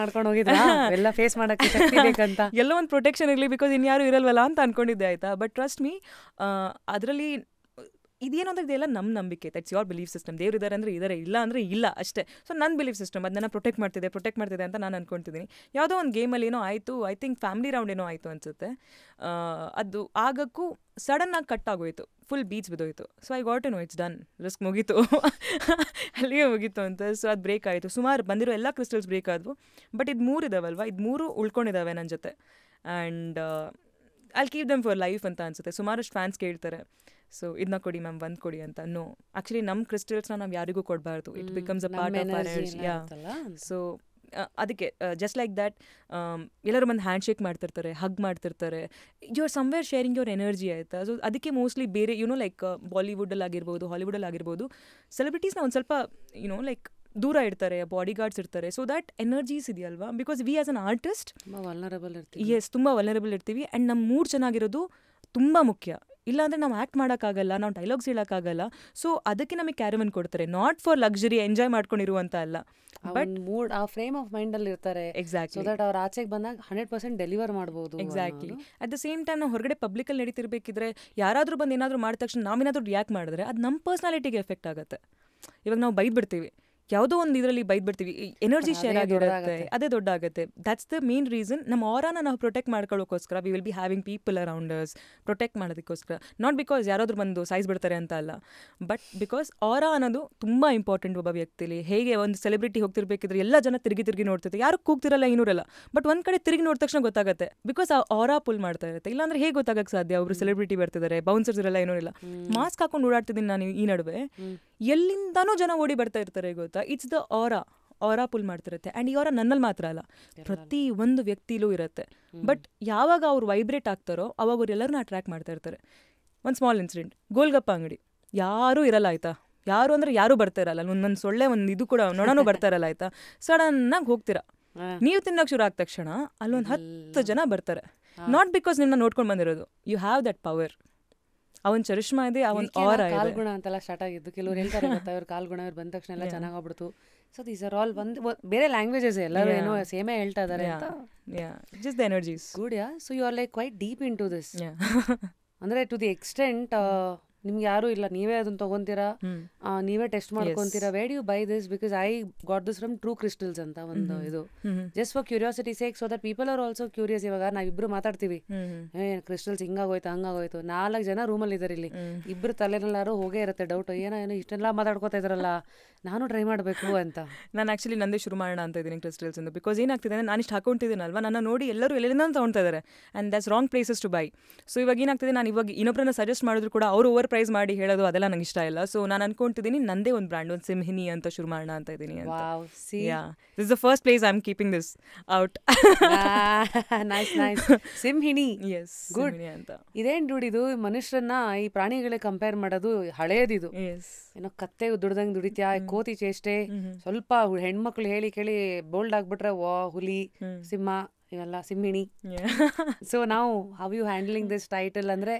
ಮಾಡ್ಕೊಂಡು ಹೋಗಿದ್ದೆ ಎಲ್ಲ ಫೇಸ್ ಮಾಡೋಕ್ಕೆ [LAUGHS] ಬೇಕಂತ ಎಲ್ಲ ಒಂದು ಪ್ರೊಟೆಕ್ಷನ್ ಇರಲಿ ಬಿಕಾಸ್ ಇನ್ಯಾರು ಇರಲ್ವಲ್ಲ ಅಂತ ಅನ್ಕೊಂಡಿದ್ದೆ ಆಯ್ತಾ ಬಟ್ ಟ್ರಸ್ಟ್ ಮೀ ಅದರಲ್ಲಿ ಇದೇನು ಅಂದರೆ ಇದೆಲ್ಲ ನಮ್ಮ ನಂಬಿಕೆ ದಟ್ಸ್ ಯೋರ್ ಬಿಲೀಫ್ ಸಿಸ್ಟಮ್ ಇದ್ದಾರೆ ಅಂದರೆ ಇದಾರೆ ಇಲ್ಲ ಅಂದರೆ ಇಲ್ಲ ಅಷ್ಟೇ ಸೊ ನನ್ನ ಬಿಲೀಫ್ ಸಿಸ್ಟಮ್ ಅದನ್ನ ಪ್ರೊಟೆಕ್ಟ್ ಮಾಡ್ತಿದೆ ಪ್ರೊಟೆಕ್ಟ್ ಮಾಡ್ತಿದೆ ಅಂತ ನಾನು ಅನ್ಕೊತಿದ್ದೀನಿ ಯಾವುದೋ ಒಂದು ಗೇಮಲ್ಲಿ ಏನೋ ಆಯಿತು ಐ ಥಿಂಕ್ ಫ್ಯಾಮಿಲಿ ರೌಂಡ್ ಏನೋ ಆಯಿತು ಅನಿಸುತ್ತೆ ಅದು ಆಗಕ್ಕೂ ಸಡನ್ನಾಗಿ ಕಟ್ ಆಗೋಯಿತು ಫುಲ್ ಬೀಚ್ ಬಿದ್ದೋಯ್ತು so I got no it's done risk ಮುಗೀತು [LAUGHS] ಅಲ್ಲಿಗೆ ಮುಗೀತು ಅಂತ ಸೊ ಅದು ಬ್ರೇಕ್ ಆಯಿತು ಸುಮಾರು ಬಂದಿರೋ ಎಲ್ಲ ಕ್ರಿಸ್ಟಲ್ಸ್ ಬ್ರೇಕ್ ಆದವು ಬಟ್ ಇದು ಮೂರು ಇದಾವಲ್ವ ಇದು ಮೂರು ಉಳ್ಕೊಂಡಿದ್ದಾವೆ ನನ್ನ ಜೊತೆ and I keep them for life ಅಂತ ಅನ್ಸುತ್ತೆ ಸುಮಾರಷ್ಟು ಫ್ಯಾನ್ಸ್ ಕೇಳ್ತಾರೆ ಸೊ ಇದನ್ನ ಕೊಡಿ ಮ್ಯಾಮ್ ಬಂದ್ ಕೊಡಿ ಅಂತ ನೋ ಆಕ್ಚುಲಿ ನಮ್ಮ ಕ್ರಿಸ್ಟಲ್ಸ್ನ ನಾವು ಯಾರಿಗೂ ಕೊಡಬಾರ್ದು it becomes a part of our so ಅದಕ್ಕೆ ಜಸ್ಟ್ ಲೈಕ್ ದ್ಯಾಟ್ ಎಲ್ಲರೂ ಬಂದು ಹ್ಯಾಂಡ್ ಶೇಕ್ ಮಾಡ್ತಿರ್ತಾರೆ ಹಗ್ ಮಾಡ್ತಿರ್ತಾರೆ your somewhere sharing your energy ಆಯಿತಾ ಸೊ ಅದಕ್ಕೆ ಮೋಸ್ಟ್ಲಿ ಬೇರೆ ಯು ಯುನೋ ಲೈಕ್ ಬಾಲಿವುಡಲ್ಲಿ ಆಗಿರ್ಬೋದು ಹಾಲಿವುಡಲ್ಲಿ ಆಗಿರ್ಬೋದು ಸೆಲೆಬ್ರಿಟೀಸ್ನ ಒಂದು ಸ್ವಲ್ಪ ಯು ನೋ ಲೈಕ್ ದೂರ ಇಡ್ತಾರೆ ಬಾಡಿ ಗಾರ್ಡ್ಸ್ ಇರ್ತಾರೆ ಸೊ ದ್ಯಾಟ್ ಎನರ್ಜೀಸ್ ಇದೆಯಲ್ವಾ because we as an artist yes ಇರ್ತೀವಿ ಎಸ್ ತುಂಬ ವಲ್ನರಬಲ್ ಇರ್ತೀವಿ ಆ್ಯಂಡ್ ನಮ್ಮ ಮೂಡ್ ಚೆನ್ನಾಗಿರೋದು ತುಂಬ ಮುಖ್ಯ ಇಲ್ಲಾಂದರೆ ನಾವು ಆ್ಯಕ್ಟ್ ಮಾಡೋಕ್ಕಾಗಲ್ಲ ನಾವು ಡೈಲಾಗ್ಸ್ ಹೇಳೋಕ್ಕಾಗಲ್ಲ ಸೊ ಅದಕ್ಕೆ ನಮಗೆ ಕ್ಯಾರವನ್ ಕೊಡ್ತಾರೆ ನಾಟ್ ಫಾರ್ ಲಕ್ಸುರಿ ಎಂಜಾಯ್ ಮಾಡ್ಕೊಂಡಿರುವಂತ ಅಲ್ಲ ಬಟ್ ಮೂಡ್ ಆ ಫ್ರೇಮ್ ಆಫ್ ಮೈಂಡಲ್ಲಿ ಇರ್ತಾರೆ ಎಕ್ಸಾಕ್ಟ್ಲಿ ದಟ್ ಅವ್ರು ಆಚೆಗೆ ಬಂದಾಗ ಹಂಡ್ರೆಡ್ ಪರ್ಸೆಂಟ್ ಡೆಲಿವರ್ ಮಾಡ್ಬೋದು exactly at the same time ನಾವು ಹೊರಗಡೆ ಪಬ್ಲಿಕಲ್ಲಿ ನಡೀತಿರ್ಬೇಕಿದ್ರೆ ಯಾರಾದರೂ ಬಂದು ಏನಾದರೂ ಮಾಡಿದ ತಕ್ಷಣ ನಾವೇನಾದರೂ ರಿಯಾಕ್ಟ್ ಮಾಡಿದ್ರೆ ಅದು ನಮ್ಮ ಪರ್ಸ್ನಾಲಿಟಿಗೆ ಎಫೆಕ್ಟ್ ಆಗುತ್ತೆ ಇವಾಗ ನಾವು ಬೈದ್ಬಿಡ್ತೀವಿ ಯಾವುದೋ ಒಂದು ಇದರಲ್ಲಿ ಬೈದ್ಬಿಡ್ತೀವಿ ಎನರ್ಜಿ ಶೇರ್ ಆಗಿರುತ್ತೆ ಅದೇ ದೊಡ್ಡ ಆಗುತ್ತೆ ದಟ್ಸ್ ದ ಮೇನ್ ರೀಸನ್ ನಮ್ಮ ಆರಾನ ನಾವು ಪ್ರೊಟೆಕ್ಟ್ ಮಾಡ್ಕೊಳ್ಳೋಕ್ಕೋಸ್ಕರ we will be having people ಅರೌಂಡರ್ಸ್ ಪ್ರೊಟೆಕ್ಟ್ ಮಾಡೋದಕ್ಕೋಸ್ಕರ ನಾಟ್ ಬಿಕಾಸ್ ಯಾರಾದರೂ ಬಂದು ಸೈಜ್ ಬಿಡ್ತಾರೆ ಅಂತ ಅಲ್ಲ ಬಟ್ ಬಿಕಾಸ್ ಆರ ಅನ್ನೋದು ತುಂಬ ಇಂಪಾರ್ಟೆಂಟ್ ಒಬ್ಬ ವ್ಯಕ್ತಿಲಿ ಹೇಗೆ ಒಂದು ಸೆಲೆಬ್ರಿಟಿ ಹೋಗ್ತಿರ್ಬೇಕಿದ್ರೆ ಎಲ್ಲ ಜನ ತಿರುಗಿ ತಿರುಗಿ ನೋಡ್ತಿರ್ತಾರೆ ಯಾರು ಕೂಗ್ತಿರಲ್ಲ ಇನ್ನೂರಲ್ಲ ಬಟ್ ಒಂದು ಕಡೆ ತಿರುಗಿ ನೋಡಿದ ತಕ್ಷಣ ಗೊತ್ತಾಗುತ್ತೆ ಬಿಕಾಸ್ ಆ ಆರಾ ಪುಲ್ ಮಾಡ್ತಾ ಇರುತ್ತೆ ಇಲ್ಲಾಂದ್ರೆ ಹೇಗೆ ಗೊತ್ತಾಗಕ್ಕೆ ಸಾಧ್ಯ ಅವರು ಸೆಲೆಬ್ರಿಟಿ ಬರ್ತಿದ್ದಾರೆ ಬೌನ್ಸರ್ಸ್ ಇರಲ್ಲ ಏನೂ ಇಲ್ಲ ಮಾಸ್ಕ್ ಹಾಕೊಂಡು ಓಡಾಡ್ತಿದ್ದೀನಿ ನಾನು ಈ ನಡುವೆ ಎಲ್ಲಿಂದನೂ ಜನ ಓಡಿ ಬರ್ತಾ ಇರ್ತಾರೆ ಗೊತ್ತಾ it's the aura aura pull ಮಾಡ್ತಿರುತ್ತೆ ಆ್ಯಂಡ್ ಈ ಆರ ನನ್ನಲ್ಲಿ ಮಾತ್ರ ಅಲ್ಲ ಪ್ರತಿ ಒಂದು ವ್ಯಕ್ತಿಲೂ ಇರುತ್ತೆ ಬಟ್ ಯಾವಾಗ ಅವ್ರು ವೈಬ್ರೇಟ್ ಆಗ್ತಾರೋ ಅವಾಗ ಅವ್ರೆಲ್ಲರನ್ನ ಅಟ್ರ್ಯಾಕ್ಟ್ ಮಾಡ್ತಾ ಇರ್ತಾರೆ ಒಂದು ಸ್ಮಾಲ್ ಇನ್ಸಿಡೆಂಟ್ ಗೋಲ್ಗಪ್ಪ ಅಂಗಡಿ ಯಾರೂ ಇರಲ್ಲ ಆಯ್ತಾ ಯಾರು ಅಂದರೆ ಯಾರೂ ಬರ್ತಾ ಇರಲ್ಲ ಒಂದೊಂದು ಸೊಳ್ಳೆ ಒಂದು ಇದು ಕೂಡ ನೋಡೋನು ಬರ್ತಾ ಇರಲ್ಲ ಸಡನ್ ಸಡನ್ನಾಗಿ ಹೋಗ್ತೀರಾ ನೀವು ತಿನ್ನೋಕೆ ಶುರು ಆದ ತಕ್ಷಣ ಅಲ್ಲೊಂದು ಹತ್ತು ಜನ ಬರ್ತಾರೆ ನಾಟ್ ಬಿಕಾಸ್ ನಿಮ್ಮನ್ನ ನೋಡ್ಕೊಂಡು ಬಂದಿರೋದು ಯು ಹ್ಯಾವ್ ದಟ್ ಪವರ್ ಅವನ್ ಚರಿಷ್ಮಾ ಇದೆ ಅವನ್ ಅವರ ಕಾಲ್ಗುಣ ಅಂತೆಲ್ಲ ಸ್ಟಾರ್ಟ್ ಆಗಿದ್ದು ಕೆಲವರು ಹೇಳ್ತಾರೆ ಗೊತ್ತಾ ಇವ್ರ ಕಾಲ್ಗುಣ ಇವ್ರು ಬಂದ ತಕ್ಷಣ ಎಲ್ಲ ಚೆನ್ನಾಗಾಗ್ಬಿಡ್ತು ಸೊ ದೀಸ್ ಆರ್ ಆಲ್ ಒಂದು ಬೇರೆ ಲ್ಯಾಂಗ್ವೇಜಸ್ ಎಲ್ಲರೂ ಏನೋ ಸೇಮೇ ಹೇಳ್ತಾ ಇದ್ದಾರೆ ಅಂತ just the energies good yeah so you are like quite deep into this ಅಂದ್ರೆ ಟು ದಿ ಎಕ್ಸ್ಟೆಂಟ್ ನಿಮ್ಗೆ ಯಾರು ಇಲ್ಲ ನೀವೇ ಅದನ್ನ ತಗೊಂತೀರಾ ನೀವೇ ಟೆಸ್ಟ್ ಮಾಡ್ಕೊಂತೀರಾ wade you buy this because I got this from true crystals ಅಂತ ಒಂದು ಇದು just for curiosity sake so that people are also curious ಇವಾಗ ನಾವಿಬ್ರು ಮಾತಾಡ್ತೀವಿ ಏನ್ ಕ್ರಿಸ್ಟಲ್ಸ್ ಹಿಂಗಾಗೋಯ್ತು ಹಂಗಾಗೋಯ್ತು ನಾಲ್ಕು ಜನ ರೂಮಲ್ಲಿ ಇದ್ದಾರೆ ಇಲ್ಲಿ ಇಬ್ರು ತಲೆನಲ್ಲಾರು ಹೋಗೇ ಇರುತ್ತೆ ಡೌಟ್ ಏನೋ ಏನೋ ಇಷ್ಟೆಲ್ಲ ಮಾತಾಡ್ಕೊತಾ ಇದ್ರಲ್ಲ ನಾನು ಟ್ರೈ ಮಾಡಬೇಕು ಅಂತ ನಾನು ಆಕ್ಚುಲಿ ನಂದೇ ಶುರು ಮಾಡೋಣ ಅಂತ ಇದ್ದೀನಿ ಕ್ರಿಸ್ಟಲ್ಸ್ ಅಂತ ಬಿಕಾಸ್ ಏನಾಗ್ತಿದೆ ನಾನು ಇಷ್ಟು ಹಾಕೊಂಡಿದ್ದೀನಲ್ವಾ ನನ್ನ ನೋಡಿ ಎಲ್ಲರೂ ಎಲ್ಲ ತಗೊಳ್ತಾ ಇದ್ದಾರೆ and that's wrong places to buy so ಇವಾಗ ಏನಾಗ್ತಿದೆ ನಾನು ಇವಾಗ ಇನ್ನೊಬ್ಬರನ್ನ ಸಜೆಸ್ಟ್ ಮಾಡಿದ್ರು ಕೂಡ ಅವರು ಓವರ್ ಸರ್ಪ್ರೈಸ್ ಮಾಡಿ ಹೇಳೋದು ಅದೆಲ್ಲ ನಂಗೆ ಇಷ್ಟ ಇಲ್ಲ ಸೊ ನಾನು ಅನ್ಕೊಂತಿದ್ದೀನಿ ನಂದೇ ಒಂದು ಬ್ರ್ಯಾಂಡ್ ಒಂದು ಸಿಂಹಿನಿ ಅಂತ ಶುರು ಮಾಡೋಣ ಅಂತ ಇದ್ದೀನಿ this the first place I am keeping this out nice nice ಸಿಂಹಿಣಿ ಎಸ್ ಗುಡ್ ಅಂತ ಡೂಡ್ ದುಡಿದು ಮನುಷ್ಯರನ್ನ ಈ ಪ್ರಾಣಿಗಳೇ ಕಂಪೇರ್ ಮಾಡೋದು ಹಳೇದಿದು ಏನೋ ಕತ್ತೆ ದುಡ್ದಂಗೆ ದುಡಿತ್ಯಾ ಕೋತಿ ಚೇಷ್ಟೆ ಸ್ವಲ್ಪ ಹೆಣ್ಮಕ್ಳು ಹೇಳಿ ಕೇಳಿ ಬೋಲ್ಡ್ ಆಗ್ಬಿಟ್ರೆ ವಾ ಹುಲಿ ಸಿಂಹ ಇವೆಲ್ಲ ಸಿಂಹಿಣಿ ಸೊ ನಾವು how you handling this title ಅಂದ್ರೆ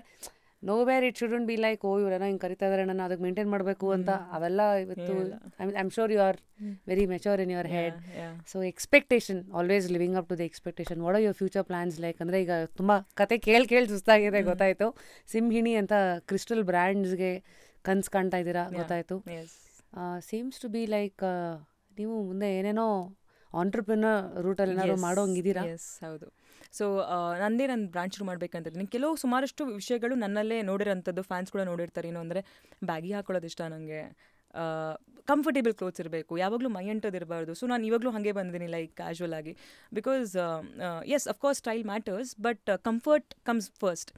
no where it should be like oh ಇವ್ರೆ ಹಿಂಗೆ ಕರಿತಾ ಇದಾರೆ ನಾನು ಅದಕ್ಕೆ ಮೇಂಟೈನ್ ಮಾಡಬೇಕು ಅಂತ ಅವೆಲ್ಲ ಇವತ್ತು I I'm sure you are very mature in your head so expectation always living up to the expectation what are your future plans like ಅಂದರೆ ಈಗ ತುಂಬ ಕತೆ ಕೇಳಿ ಕೇಳಿ ಸುಸ್ತಾಗಿದೆ ಗೊತ್ತಾಯಿತು ಸಿಂಹಿಣಿ ಅಂತ ಕ್ರಿಸ್ಟಲ್ ಬ್ರ್ಯಾಂಡ್ಸ್ಗೆ ಕನ್ಸು ಕಾಣ್ತಾ ಇದ್ದೀರಾ ಗೊತ್ತಾಯಿತು ಸೀಮ್ಸ್ ಟು ಬಿ ಲೈಕ್ ನೀವು ಮುಂದೆ ಏನೇನೋ ಆಂಟ್ರಪ್ರಿನರ್ ರೂಟಲ್ಲಿ ಏನಾದ್ರು ಮಾಡೋ ಹಂಗಿದ್ದೀರಾ ಹೌದು ಸೊ ನಂದೇ ನನ್ನ ಬ್ರ್ಯಾಂಡ್ ಶುರು ಮಾಡ್ಬೇಕಂತ ಇದ್ದೀನಿ ಕೆಲವು ಸುಮಾರಷ್ಟು ವಿಷಯಗಳು ನನ್ನಲ್ಲೇ ನೋಡಿರೋಂಥದ್ದು ಫ್ಯಾನ್ಸ್ ಕೂಡ ನೋಡಿರ್ತಾರೆ ಏನು ಅಂದರೆ ಬ್ಯಾಗಿ ಹಾಕೊಳ್ಳೋದು ಇಷ್ಟ ನನಗೆ ಕಂಫರ್ಟೇಬಲ್ ಕ್ಲೋತ್ಸ್ ಇರಬೇಕು ಯಾವಾಗಲೂ ಮೈ ಇರಬಾರ್ದು ಸೊ ನಾನು ಇವಾಗಲೂ ಹಾಗೆ ಬಂದಿದ್ದೀನಿ ಲೈಕ್ ಕ್ಯಾಶುವಲ್ ಆಗಿ because yes of course style matters but comfort comes first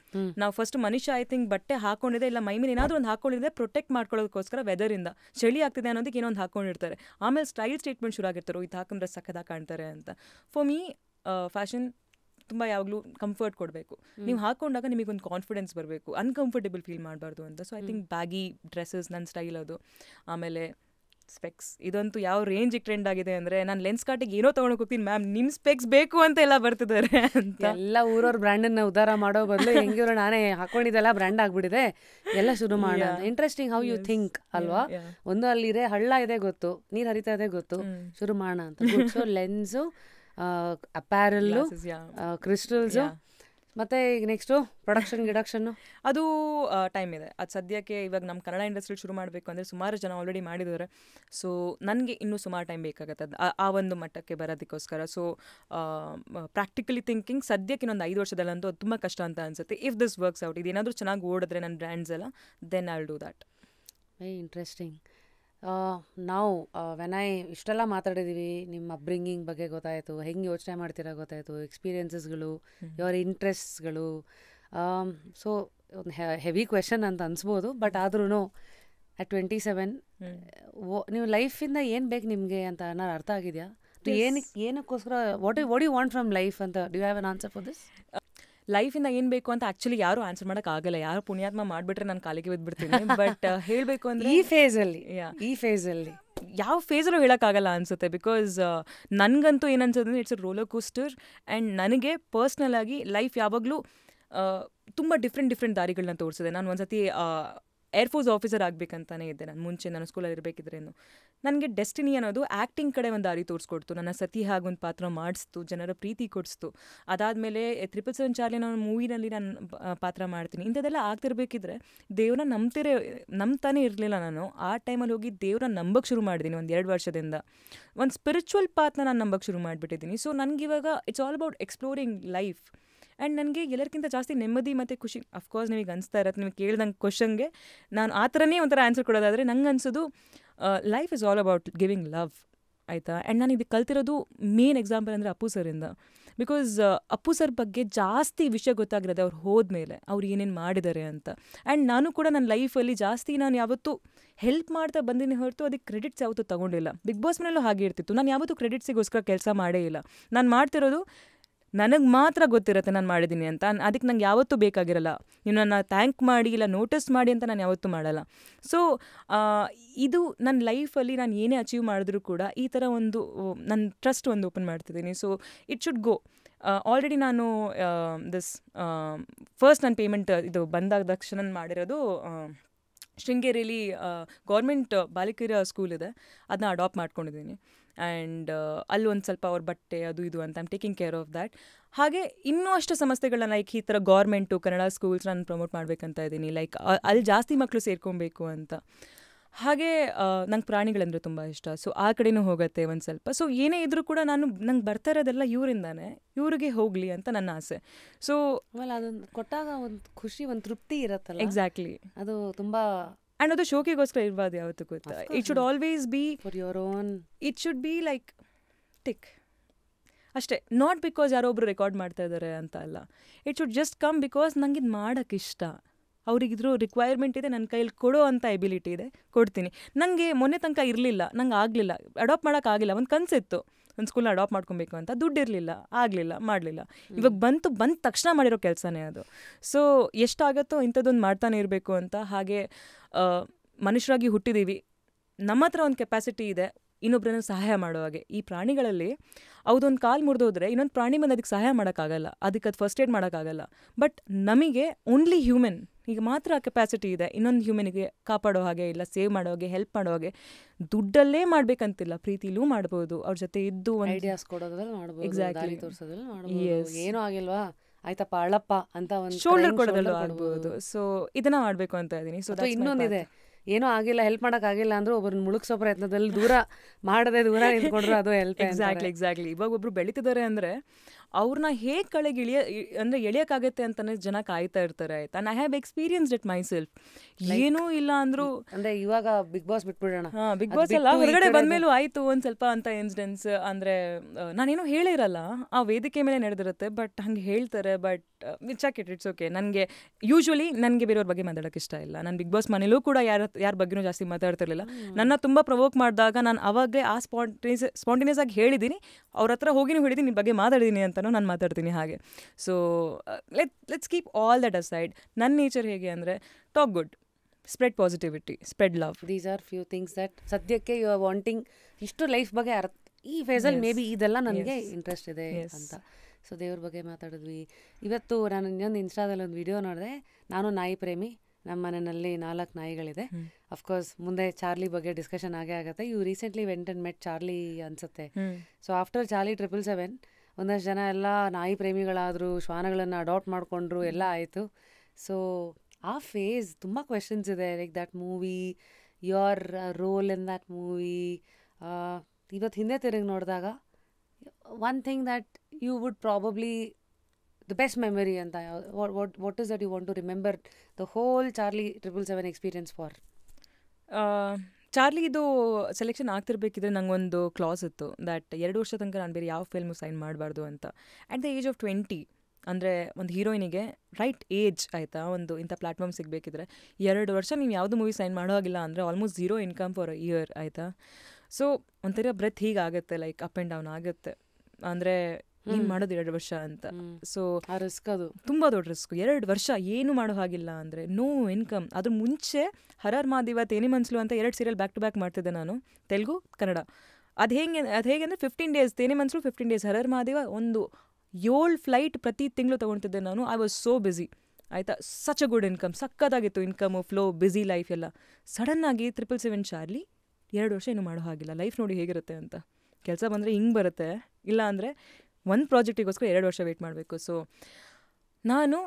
ನಾವು ಫಸ್ಟ್ ಮನುಷ್ಯ ಐ ತಿಂಕ್ ಬಟ್ಟೆ ಹಾಕೊಂಡಿದೆ ಇಲ್ಲ ಮೈ ಮೇಲೆ ಏನಾದರೂ ಒಂದು ಹಾಕೊಂಡಿದೆ ಪ್ರೊಟೆಕ್ಟ್ ಮಾಡ್ಕೊಳ್ಳೋದಕ್ಕೋಸ್ಕರ ವೆದರಿಂದ ಚಳಿ ಆಗ್ತಿದೆ ಅನ್ನೋದಕ್ಕೆ ಏನೊಂದು ಹಾಕೊಂಡಿರ್ತಾರೆ ಆಮೇಲೆ ಸ್ಟೈಲ್ ಸ್ಟೇಟ್ಮೆಂಟ್ ಶುರು ಆಗಿರ್ತಾರೆ ಇದು ಹಾಕಂದ್ರೆ ಸಖದಾಗ ಕಾಣ್ತಾರೆ ಅಂತ ಫಾರ್ ಮೀ ಫ್ಯಾಷನ್ ತುಂಬಾ ಯಾವಾಗಲೂ ಕಂಫರ್ಟ್ ಕೊಡಬೇಕು ನೀವು ಹಾಕೊಂಡಾಗ ಒಂದು ಕಾನ್ಫಿಡೆನ್ಸ್ ಬರಬೇಕು ಅನ್ಕಂಫರ್ಟೇಬಲ್ ಫೀಲ್ ಮಾಡಬಾರ್ದು ಅಂತ so I think baggy dresses ನನ್ನ ಸ್ಟೈಲ್ ಅದು ಆಮೇಲೆ ಸ್ಪೆಕ್ಸ್ ಇದಂತೂ ಯಾವ ರೇಂಜ್ ಟ್ರೆಂಡ್ ಆಗಿದೆ ಅಂದ್ರೆ ನಾನು ಲೆನ್ಸ್ ಕಾಟಿಗೆ ಏನೋ ತಗೊಂಡು ಹೋಗ್ತೀನಿ ಮ್ಯಾಮ್ ನಿಮ್ ಸ್ಪೆಕ್ಸ್ ಬೇಕು ಅಂತ ಎಲ್ಲ ಬರ್ತಿದ್ದಾರೆ ಎಲ್ಲ ಊರವ್ರ ಅನ್ನ ಉದ್ಧಾರ ಮಾಡೋ ಬದಲು ಹೆಂಗಿರೋ ನಾನೇ ಹಾಕೊಂಡಿದ್ದೆಲ್ಲ ಬ್ರ್ಯಾಂಡ್ ಆಗ್ಬಿಟ್ಟಿದೆ ಎಲ್ಲ ಶುರು ಮಾಡೋ ಇಂಟ್ರೆಸ್ಟಿಂಗ್ ಹೌ ಯು ಥಿಂಕ್ ಅಲ್ವಾ ಒಂದು ಅಲ್ಲಿ ಹಳ್ಳ ಇದೆ ಗೊತ್ತು ನೀರ್ ಹರಿತಾ ಇದೆ ಗೊತ್ತು ಶುರು ಮಾಡೋಣ ಅಂತ ಸೊ ಲೆನ್ಸು [LAUGHS] ಅಪ್ಯಾರಲ್ಲು ಕ್ರಿಸ್ಟಲ್ಸ್ ಮತ್ತೆ ಈಗ ನೆಕ್ಸ್ಟು ಪ್ರೊಡಕ್ಷನ್ ಗಿಡಕ್ಷನ್ ಅದು ಟೈಮ್ ಇದೆ ಅದು ಸದ್ಯಕ್ಕೆ ಇವಾಗ ನಮ್ಮ ಕನ್ನಡ ಇಂಡಸ್ಟ್ರಿ ಶುರು ಮಾಡಬೇಕು ಅಂದರೆ ಸುಮಾರು ಜನ ಆಲ್ರೆಡಿ ಮಾಡಿದ್ದಾರೆ ಸೊ ನನಗೆ ಇನ್ನೂ ಸುಮಾರು ಟೈಮ್ ಬೇಕಾಗುತ್ತೆ ಅದು ಆ ಒಂದು ಮಟ್ಟಕ್ಕೆ ಬರೋದಕ್ಕೋಸ್ಕರ ಸೊ ಪ್ರಾಕ್ಟಿಕಲಿ ಥಿಂಕಿಂಗ್ ಸದ್ಯಕ್ಕೆ ಇನ್ನೊಂದು ಐದು ವರ್ಷದಲ್ಲಂತೂ ಅದು ತುಂಬ ಕಷ್ಟ ಅಂತ ಅನ್ಸುತ್ತೆ ಇಫ್ ದಿಸ್ ವರ್ಕ್ಸ್ ಔಟ್ ಇದೇನಾದರೂ ಚೆನ್ನಾಗಿ ಓಡಿದ್ರೆ ನನ್ನ ಬ್ರ್ಯಾಂಡ್ಸ್ ಎಲ್ಲ then all do that interesting ನಾವು ವೆನ್ ಇಷ್ಟೆಲ್ಲ ಮಾತಾಡಿದ್ದೀವಿ ನಿಮ್ಮ ಅಪ್ಬ್ರಿಂಗಿಂಗ್ ಬಗ್ಗೆ ಗೊತ್ತಾಯಿತು ಹೆಂಗೆ ಯೋಚನೆ ಮಾಡ್ತೀರಾ ಗೊತ್ತಾಯಿತು ಎಕ್ಸ್ಪೀರಿಯೆನ್ಸಸ್ಗಳು ಯುವರ್ ಇಂಟ್ರೆಸ್ಟ್ಸ್ಗಳು ಸೊ ಒಂದು ಹೆವಿ ಕ್ವೆಶನ್ ಅಂತ ಅನ್ಸ್ಬೋದು ಬಟ್ ಆದ್ರೂ ಅಟ್ ಟ್ವೆಂಟಿ ಸೆವೆನ್ ನೀವು ಲೈಫಿಂದ ಏನು ಬೇಕು ನಿಮಗೆ ಅಂತ ಏನಾರು ಅರ್ಥ ಆಗಿದೆಯಾ ಏನಕ್ಕೆ ಏನಕ್ಕೋಸ್ಕರ what what you want from life ಅಂತ do have an answer for this ಲೈಫಿಂದ ಏನು ಬೇಕು ಅಂತ ಆ್ಯಕ್ಚುಲಿ ಯಾರು ಆನ್ಸರ್ ಆಗಲ್ಲ ಯಾರು ಪುಣ್ಯಾತ್ಮ ಮಾಡಿಬಿಟ್ರೆ ನಾನು ಕಾಲಿಗೆ ಬಿದ್ದುಬಿಡ್ತೀನಿ ಬಟ್ uh, ಹೇಳಬೇಕು ಅಂದರೆ ಈ ಫೇಸಲ್ಲಿ ಈ ಫೇಸಲ್ಲಿ ಯಾವ ಫೇಸಲ್ಲೂ ಹೇಳೋಕ್ಕಾಗಲ್ಲ ಅನಿಸುತ್ತೆ ಬಿಕಾಸ್ ನನಗಂತೂ ಏನು ಅನ್ಸುತ್ತೆ it's a roller coaster and ನನಗೆ ಪರ್ಸ್ನಲ್ ಆಗಿ ಲೈಫ್ ಯಾವಾಗಲೂ uh, ತುಂಬ ಡಿಫ್ರೆಂಟ್ ಡಿಫ್ರೆಂಟ್ ದಾರಿಗಳನ್ನ ತೋರಿಸಿದೆ ನಾನು ಒಂದ್ಸತಿ uh, ಏರ್ಫೋರ್ಸ್ ಆಫೀಸರ್ ಆಗಬೇಕಂತಾನೆ ಇದ್ದೆ ನಾನು ಮುಂಚೆ ನಾನು ಸ್ಕೂಲಲ್ಲಿ ಇರಬೇಕಿದ್ರೇನು ನನಗೆ ಡೆಸ್ಟಿನಿ ಅನ್ನೋದು ಆ್ಯಕ್ಟಿಂಗ್ ಕಡೆ ಒಂದು ದಾರಿ ತೋರಿಸ್ಕೊಡ್ತು ನನ್ನ ಸತಿ ಹಾಗೊಂದು ಪಾತ್ರ ಮಾಡಿಸ್ತು ಜನರ ಪ್ರೀತಿ ಕೊಡಿಸ್ತು ಅದಾದಮೇಲೆ ತ್ರಿಪಲ್ ಸೆವೆನ್ ಚಾರ್ಲಿ ನಾನು ಮೂವಿನಲ್ಲಿ ನಾನು ಪಾತ್ರ ಮಾಡ್ತೀನಿ ಇಂಥದ್ದೆಲ್ಲ ಆಗ್ತಿರ್ಬೇಕಿದ್ರೆ ದೇವ್ರನ್ನ ನಂಬ್ತಿರೇ ನಂಬ್ತಾನೆ ಇರಲಿಲ್ಲ ನಾನು ಆ ಟೈಮಲ್ಲಿ ಹೋಗಿ ದೇವ್ರನ್ನ ನಂಬಕ್ಕೆ ಶುರು ಮಾಡಿದ್ದೀನಿ ಒಂದು ಎರಡು ವರ್ಷದಿಂದ ಒಂದು ಸ್ಪಿರಿಚುವಲ್ ಪಾತ್ನ ನಾನು ನಂಬಕ್ಕೆ ಶುರು ಮಾಡಿಬಿಟ್ಟಿದ್ದೀನಿ ಸೊ ನನಗಿವಾಗ it's all about exploring life and ನನಗೆ ಎಲ್ಲರಿಗಿಂತ ಜಾಸ್ತಿ ನೆಮ್ಮದಿ ಮತ್ತು ಖುಷಿ ಅಫ್ಕೋರ್ಸ್ ನಿಮಗೆ ಅನಿಸ್ತಾ ಇರತ್ತೆ ನಿಮಗೆ ಕೇಳ್ದಂಗೆ ಕ್ವಶನ್ಗೆ ನಾನು ಆ ಥರನೇ ಒಂಥರ ಆನ್ಸರ್ ಕೊಡೋದಾದರೆ ನಂಗೆ ಅನ್ಸೋದು life is all about giving love ಆಯಿತಾ ಆ್ಯಂಡ್ ನಾನು ಇದಕ್ಕೆ ಕಲ್ತಿರೋದು ಮೇನ್ ಎಕ್ಸಾಂಪಲ್ ಅಂದರೆ ಅಪ್ಪು ಸರಿಂದ ಬಿಕಾಸ್ ಅಪ್ಪು ಸರ್ ಬಗ್ಗೆ ಜಾಸ್ತಿ ವಿಷಯ ಗೊತ್ತಾಗಿರೋದು ಅವ್ರು ಹೋದ ಮೇಲೆ ಅವ್ರು ಏನೇನು ಮಾಡಿದ್ದಾರೆ ಅಂತ ಆ್ಯಂಡ್ ನಾನು ಕೂಡ ನನ್ನ ಲೈಫಲ್ಲಿ ಜಾಸ್ತಿ ನಾನು ಯಾವತ್ತೂ ಹೆಲ್ಪ್ ಮಾಡ್ತಾ ಬಂದಿನಿ ಹೊರತು ಅದಕ್ಕೆ ಕ್ರೆಡಿಟ್ಸ್ ಯಾವತ್ತೂ ತೊಗೊಂಡಿಲ್ಲ ಬಿಗ್ ಬಾಸ್ ಮನೇಲೂ ಹಾಗೆ ಇರ್ತಿತ್ತು ನಾನು ಯಾವತ್ತೂ ಕ್ರೆಡಿಟ್ಸಿಗೋಸ್ಕರ ಕೆಲಸ ಮಾಡೇ ಇಲ್ಲ ನಾನು ಮಾಡ್ತಿರೋದು ನನಗೆ ಮಾತ್ರ ಗೊತ್ತಿರುತ್ತೆ ನಾನು ಮಾಡಿದ್ದೀನಿ ಅಂತ ಅದಕ್ಕೆ ನಂಗೆ ಯಾವತ್ತೂ ಬೇಕಾಗಿರಲ್ಲ ನೀವು ನನ್ನ ಥ್ಯಾಂಕ್ ಮಾಡಿ ಇಲ್ಲ ನೋಟಿಸ್ ಮಾಡಿ ಅಂತ ನಾನು ಯಾವತ್ತೂ ಮಾಡಲ್ಲ ಸೊ ಇದು ನನ್ನ ಲೈಫಲ್ಲಿ ನಾನು ಏನೇ ಅಚೀವ್ ಮಾಡಿದ್ರೂ ಕೂಡ ಈ ಥರ ಒಂದು ನನ್ನ ಟ್ರಸ್ಟ್ ಒಂದು ಓಪನ್ ಮಾಡ್ತಿದ್ದೀನಿ so it should go already ನಾನು ದಿಸ್ ಫಸ್ಟ್ ನನ್ನ ಪೇಮೆಂಟ್ ಇದು ಬಂದಾಗ ತಕ್ಷಣ ಮಾಡಿರೋದು ಶೃಂಗೇರಿಯಲ್ಲಿ ಗೌರ್ಮೆಂಟ್ ಬಾಲಕಿಯರ ಸ್ಕೂಲ್ ಇದೆ ಅದನ್ನ ಅಡಾಪ್ಟ್ ಮಾಡ್ಕೊಂಡಿದ್ದೀನಿ ಆ್ಯಂಡ್ uh, ಅಲ್ಲಿ ಒಂದು ಸ್ವಲ್ಪ ಅವ್ರ ಬಟ್ಟೆ ಅದು ಇದು ಅಂತ I'm taking care of that ಹಾಗೆ ಇನ್ನೂ ಅಷ್ಟು ಸಮಸ್ಯೆಗಳನ್ನ ಲೈಕ್ ಈ ಥರ ಗೌರ್ಮೆಂಟು ಕನ್ನಡ ಸ್ಕೂಲ್ಸ್ ನಾನು ಪ್ರಮೋಟ್ ಮಾಡಬೇಕಂತ ಇದ್ದೀನಿ ಲೈಕ್ ಅಲ್ಲಿ ಜಾಸ್ತಿ ಮಕ್ಕಳು ಸೇರ್ಕೊಬೇಕು ಅಂತ ಹಾಗೆ ನಂಗೆ ಪ್ರಾಣಿಗಳಂದರೆ ತುಂಬ ಇಷ್ಟ ಸೊ ಆ ಕಡೆನೂ ಹೋಗುತ್ತೆ ಒಂದು ಸ್ವಲ್ಪ ಸೊ ಏನೇ ಇದ್ರು ಕೂಡ ನಾನು ನಂಗೆ ಬರ್ತಾ ಇರೋದೆಲ್ಲ ಇವರಿಂದಾನೆ ಇವರಿಗೆ ಹೋಗಲಿ ಅಂತ ನನ್ನ ಆಸೆ ಸೊ ಅದೊಂದು ಕೊಟ್ಟಾಗ ಒಂದು ಖುಷಿ ಒಂದು ತೃಪ್ತಿ ಇರುತ್ತಲ್ಲ ಎಕ್ಸಾಕ್ಟ್ಲಿ ಅದು ತುಂಬ ಆ್ಯಂಡ್ ಅದು ಶೋಕಿಗೋಸ್ಕರ ಇರಬಾರ್ದು ಯಾವತ್ತೂ ಗೊತ್ತಾ it should always be for your own it should be like tick ಅಷ್ಟೇ ನಾಟ್ ಬಿಕಾಸ್ ಯಾರೊಬ್ರು ರೆಕಾರ್ಡ್ ಮಾಡ್ತಾ ಇದ್ದಾರೆ ಅಂತ ಅಲ್ಲ it should just come because ನಂಗೆ ಇದು ಮಾಡೋಕ್ಕೆ ಇಷ್ಟ ಅವ್ರಿಗಿದ್ರು ರಿಕ್ವೈರ್ಮೆಂಟ್ ಇದೆ ನನ್ನ ಕೈಯಲ್ಲಿ ಕೊಡೋ ಅಂತ ಎಬಿಲಿಟಿ ಇದೆ ಕೊಡ್ತೀನಿ ನನಗೆ ಮೊನ್ನೆ ತನಕ ಇರಲಿಲ್ಲ ನಂಗೆ ಆಗಲಿಲ್ಲ ಅಡಾಪ್ಟ್ ಮಾಡೋಕ್ಕಾಗಿಲ್ಲ ಒಂದು ಕನಸಿತ್ತು ಒಂದು ಸ್ಕೂಲ್ನ ಅಡಾಪ್ಟ್ ಮಾಡ್ಕೊಬೇಕು ಅಂತ ದುಡ್ಡು ಇರಲಿಲ್ಲ ಆಗಲಿಲ್ಲ ಮಾಡಲಿಲ್ಲ ಇವಾಗ ಬಂತು ಬಂದ ತಕ್ಷಣ ಮಾಡಿರೋ ಕೆಲಸನೇ ಅದು ಸೊ ಎಷ್ಟಾಗತ್ತೋ ಇಂಥದ್ದೊಂದು ಮಾಡ್ತಾನೆ ಇರಬೇಕು ಅಂತ ಹಾಗೆ ಮನುಷ್ಯರಾಗಿ ಹುಟ್ಟಿದ್ದೀವಿ ನಮ್ಮ ಹತ್ರ ಒಂದು ಕೆಪಾಸಿಟಿ ಇದೆ ಇನ್ನೊಬ್ಬರನ್ನ ಸಹಾಯ ಮಾಡೋ ಹಾಗೆ ಈ ಪ್ರಾಣಿಗಳಲ್ಲಿ ಅವ್ದೊಂದು ಕಾಲ್ ಮುರಿದೋದ್ರೆ ಇನ್ನೊಂದು ಪ್ರಾಣಿ ಬಂದು ಅದಕ್ಕೆ ಸಹಾಯ ಮಾಡೋಕ್ಕಾಗಲ್ಲ ಅದಕ್ಕೆ ಅದು ಫಸ್ಟ್ ಏಡ್ ಮಾಡೋಕ್ಕಾಗಲ್ಲ ಬಟ್ ನಮಗೆ ಓನ್ಲಿ ಹ್ಯೂಮನ್ ಈಗ ಮಾತ್ರ ಕೆಪಾಸಿಟಿ ಇದೆ ಇನ್ನೊಂದು ಹ್ಯೂಮನಿಗೆ ಕಾಪಾಡೋ ಹಾಗೆ ಇಲ್ಲ ಸೇವ್ ಮಾಡೋ ಹಾಗೆ ಹೆಲ್ಪ್ ಮಾಡೋ ಹಾಗೆ ದುಡ್ಡಲ್ಲೇ ಮಾಡ್ಬೇಕಂತಿಲ್ಲ ಪ್ರೀತಿಲೂ ಮಾಡ್ಬೋದು ಅವ್ರ ಜೊತೆ ಇದ್ದು ಒಂದು ಐಡಿಯಾಸ್ ಕೊಡೋದ್ರಲ್ಲಿ ಮಾಡ್ಬೋದು ಎಕ್ಸಾಕ್ಟ್ಲಿ ತೋರಿಸೋದ್ರಲ್ಲಿ ಮಾಡ್ಬೋದು ಏನೂ ಆಗಿಲ್ವಾ ಆಯ್ತಪ್ಪ ಅಳಪ್ಪ ಅಂತ ಒಂದು ಶೋಲ್ಡರ್ ಕೊಡೋದಲ್ಲೂ ಆಗ್ಬೋದು ಸೊ ಇದನ್ನ ಮಾಡಬೇಕು ಅಂತ ಇದ್ದೀನಿ ಸೊ ಇನ್ನೊಂದಿದೆ ಏನೂ ಆಗಿಲ್ಲ ಹೆಲ್ಪ್ ಆಗಿಲ್ಲ ಅಂದ್ರೆ ಒಬ್ಬರು ಮುಳುಗಿಸೋ ಪ್ರಯತ್ನದಲ್ಲಿ ದೂರ ಮಾಡದೆ ದೂರ ನಿಂತ್ಕೊಂಡ್ರು ಅದು ಹೆಲ್ಪ್ ಎಕ್ಸಾಕ್ಟ್ಲಿ ಎಕ್ಸಾಕ್ಟ್ಲಿ ಇವಾಗ ಒಬ್ರು ಬೆಳೀತಿದ್ದಾರೆ ಅಂದ್ರೆ ಅವ್ರನ್ನ ಹೇಗೆ ಕಳೆಗೆ ಇಳಿಯ ಅಂದರೆ ಎಳಿಯೋಕ್ಕಾಗತ್ತೆ ಅಂತಲೇ ಜನ ಕಾಯ್ತಾ ಇರ್ತಾರೆ ಆಯ್ತಾ I have experience it myself ಏನೂ ಇಲ್ಲ ಅಂದರೂ ಅಂದರೆ ಇವಾಗ ಬಿಗ್ ಬಾಸ್ ಬಿಟ್ಬಿಡೋಣ ಬಿಗ್ ಬಾಸ್ ಎಲ್ಲ ಹೊರಗಡೆ ಬಂದಮೇಲೂ ಆಯಿತು ಒಂದು ಸ್ವಲ್ಪ ಅಂತ ಇನ್ಸಿಡೆನ್ಸ್ ಅಂದ್ರೆ ನಾನೇನು ಹೇಳಿರಲ್ಲ ಆ ವೇದಿಕೆ ಮೇಲೆ ನಡೆದಿರುತ್ತೆ ಬಟ್ ಹಂಗೆ ಹೇಳ್ತಾರೆ ಬಟ್ ವಿಚಾಕ್ ಇಟ್ ಇಟ್ಸ್ ಓಕೆ ನನಗೆ ಯೂಶ್ವಲಿ ನನಗೆ ಬೇರೆಯವ್ರ ಬಗ್ಗೆ ಮಾತಾಡೋಕೆ ಇಷ್ಟ ಇಲ್ಲ ನಾನು ಬಿಗ್ ಬಾಸ್ ಮನೇಲೂ ಕೂಡ ಯಾರ ಯಾರ ಬಗ್ಗೆನೂ ಜಾಸ್ತಿ ಮಾತಾಡ್ತಿರ್ಲಿಲ್ಲ ನನ್ನ ತುಂಬ ಪ್ರವೋಕ್ ಮಾಡಿದಾಗ ನಾನು ಅವಾಗಲೇ ಆ ಸ್ಪಾಂಟೇನಿಯಸ್ ಸ್ಪಾಂಟೇನಿಯಸ್ ಆಗಿ ಹೇಳಿದ್ದೀನಿ ಅವ್ರ ಹತ್ರ ಹೋಗಿನೂ ಹೇಳಿದ್ದೀನಿ ನಿಮ್ ಬಗ್ಗೆ ಮಾತಾಡಿದ್ದೀನಿ ಅಂತ ಅಂತಲೂ ನಾನು ಮಾತಾಡ್ತೀನಿ ಹಾಗೆ so let let's keep all that aside ನನ್ನ ನೇಚರ್ ಹೇಗೆ ಅಂದರೆ talk good spread positivity spread love these are few things that ಸದ್ಯಕ್ಕೆ ಯು ಆರ್ ವಾಂಟಿಂಗ್ ಇಷ್ಟು ಲೈಫ್ ಬಗ್ಗೆ ಅರ್ಥ ಈ ಫೇಸಲ್ಲಿ ಮೇ ಬಿ ಇದೆಲ್ಲ ನನಗೆ ಇಂಟ್ರೆಸ್ಟ್ ಇದೆ ಅಂತ ಸೊ ದೇವ್ರ ಬಗ್ಗೆ ಮಾತಾಡಿದ್ವಿ ಇವತ್ತು ನಾನು ಇನ್ನೊಂದು ಇನ್ಸ್ಟಾದಲ್ಲಿ ಒಂದು ವಿಡಿಯೋ ನೋಡಿದೆ ನಾನು ನಾಯಿ ಪ್ರೇಮಿ ನಮ್ಮ ಮನೆಯಲ್ಲಿ ನಾಲ್ಕು ನಾಯಿಗಳಿದೆ ಅಫ್ಕೋರ್ಸ್ ಮುಂದೆ ಚಾರ್ಲಿ ಬಗ್ಗೆ ಡಿಸ್ಕಷನ್ ಆಗೇ ಆಗುತ್ತೆ you recently went and met Charlie ಅನ್ಸುತ್ತೆ so after Charlie triple seven ಒಂದಷ್ಟು ಜನ ಎಲ್ಲ ನಾಯಿ ಪ್ರೇಮಿಗಳಾದರೂ ಶ್ವಾನಗಳನ್ನು ಅಡಾಪ್ಟ್ ಮಾಡಿಕೊಂಡ್ರು ಎಲ್ಲ ಆಯಿತು ಸೊ ಆ ಫೇಸ್ ತುಂಬ ಕ್ವೆಶನ್ಸ್ ಇದೆ like that movie your role in that movie ಇವತ್ತು ಹಿಂದೆ ತಿರುಗಿ ನೋಡಿದಾಗ one thing that you would probably the best memory ಅಂತ what what is that you want to remember the whole Charlie triple seven experience for Charlie ಇದು selection ಆಗ್ತಿರ್ಬೇಕಿದ್ರೆ ನಂಗೊಂದು class ಇತ್ತು that ಎರಡು ವರ್ಷ ತನಕ ನಾನು ಬೇರೆ ಯಾವ ಫಿಲ್ಮು ಸೈನ್ ಮಾಡಬಾರ್ದು ಅಂತ at the age of twenty ಅಂದರೆ ಒಂದು ಹೀರೋಯಿನಿಗೆ ರೈಟ್ ಏಜ್ ಆಯಿತಾ ಒಂದು ಇಂಥ ಪ್ಲಾಟ್ಫಾರ್ಮ್ ಸಿಗಬೇಕಿದ್ರೆ ಎರಡು ವರ್ಷ ನೀವು ಯಾವುದು ಮೂವಿ ಸೈನ್ ಮಾಡೋ ಆಗಿಲ್ಲ ಅಂದರೆ almost zero income for year ಆಯಿತಾ ಸೊ ಒಂಥರ ಬ್ರೆತ್ ಹೀಗಾಗುತ್ತೆ ಲೈಕ್ ಅಪ್ ಆ್ಯಂಡ್ ಡೌನ್ ಆಗುತ್ತೆ ಅಂದರೆ ನೀನ್ ಮಾಡೋದು ಎರಡು ವರ್ಷ ಅಂತ ಸೊ ರಿಸ್ಕ್ ಅದು ತುಂಬಾ ದೊಡ್ಡ ರಿಸ್ಕ್ ಎರಡು ವರ್ಷ ಏನು ಮಾಡೋ ಹಾಗಿಲ್ಲ ಅಂದ್ರೆ ನೋ ಇನ್ಕಮ್ ಅದ್ರ ಮುಂಚೆ ಹರಾರ್ ಮಾದಿವ ತೇನಿ ಮನ್ಸ್ಲು ಅಂತ ಎರಡು ಸೀರಿಯಲ್ ಬ್ಯಾಕ್ ಟು ಬ್ಯಾಕ್ ಮಾಡ್ತಿದ್ದೆ ನಾನು ತೆಲುಗು ಕನ್ನಡ ಅದು ಹೇಗೆ ಅದು ಹೇಗೆ ಅಂದ್ರೆ ಫಿಫ್ಟೀನ್ ಡೇಸ್ ತೇನೆ ಮನ್ಸ್ಲು ಫಿಫ್ಟೀನ್ ಡೇಸ್ ಹರರ್ ಮಾದಿವ ಒಂದು ಏಳು ಫ್ಲೈಟ್ ಪ್ರತಿ ತಿಂಗಳು ತಗೊಳ್ತಿದ್ದೆ ನಾನು ಐ ವಾಸ್ ಸೋ ಬಿಸಿ ಆಯ್ತಾ ಸಚ್ ಅ ಗುಡ್ ಇನ್ಕಮ್ ಸಕ್ಕದಾಗಿತ್ತು ಇನ್ಕಮ್ ಫ್ಲೋ ಬಿಸಿ ಲೈಫ್ ಎಲ್ಲ ಸಡನ್ ಆಗಿ ಟ್ರಿಪಲ್ ಸೆವೆನ್ ಚಾರ್ಲಿ ಎರಡು ವರ್ಷ ಏನು ಮಾಡೋ ಹಾಗಿಲ್ಲ ಲೈಫ್ ನೋಡಿ ಹೇಗಿರುತ್ತೆ ಅಂತ ಕೆಲಸ ಬಂದರೆ ಹಿಂಗೆ ಬರುತ್ತೆ ಇಲ್ಲ ಅಂದ್ರೆ ಒಂದು ಪ್ರಾಜೆಕ್ಟಿಗೋಸ್ಕರ ಎರಡು ವರ್ಷ ವೇಟ್ ಮಾಡಬೇಕು ಸೊ ನಾನು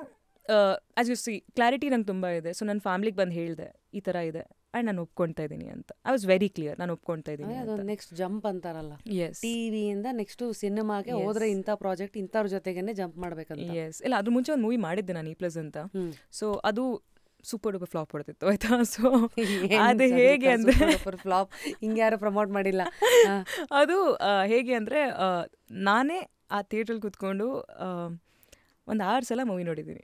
ಆ್ಯಸ್ ಯು ಸಿ ಕ್ಲಾರಿಟಿ ನಂಗೆ ತುಂಬ ಇದೆ ಸೊ ನನ್ನ ಫ್ಯಾಮಿಲಿಗೆ ಬಂದು ಹೇಳಿದೆ ಈ ಥರ ಇದೆ ಆ್ಯಂಡ್ ನಾನು ಒಪ್ಕೊಳ್ತಾ ಇದ್ದೀನಿ ಅಂತ ಐ ವಾಸ್ ವೆರಿ ಕ್ಲಿಯರ್ ನಾನು ಒಪ್ಕೊಳ್ತಾ ಇದ್ದೀನಿ ನೆಕ್ಸ್ಟ್ ಜಂಪ್ ಅಂತಾರಲ್ಲ ಎಸ್ ವಿಯಿಂದ ನೆಕ್ಸ್ಟು ಸಿನಿಮಾಗೆ ಹೋದ್ರೆ ಇಂಥ ಪ್ರಾಜೆಕ್ಟ್ ಇಂಥವ್ರ ಜೊತೆಗೇನೆ ಜಂಪ್ ಮಾಡಬೇಕಂತ ಎಸ್ ಇಲ್ಲ ಅದ್ರ ಮುಂಚೆ ಒಂದು ಮೂವಿ ಮಾಡಿದ್ದೆ ನಾನು ಈ ಪ್ಲಸ್ e ಅಂತ ಸೊ ಅದು ಸೂಪರ್ ಡೂಪರ್ ಫ್ಲಾಪ್ ಹೊಡ್ತಿತ್ತು ಆಯ್ತಾ ಸೊ [LAUGHS] ಅದು ಹೇಗೆ ಅಂದರೆ ಫ್ಲಾಪ್ ಹಿಂಗೆ ಯಾರು ಪ್ರಮೋಟ್ ಮಾಡಿಲ್ಲ [LAUGHS] ಅದು ಹೇಗೆ ಅಂದರೆ ನಾನೇ ಆ ಥಿಯೇಟ್ರಲ್ಲಿ ಕೂತ್ಕೊಂಡು ಒಂದು ಆರು ಸಲ ಮೂವಿ ನೋಡಿದ್ದೀನಿ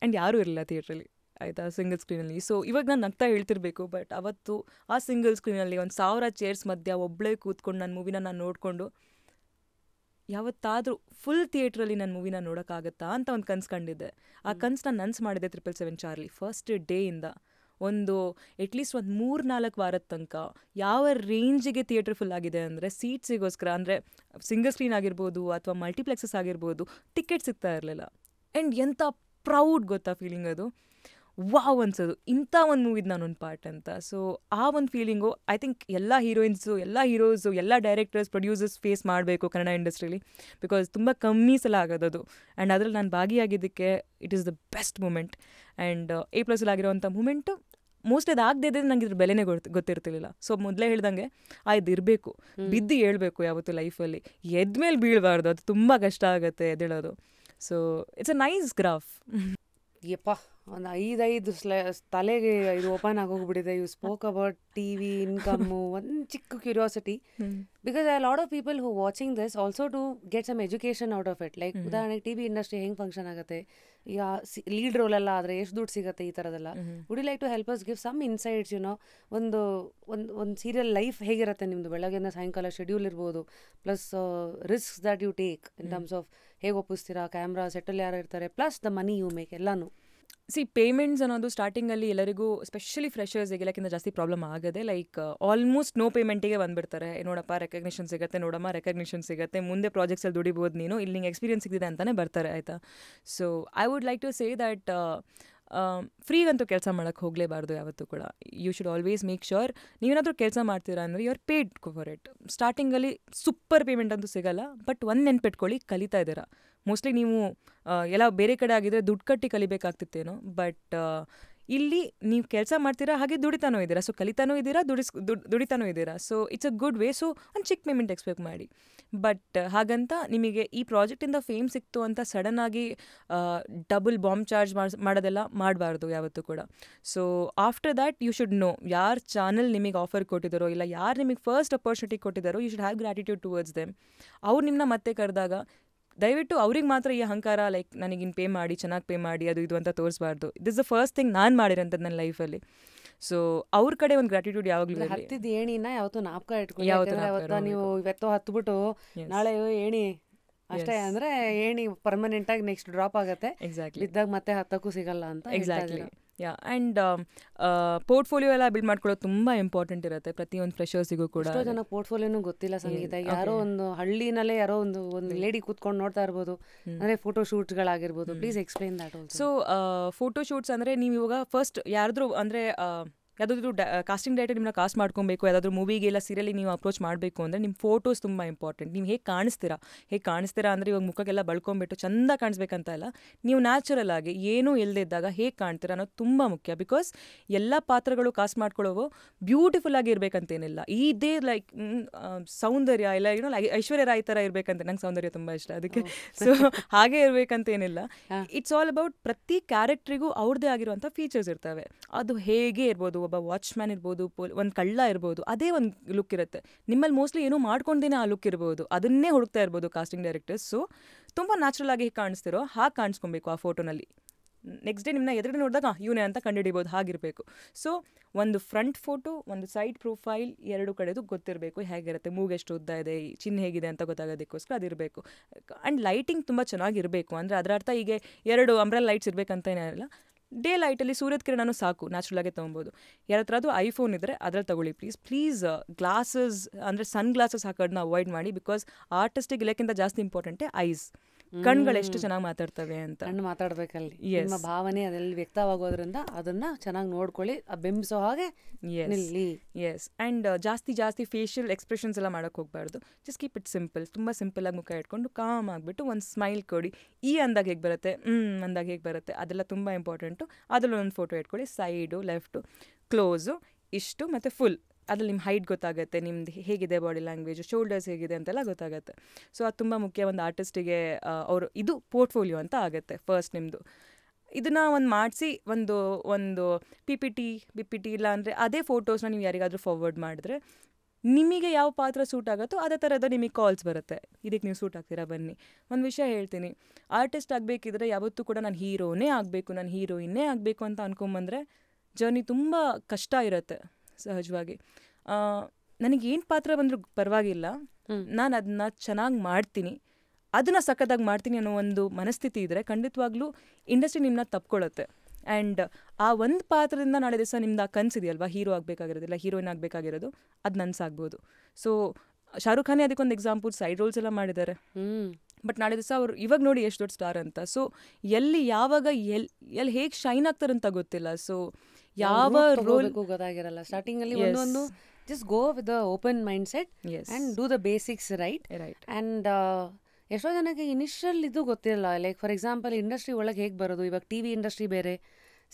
ಆ್ಯಂಡ್ ಯಾರೂ ಇರಲಿಲ್ಲ ಥಿಯೇಟ್ರಲ್ಲಿ ಆಯಿತಾ ಸಿಂಗಲ್ ಸ್ಕ್ರೀನಲ್ಲಿ ಸೊ ಇವಾಗ ನಾನು ನಗ್ತಾ ಹೇಳ್ತಿರ್ಬೇಕು ಬಟ್ ಅವತ್ತು ಆ ಸಿಂಗಲ್ ಸ್ಕ್ರೀನಲ್ಲಿ ಒಂದು ಸಾವಿರ ಚೇರ್ಸ್ ಮಧ್ಯ ಒಬ್ಬಳೇ ಕೂತ್ಕೊಂಡು ನನ್ನ ಮೂವಿನ ನಾನು ನೋಡಿಕೊಂಡು ಯಾವತ್ತಾದರೂ ಫುಲ್ ಥಿಯೇಟ್ರಲ್ಲಿ ನನ್ನ ಮೂವಿನ ನೋಡೋಕ್ಕಾಗತ್ತಾ ಅಂತ ಒಂದು ಕನ್ಸು ಕಂಡಿದ್ದೆ ಆ ನಾನು ನನ್ಸ್ ಮಾಡಿದೆ ಟ್ರಿಪಲ್ ಸೆವೆನ್ ಚಾರ್ಲಿ ಫಸ್ಟ್ ಡೇಯಿಂದ ಒಂದು ಅಟ್ಲೀಸ್ಟ್ ಒಂದು ಮೂರು ನಾಲ್ಕು ವಾರದ ತನಕ ಯಾವ ರೇಂಜಿಗೆ ಥಿಯೇಟರ್ ಫುಲ್ ಆಗಿದೆ ಅಂದರೆ ಸೀಟ್ಸಿಗೋಸ್ಕರ ಅಂದರೆ ಸಿಂಗಲ್ ಸ್ಕ್ರೀನ್ ಆಗಿರ್ಬೋದು ಅಥವಾ ಮಲ್ಟಿಪ್ಲೆಕ್ಸಸ್ ಆಗಿರ್ಬೋದು ಟಿಕೆಟ್ ಸಿಗ್ತಾ ಇರಲಿಲ್ಲ ಆ್ಯಂಡ್ ಎಂಥ ಪ್ರೌಡ್ ಗೊತ್ತಾ ಫೀಲಿಂಗ್ ಅದು ವಾವ್ ಅನ್ಸೋದು ಇಂಥ ಒಂದು ಮೂವಿದ ನಾನೊಂದು ಪಾರ್ಟ್ ಅಂತ ಸೊ ಆ ಒಂದು ಫೀಲಿಂಗು ಐ ಥಿಂಕ್ ಎಲ್ಲ ಹೀರೋಯಿನ್ಸು ಎಲ್ಲ ಹೀರೋಸು ಎಲ್ಲ ಡೈರೆಕ್ಟರ್ಸ್ ಪ್ರೊಡ್ಯೂಸರ್ಸ್ ಫೇಸ್ ಮಾಡಬೇಕು ಕನ್ನಡ ಇಂಡಸ್ಟ್ರೀಲಿ ಬಿಕಾಸ್ ತುಂಬ ಕಮ್ಮಿ ಸಲ ಆಗೋದದು ಆ್ಯಂಡ್ ಅದರಲ್ಲಿ ನಾನು ಭಾಗಿಯಾಗಿದ್ದಕ್ಕೆ it is the best moment and a ಆಗಿರೋವಂಥ ಮೂಮೆಂಟು ಮೋಸ್ಟ್ ಅದು ಆಗದೆ ಇದ್ದರೆ ನಂಗೆ ಇದ್ರ ಬೆಲೆನೇ ಗೊತ್ತು ಗೊತ್ತಿರ್ತಿರ್ಲಿಲ್ಲ ಸೊ ಮೊದಲೇ ಹೇಳ್ದಂಗೆ ಆ ಇದು ಇರಬೇಕು ಬಿದ್ದು ಹೇಳ್ಬೇಕು ಯಾವತ್ತು ಲೈಫಲ್ಲಿ ಎದ್ಮೇಲೆ ಬೀಳಬಾರ್ದು ಅದು ತುಂಬ ಕಷ್ಟ ಆಗುತ್ತೆ ಎದ್ದೇಳೋದು so it's a nice graph ಯಪ್ಪ ಒಂದು ಐದೈದು ಸ್ಲ ತಲೆಗೆ ಇದು ಓಪನ್ ಆಗೋಗ್ಬಿಟ್ಟಿದೆ you spoke about T V income ಒಂದು ಚಿಕ್ಕ curiosity because I lot of people who watching this also to get some education out of it like ಉದಾಹರಣೆಗೆ ಟಿ ವಿ ಇಂಡಸ್ಟ್ರಿ ಹೆಂಗೆ ಫಂಕ್ಷನ್ ಆಗುತ್ತೆ ಯಾ ಲೀಡ್ ರೋಲ್ ಎಲ್ಲ ಆದರೆ ಎಷ್ಟು ದುಡ್ಡು ಸಿಗುತ್ತೆ ಈ ಥರದೆಲ್ಲ would like to help us give some insights you know ಒಂದು ಒಂದು ಒಂದು ಸೀರಿಯಲ್ ಲೈಫ್ ಹೇಗಿರುತ್ತೆ ನಿಮ್ದು ಬೆಳಗ್ಗೆಯಿಂದ ಸಾಯಂಕಾಲ ಶೆಡ್ಯೂಲ್ ಇರ್ಬೋದು plus risk that you take in terms of ಹೇಗೆ ಒಪ್ಪಿಸ್ತೀರಾ ಕ್ಯಾಮ್ರಾ ಸೆಟಲ್ ಯಾರು ಇರ್ತಾರೆ plus the money you make ಎಲ್ಲಾನು ಸಿ ಪೇಮೆಂಟ್ಸ್ ಅನ್ನೋದು ಸ್ಟಾರ್ಟಿಂಗಲ್ಲಿ ಎಲ್ಲರಿಗೂ ಸ್ಪೆಷಲಿ ಫ್ರೆಷರ್ಸಿಗೆ ಯಾಕೆಂದರೆ ಜಾಸ್ತಿ ಪ್ರಾಬ್ಲಮ್ ಆಗದೆ ಲೈಕ್ ಆಲ್ಮೋಸ್ಟ್ ನೋ ಪೇಮೆಂಟಿಗೆ ಬಂದುಬಿಡ್ತಾರೆ ನೋಡಪ್ಪ ರೆಕಗ್ನಿಷನ್ ಸಿಗುತ್ತೆ ನೋಡಮ್ಮ ರೆಕಗ್ನಿಷನ್ ಸಿಗುತ್ತೆ ಮುಂದೆ ಪ್ರಾಜೆಕ್ಟ್ಸಲ್ಲಿ ದುಡಿಬೋದು ನೀನು ಇಲ್ಲಿ ನಿಂಗೆ ಎಕ್ಸ್ಪೀರಿಯನ್ಸ್ ಸಿಗ್ತಿದೆ ಅಂತಲೇ ಬರ್ತಾರೆ ಆಯಿತಾ so I would like to say that ಫ್ರೀಗಂತೂ ಕೆಲಸ ಮಾಡೋಕ್ಕೆ ಹೋಗಲೇಬಾರ್ದು ಯಾವತ್ತೂ ಕೂಡ you should always make sure ನೀವೇನಾದರೂ ಕೆಲಸ ಮಾಡ್ತೀರಾ ಅಂದರೆ you are paid for it ಸ್ಟಾರ್ಟಿಂಗಲ್ಲಿ ಸೂಪರ್ ಪೇಮೆಂಟ್ ಅಂತೂ ಸಿಗಲ್ಲ ಬಟ್ ಒಂದು ನೆನ್ಪಿಟ್ಕೊಳ್ಳಿ ಕಲಿತಾ ಇದ್ದೀರಾ ಮೋಸ್ಟ್ಲಿ ನೀವು ಎಲ್ಲ ಬೇರೆ ಕಡೆ ಆಗಿದ್ರೆ ದುಡ್ಡು ಕಟ್ಟಿ ಕಲಿಬೇಕಾಗ್ತಿತ್ತೇನೋ ಬಟ್ ಇಲ್ಲಿ ನೀವು ಕೆಲಸ ಮಾಡ್ತೀರಾ ಹಾಗೆ ದುಡಿತಾನೂ ಇದ್ದೀರಾ ಸೊ ಕಲಿತಾನೂ ಇದ್ದೀರಾ ದುಡಿಸ್ ದುಡಿತಾನೂ ಇದ್ದೀರಾ so it's a good way so ಒಂದು ಚಿಕ್ಕ ಪೇಮೆಂಟ್ ಎಕ್ಸ್ಪೆಕ್ಟ್ ಮಾಡಿ ಬಟ್ uh, ಹಾಗಂತ ನಿಮಗೆ ಈ ಪ್ರಾಜೆಕ್ಟಿಂದ ಫೇಮ್ ಸಿಕ್ತು ಅಂತ ಸಡನ್ ಆಗಿ ಡಬಲ್ ಬಾಂಬ್ ಚಾರ್ಜ್ ಮಾಡೋದೆಲ್ಲ ಮಾಡಬಾರ್ದು ಯಾವತ್ತೂ ಕೂಡ so after that you should know ಯಾರು ಚಾನಲ್ ನಿಮಗೆ ಆಫರ್ ಕೊಟ್ಟಿದ್ದಾರೋ ಇಲ್ಲ ಯಾರು ನಿಮಗೆ ಫಸ್ಟ್ ಅಪರ್ಚುನಿಟಿ ಕೊಟ್ಟಿದ್ದಾರೋ you should have gratitude towards them ಅವ್ರು ನಿಮ್ಮನ್ನ ಮತ್ತೆ ಕರೆದಾಗ ದಯವಿಟ್ಟು ಅವ್ರಿಗೆ ಮಾತ್ರ ಈ ಅಹಂಕಾರ ಲೈಕ್ ಇನ್ನು ಪೇ ಮಾಡಿ ಚೆನ್ನಾಗಿ ಪೇ ಮಾಡಿ ಅದು ಇದು ಅಂತ ತೋರಿಸಬಾರ್ದು it is the first thing ನಾನು ಮಾಡಿರೋಂಥದ್ದು ನನ್ನ ಲೈಫಲ್ಲಿ ಸೊ ಅವ್ರ ಕಡೆ ಒಂದು ಗ್ರಾಟಿಟ್ಯೂಡ್ ಯಾವಾಗಲೂ ಹತ್ತಿದ ಏಣಿನ ಯಾವತ್ತೂ ನಾಪಕ ಇಟ್ಕೊಂಡು ನೀವು ಇವತ್ತು ಹತ್ಬಿಟ್ಟು ನಾಳೆ ಏಣಿ ಅಷ್ಟೇ ಅಂದ್ರೆ ಏಣಿ ಪರ್ಮನೆಂಟ್ ಆಗಿ ನೆಕ್ಸ್ಟ್ ಡ್ರಾಪ್ ಆಗುತ್ತೆ ಎಕ್ಸಾಕ್ಟ್ಲಿ ಇದ್ದಾಗ ಮತ್ತೆ ಹತ್ತಕ್ಕೂ ಸಿಗಲ್ಲ ಅಂತ ಎಕ್ಸಾಕ್ಟ್ಲಿ ಯಾ ಆ್ಯಂಡ್ ಪೋರ್ಟ್ಫೋಲಿಯೋ ಎಲ್ಲ ಬಿಲ್ಡ್ ಮಾಡ್ಕೊಳ್ಳೋದು ತುಂಬ ಇಂಪಾರ್ಟೆಂಟ್ ಇರುತ್ತೆ ಪ್ರತಿಯೊಂದು ಫ್ರೆಶರ್ಸಿಗೂ ಕೂಡ ಜನ ಪೋರ್ಟ್ಫೋಲಿಯೋನು ಗೊತ್ತಿಲ್ಲ ಸಂಗೀತ ಯಾರೋ ಒಂದು ಹಳ್ಳಿನಲ್ಲೇ ಯಾರೋ ಒಂದು ಒಂದು ಲೇಡಿ ಕೂತ್ಕೊಂಡು ನೋಡ್ತಾ ಇರ್ಬೋದು ಅಂದರೆ photo please explain that so photo shoots ಅಂದರೆ ನೀವು ಇವಾಗ ಫಸ್ಟ್ ಯಾರಾದ್ರೂ ಅಂದರೆ uh, ಯಾವುದಾದ್ರೂ ಡಾ ಕಾಸ್ಟಿಂಗ್ ಡೈರೆಕ್ಟರ್ ನಿಮ್ಮನ್ನ ಕಾಸ್ಟ್ ಮಾಡ್ಕೊಬೇಕು ಯಾವುದಾದ್ರೂ ಮೂವಿಗೆ ಇಲ್ಲ ಸೀರಿಯಲಿ ನೀವು ಅಪ್ರೋಚ್ ಮಾಡಬೇಕು ಅಂದರೆ ನಿಮ್ಮ ಫೋಟೋಸ್ ತುಂಬ ಇಂಪಾರ್ಟೆಂಟ್ ನೀವು ಹೇಗೆ ಕಾಣಿಸ್ತೀರಾ ಹೇಗೆ ಕಾಣಿಸ್ತೀರಾ ಅಂದರೆ ಇವಾಗ ಮುಖಕ್ಕೆಲ್ಲ ಬಳ್ಕೊಂಬಿಟ್ಟು ಚೆಂದ ಕಾಣಿಸ್ಬೇಕಂತ ಇಲ್ಲ ನೀವು ನ್ಯಾಚುರಲ್ ಆಗಿ ಏನೂ ಇದ್ದಾಗ ಹೇಗೆ ಕಾಣ್ತೀರಾ ಅನ್ನೋದು ತುಂಬ ಮುಖ್ಯ ಬಿಕಾಸ್ ಎಲ್ಲ ಪಾತ್ರಗಳು ಕಾಸ್ಟ್ ಮಾಡ್ಕೊಳ್ಳೋವು ಬ್ಯೂಟಿಫುಲ್ ಆಗಿ ಇರಬೇಕಂತೇನಿಲ್ಲ ಇದೇ ಲೈಕ್ ಸೌಂದರ್ಯ ಇಲ್ಲ ಏನೋ ಐಶ್ವರ್ಯ ರಾಯ್ ಥರ ಇರಬೇಕಂತ ನಂಗೆ ಸೌಂದರ್ಯ ತುಂಬ ಇಷ್ಟ ಅದಕ್ಕೆ ಸೊ ಹಾಗೆ ಇರಬೇಕಂತೇನಿಲ್ಲ ಇಟ್ಸ್ ಆಲ್ ಅಬೌಟ್ ಪ್ರತಿ ಕ್ಯಾರೆಕ್ಟ್ರಿಗೂ ಅವ್ರದ್ದೇ ಆಗಿರುವಂಥ ಫೀಚರ್ಸ್ ಇರ್ತವೆ ಅದು ಹೇಗೆ ಇರ್ಬೋದು ಒಬ್ಬ ವಾಚ್ಮ್ಯಾನ್ ಇರ್ಬೋದು ಒಂದು ಕಳ್ಳ ಇರ್ಬೋದು ಅದೇ ಒಂದು ಲುಕ್ ಇರುತ್ತೆ ನಿಮ್ಮಲ್ಲಿ ಮೋಸ್ಟ್ಲಿ ಏನೂ ಮಾಡ್ಕೊಂಡೇ ಆ ಲುಕ್ ಇರ್ಬೋದು ಅದನ್ನೇ ಹುಡುಕ್ತಾ ಇರ್ಬೋದು ಕಾಸ್ಟಿಂಗ್ ಡೈರೆಕ್ಟರ್ಸ್ ಸೊ ತುಂಬ ನ್ಯಾಚುರಲ್ ಆಗಿ ಕಾಣಿಸ್ತಿರೋ ಹಾಗೆ ಕಾಣಿಸ್ಕೊಬೇಕು ಆ ಫೋಟೋನಲ್ಲಿ ನೆಕ್ಸ್ಟ್ ಡೇ ನಿಮ್ಮನ್ನ ಎದುರು ನೋಡಿದಾಗ ಇವನೇ ಅಂತ ಕಂಡುಹಿಡಿಬೋದು ಹಾಗಿರಬೇಕು ಸೊ ಒಂದು ಫ್ರಂಟ್ ಫೋಟೋ ಒಂದು ಸೈಡ್ ಪ್ರೊಫೈಲ್ ಎರಡು ಕಡೆದು ಗೊತ್ತಿರಬೇಕು ಹೇಗಿರುತ್ತೆ ಎಷ್ಟು ಉದ್ದ ಇದೆ ಚಿನ್ನ ಹೇಗಿದೆ ಅಂತ ಗೊತ್ತಾಗೋದಕ್ಕೋಸ್ಕರ ಅದಿರಬೇಕು ಆ್ಯಂಡ್ ಲೈಟಿಂಗ್ ತುಂಬ ಚೆನ್ನಾಗಿರಬೇಕು ಅಂದರೆ ಅದರ ಅರ್ಥ ಈಗ ಎರಡು ಅಂಬ್ರೆಲ್ ಲೈಟ್ಸ್ ಇರಬೇಕಂತ ಏನಿಲ್ಲ ಡೇ ಲೈಟಲ್ಲಿ ಸೂರ್ಯದ ಕಿರಣನೂ ಸಾಕು ನ್ಯಾಚುರಲ್ ತೊಗೊಬೋದು ಯಾರ ಹತ್ರ ಅದು ಐಫೋನ್ ಇದ್ದರೆ ಅದ್ರಲ್ಲಿ ತಗೊಳ್ಳಿ ಪ್ಲೀಸ್ ಪ್ಲೀಸ್ ಗ್ಲಾಸಸ್ ಅಂದರೆ ಸನ್ ಗ್ಲಾಸಸ್ ಹಾಕೋದನ್ನ ಅವಾಯ್ಡ್ ಮಾಡಿ ಬಿಕಾಸ್ ಆರ್ಟಿಸ್ಟಿಗೆ ಇಲ್ಲಕ್ಕಿಂತ ಜಾಸ್ತಿ ಇಂಪಾರ್ಟೆಂಟೇ ಐಸ್ ಕಣ್ಗಳು ಎಷ್ಟು ಚೆನ್ನಾಗಿ ಮಾತಾಡ್ತವೆ ಅಂತ ಕಣ್ಣು ಮಾತಾಡ್ಬೇಕಲ್ಲಿ ನಿಮ್ಮ ಭಾವನೆ ಅದರಲ್ಲಿ ವ್ಯಕ್ತವಾಗೋದ್ರಿಂದ ಅದನ್ನ ಚೆನ್ನಾಗಿ ನೋಡ್ಕೊಳ್ಳಿ ಬೆಂಬಿಸೋ ಹಾಗೆ ಎಸ್ ಅಂಡ್ ಜಾಸ್ತಿ ಜಾಸ್ತಿ ಫೇಶಿಯಲ್ ಎಕ್ಸ್ಪ್ರೆಷನ್ಸ್ ಎಲ್ಲ ಮಾಡಕ್ ಹೋಗ್ಬಾರ್ದು ಜಸ್ಟ್ ಕೀಪ್ ಇಟ್ ಸಿಂಪಲ್ ತುಂಬಾ ಸಿಂಪಲ್ ಆಗಿ ಮುಖ ಇಟ್ಕೊಂಡು ಕಾಮ್ ಆಗಿಬಿಟ್ಟು ಒಂದು ಸ್ಮೈಲ್ ಕೊಡಿ ಈ ಅಂದಾಗ ಹೇಗ್ ಬರುತ್ತೆ ಹ್ಮ್ ಅಂದಾಗ ಹೇಗೆ ಬರುತ್ತೆ ಅದೆಲ್ಲ ತುಂಬಾ ಇಂಪಾರ್ಟೆಂಟು ಅದ್ರಲ್ಲಿ ಒಂದು ಫೋಟೋ ಇಟ್ಕೊಳ್ಳಿ ಸೈಡು ಲೆಫ್ಟು ಕ್ಲೋಸು ಇಷ್ಟು ಮತ್ತೆ ಫುಲ್ ಅದ್ರಲ್ಲಿ ನಿಮ್ಮ ಹೈಟ್ ಗೊತ್ತಾಗುತ್ತೆ ನಿಮ್ದು ಹೇಗಿದೆ ಬಾಡಿ ಲ್ಯಾಂಗ್ವೇಜ್ ಶೋಲ್ಡರ್ಸ್ ಹೇಗಿದೆ ಅಂತೆಲ್ಲ ಗೊತ್ತಾಗುತ್ತೆ ಸೊ ಅದು ತುಂಬ ಮುಖ್ಯ ಒಂದು ಆರ್ಟಿಸ್ಟಿಗೆ ಅವರು ಇದು ಪೋರ್ಟ್ಫೋಲಿಯೋ ಅಂತ ಆಗುತ್ತೆ ಫಸ್ಟ್ ನಿಮ್ಮದು ಇದನ್ನು ಒಂದು ಮಾಡಿಸಿ ಒಂದು ಒಂದು P P T B P T ಇಲ್ಲ ಅಂದರೆ ಅದೇ ಫೋಟೋಸ್ನ ನೀವು ಯಾರಿಗಾದರೂ ಫಾರ್ವರ್ಡ್ ಮಾಡಿದ್ರೆ ನಿಮಗೆ ಯಾವ ಪಾತ್ರ ಸೂಟ್ ಆಗುತ್ತೋ ಅದೇ ಥರದ ನಿಮಗೆ ಕಾಲ್ಸ್ ಬರುತ್ತೆ ಇದಕ್ಕೆ ನೀವು ಸೂಟ್ ಆಗ್ತೀರಾ ಬನ್ನಿ ಒಂದು ವಿಷಯ ಹೇಳ್ತೀನಿ ಆರ್ಟಿಸ್ಟ್ ಆಗಬೇಕಿದ್ರೆ ಯಾವತ್ತೂ ಕೂಡ ನಾನು ಹೀರೋನೇ ಆಗಬೇಕು ನಾನು ಹೀರೋಯಿನ್ನೇ ಆಗಬೇಕು ಅಂತ ಅನ್ಕೊಂಬಂದರೆ ಜರ್ನಿ ತುಂಬ ಕಷ್ಟ ಇರುತ್ತೆ ಸಹಜವಾಗಿ ನನಗೇನು ಪಾತ್ರ ಬಂದರೂ ಪರವಾಗಿಲ್ಲ ನಾನು ಅದನ್ನ ಚೆನ್ನಾಗಿ ಮಾಡ್ತೀನಿ ಅದನ್ನು ಸಖತ್ತಾಗಿ ಮಾಡ್ತೀನಿ ಅನ್ನೋ ಒಂದು ಮನಸ್ಥಿತಿ ಇದ್ದರೆ ಖಂಡಿತವಾಗ್ಲೂ ಇಂಡಸ್ಟ್ರಿ ನಿಮ್ಮನ್ನ ತಪ್ಕೊಳ್ಳುತ್ತೆ ಆ್ಯಂಡ್ ಆ ಒಂದು ಪಾತ್ರದಿಂದ ನಾಳೆ ದಿವಸ ನಿಮ್ದು ಆ ಕನಸಿದೆಯಲ್ವಾ ಹೀರೋ ಆಗಬೇಕಾಗಿರೋದಿಲ್ಲ ಹೀರೋಯಿನ್ ಆಗಬೇಕಾಗಿರೋದು ಅದು ನನ್ಸಾಗ್ಬೋದು ಸೊ ಶಾರುಖ್ ಖಾನೇ ಅದಕ್ಕೊಂದು ಎಕ್ಸಾಂಪಲ್ ಸೈಡ್ ರೋಲ್ಸ್ ಎಲ್ಲ ಮಾಡಿದ್ದಾರೆ ಬಟ್ ನಾಳೆ ದಿವಸ ಅವರು ಇವಾಗ ನೋಡಿ ಎಷ್ಟು ದೊಡ್ಡ ಸ್ಟಾರ್ ಅಂತ ಸೊ ಎಲ್ಲಿ ಯಾವಾಗ ಎಲ್ಲಿ ಎಲ್ಲಿ ಹೇಗೆ ಶೈನ್ ಆಗ್ತಾರಂತ ಗೊತ್ತಿಲ್ಲ ಸೊ ಯಾವ ರೋಲ್ ಗೊತ್ತಾಗಿರಲ್ಲ ಸ್ಟಾರ್ಟಿಂಗ್ ಅಲ್ಲಿ ಒಂದೊಂದು just go with open mindset and do the basics right right and ಎಷ್ಟೋ ಜನಕ್ಕೆ ಇನಿಷಿಯಲ್ ಇದು ಗೊತ್ತಿರಲ್ಲ ಲೈಕ್ ಫಾರ್ ಎಕ್ಸಾಂಪಲ್ ಇಂಡಸ್ಟ್ರಿ ಒಳಗೆ ಹೇಗೆ ಬರೋದು ಇವಾಗ ಟಿ ವಿ ಇಂಡಸ್ಟ್ರಿ ಬೇರೆ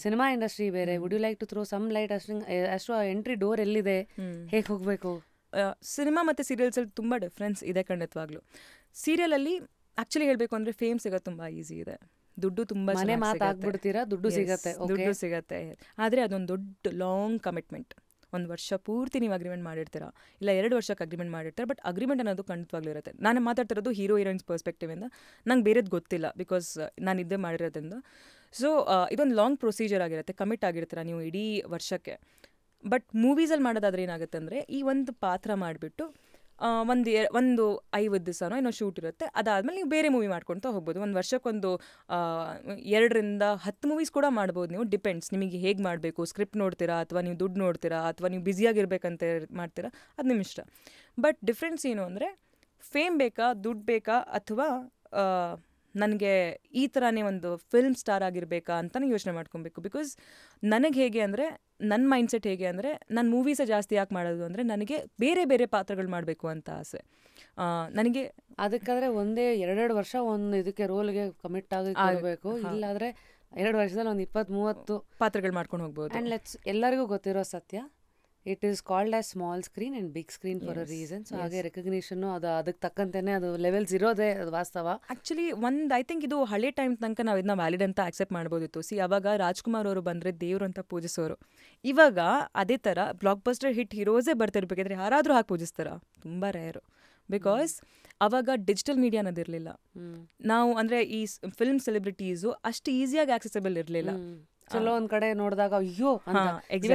ಸಿನಿಮಾ ಇಂಡಸ್ಟ್ರಿ ಬೇರೆ would you like to throw some light ಅಷ್ಟು ಎಂಟ್ರಿ ಡೋರ್ ಎಲ್ಲಿದೆ ಹೇಗೆ ಹೋಗಬೇಕು ಸಿನಿಮಾ ಮತ್ತು ಸೀರಿಯಲ್ಸಲ್ಲಿ ತುಂಬ ಡಿಫ್ರೆನ್ಸ್ ಇದೆ ಖಂಡಿತವಾಗ್ಲೂ ಸೀರಿಯಲಲ್ಲಿ ಆ್ಯಕ್ಚುಲಿ ಹೇಳಬೇಕು ಅಂದರೆ ಫೇಮ್ ಸಿಗೋದು ತುಂಬ ಈಸಿ ಇದೆ ದುಡ್ಡು ತುಂಬಾ ಮನೆ ಮಾತಾಗ್ಬಿಡ್ತೀರಾ ದುಡ್ಡು ಸಿಗತ್ತೆ ದುಡ್ಡು ಸಿಗತ್ತೆ ಆದರೆ ಅದೊಂದು ದೊಡ್ಡ ಲಾಂಗ್ ಕಮಿಟ್ಮೆಂಟ್ ಒಂದು ವರ್ಷ ಪೂರ್ತಿ ನೀವು ಅಗ್ರಿಮೆಂಟ್ ಮಾಡಿರ್ತೀರಾ ಇಲ್ಲ ಎರಡು ವರ್ಷಕ್ಕೆ ಅಗ್ರಿಮೆಂಟ್ ಮಾಡಿರ್ತಾರೆ ಬಟ್ ಅಗ್ರಿಮೆಂಟ್ ಅನ್ನೋದು ಖಂಡಿತವಾಗ್ಲೂ ಇರುತ್ತೆ ನಾನು ಮಾತಾಡ್ತಿರೋದು ಹೀರೋ ಹೀರೋಯಿನ್ಸ್ ಇಂದ ನಂಗೆ ಬೇರೆದು ಗೊತ್ತಿಲ್ಲ ಬಿಕಾಸ್ uh, ನಾನು ಇದ್ದೇ ಮಾಡಿರೋದ್ರಿಂದ ಸೊ ಇದೊಂದು ಲಾಂಗ್ ಪ್ರೊಸೀಜರ್ ಆಗಿರುತ್ತೆ ಕಮಿಟ್ ಆಗಿರ್ತೀರ ನೀವು ಇಡೀ ವರ್ಷಕ್ಕೆ ಬಟ್ ಮೂವೀಸಲ್ಲಿ ಮಾಡೋದಾದ್ರೆ ಏನಾಗುತ್ತೆ ಅಂದರೆ ಈ ಒಂದು ಪಾತ್ರ ಮಾಡಿಬಿಟ್ಟು ಒಂದು ಒಂದು ಐವತ್ತು ದಿವಸನೋ ಏನೋ ಶೂಟ್ ಇರುತ್ತೆ ಅದಾದಮೇಲೆ ನೀವು ಬೇರೆ ಮೂವಿ ಮಾಡ್ಕೊಳ್ತಾ ಹೋಗ್ಬೋದು ಒಂದು ವರ್ಷಕ್ಕೊಂದು ಎರಡರಿಂದ ಹತ್ತು ಮೂವೀಸ್ ಕೂಡ ಮಾಡ್ಬೋದು ನೀವು ಡಿಪೆಂಡ್ಸ್ ನಿಮಗೆ ಹೇಗೆ ಮಾಡಬೇಕು ಸ್ಕ್ರಿಪ್ಟ್ ನೋಡ್ತೀರಾ ಅಥವಾ ನೀವು ದುಡ್ಡು ನೋಡ್ತೀರಾ ಅಥವಾ ನೀವು ಬ್ಯುಸಿಯಾಗಿರ್ಬೇಕಂತ ಮಾಡ್ತೀರಾ ಅದು ನಿಮ್ಮ ಇಷ್ಟ ಬಟ್ ಡಿಫ್ರೆನ್ಸ್ ಏನು ಅಂದರೆ ಫೇಮ್ ಬೇಕಾ ದುಡ್ಡು ಬೇಕಾ ಅಥವಾ ನನಗೆ ಈ ಥರನೇ ಒಂದು ಫಿಲ್ಮ್ ಸ್ಟಾರ್ ಆಗಿರಬೇಕಾ ಅಂತಲೇ ಯೋಚನೆ ಮಾಡ್ಕೊಬೇಕು ಬಿಕಾಸ್ ನನಗೆ ಹೇಗೆ ಅಂದರೆ ನನ್ನ ಮೈಂಡ್ಸೆಟ್ ಹೇಗೆ ಅಂದರೆ ನನ್ನ ಮೂವೀಸೇ ಜಾಸ್ತಿ ಯಾಕೆ ಮಾಡೋದು ಅಂದರೆ ನನಗೆ ಬೇರೆ ಬೇರೆ ಪಾತ್ರಗಳು ಮಾಡಬೇಕು ಅಂತ ಆಸೆ ನನಗೆ ಅದಕ್ಕಾದ್ರೆ ಒಂದೇ ಎರಡೆರಡು ವರ್ಷ ಒಂದು ಇದಕ್ಕೆ ರೋಲ್ಗೆ ಕಮಿಟ್ ಆಗಿ ಆಗಬೇಕು ಇಲ್ಲಾದರೆ ಎರಡು ವರ್ಷದಲ್ಲಿ ಒಂದು ಇಪ್ಪತ್ತು ಮೂವತ್ತು ಪಾತ್ರಗಳು ಮಾಡ್ಕೊಂಡು ಹೋಗ್ಬೋದು ಆ್ಯಂಡ್ ಲೆಟ್ಸ್ ಎಲ್ಲರಿಗೂ ಗೊತ್ತಿರೋ ಸತ್ಯ it is called a small screen and big screen for a reason so ಹಾಗೆ ರೆಕಗ್ನೇಷನ್ ಅದು ಅದಕ್ಕೆ ತಕ್ಕಂತೆ ಅದು ಲೆವೆಲ್ಸ್ ಇರೋದೇ ಅದು ವಾಸ್ತವ ಆ್ಯಕ್ಚುಲಿ ಒಂದು ಐ ಥಿಂಕ್ ಇದು ಹಳೆ ಟೈಮ್ ತನಕ ನಾವು ಇದನ್ನ ವ್ಯಾಲಿಡ್ ಅಂತ ಆಕ್ಸೆಪ್ಟ್ ಮಾಡ್ಬೋದಿತ್ತು ಸಿ ಅವಾಗ ರಾಜ್ಕುಮಾರ್ ಅವರು ಬಂದರೆ ದೇವ್ರು ಅಂತ ಪೂಜಿಸೋರು ಇವಾಗ ಅದೇ ಥರ ಬ್ಲಾಕ್ ಬಸ್ಟರ್ ಹಿಟ್ ಹೀರೋಸೇ ಬರ್ತಿರ್ಬೇಕಾದ್ರೆ ಯಾರಾದರೂ ಹಾಕಿ ಪೂಜಿಸ್ತಾರ ತುಂಬ ರೇರು ಬಿಕಾಸ್ ಅವಾಗ ಡಿಜಿಟಲ್ ಮೀಡಿಯಾ ಅನ್ನೋದಿರಲಿಲ್ಲ ನಾವು ಅಂದರೆ ಈ ಫಿಲ್ಮ್ ಸೆಲೆಬ್ರಿಟೀಸು ಅಷ್ಟು ಈಸಿಯಾಗಿ ಆಕ್ಸೆಸಬಲ್ ಇರಲಿಲ್ಲ ಚಲೋ ಒಂದ್ ಕಡೆ ನೋಡಿದಾಗ ಅಯ್ಯೋ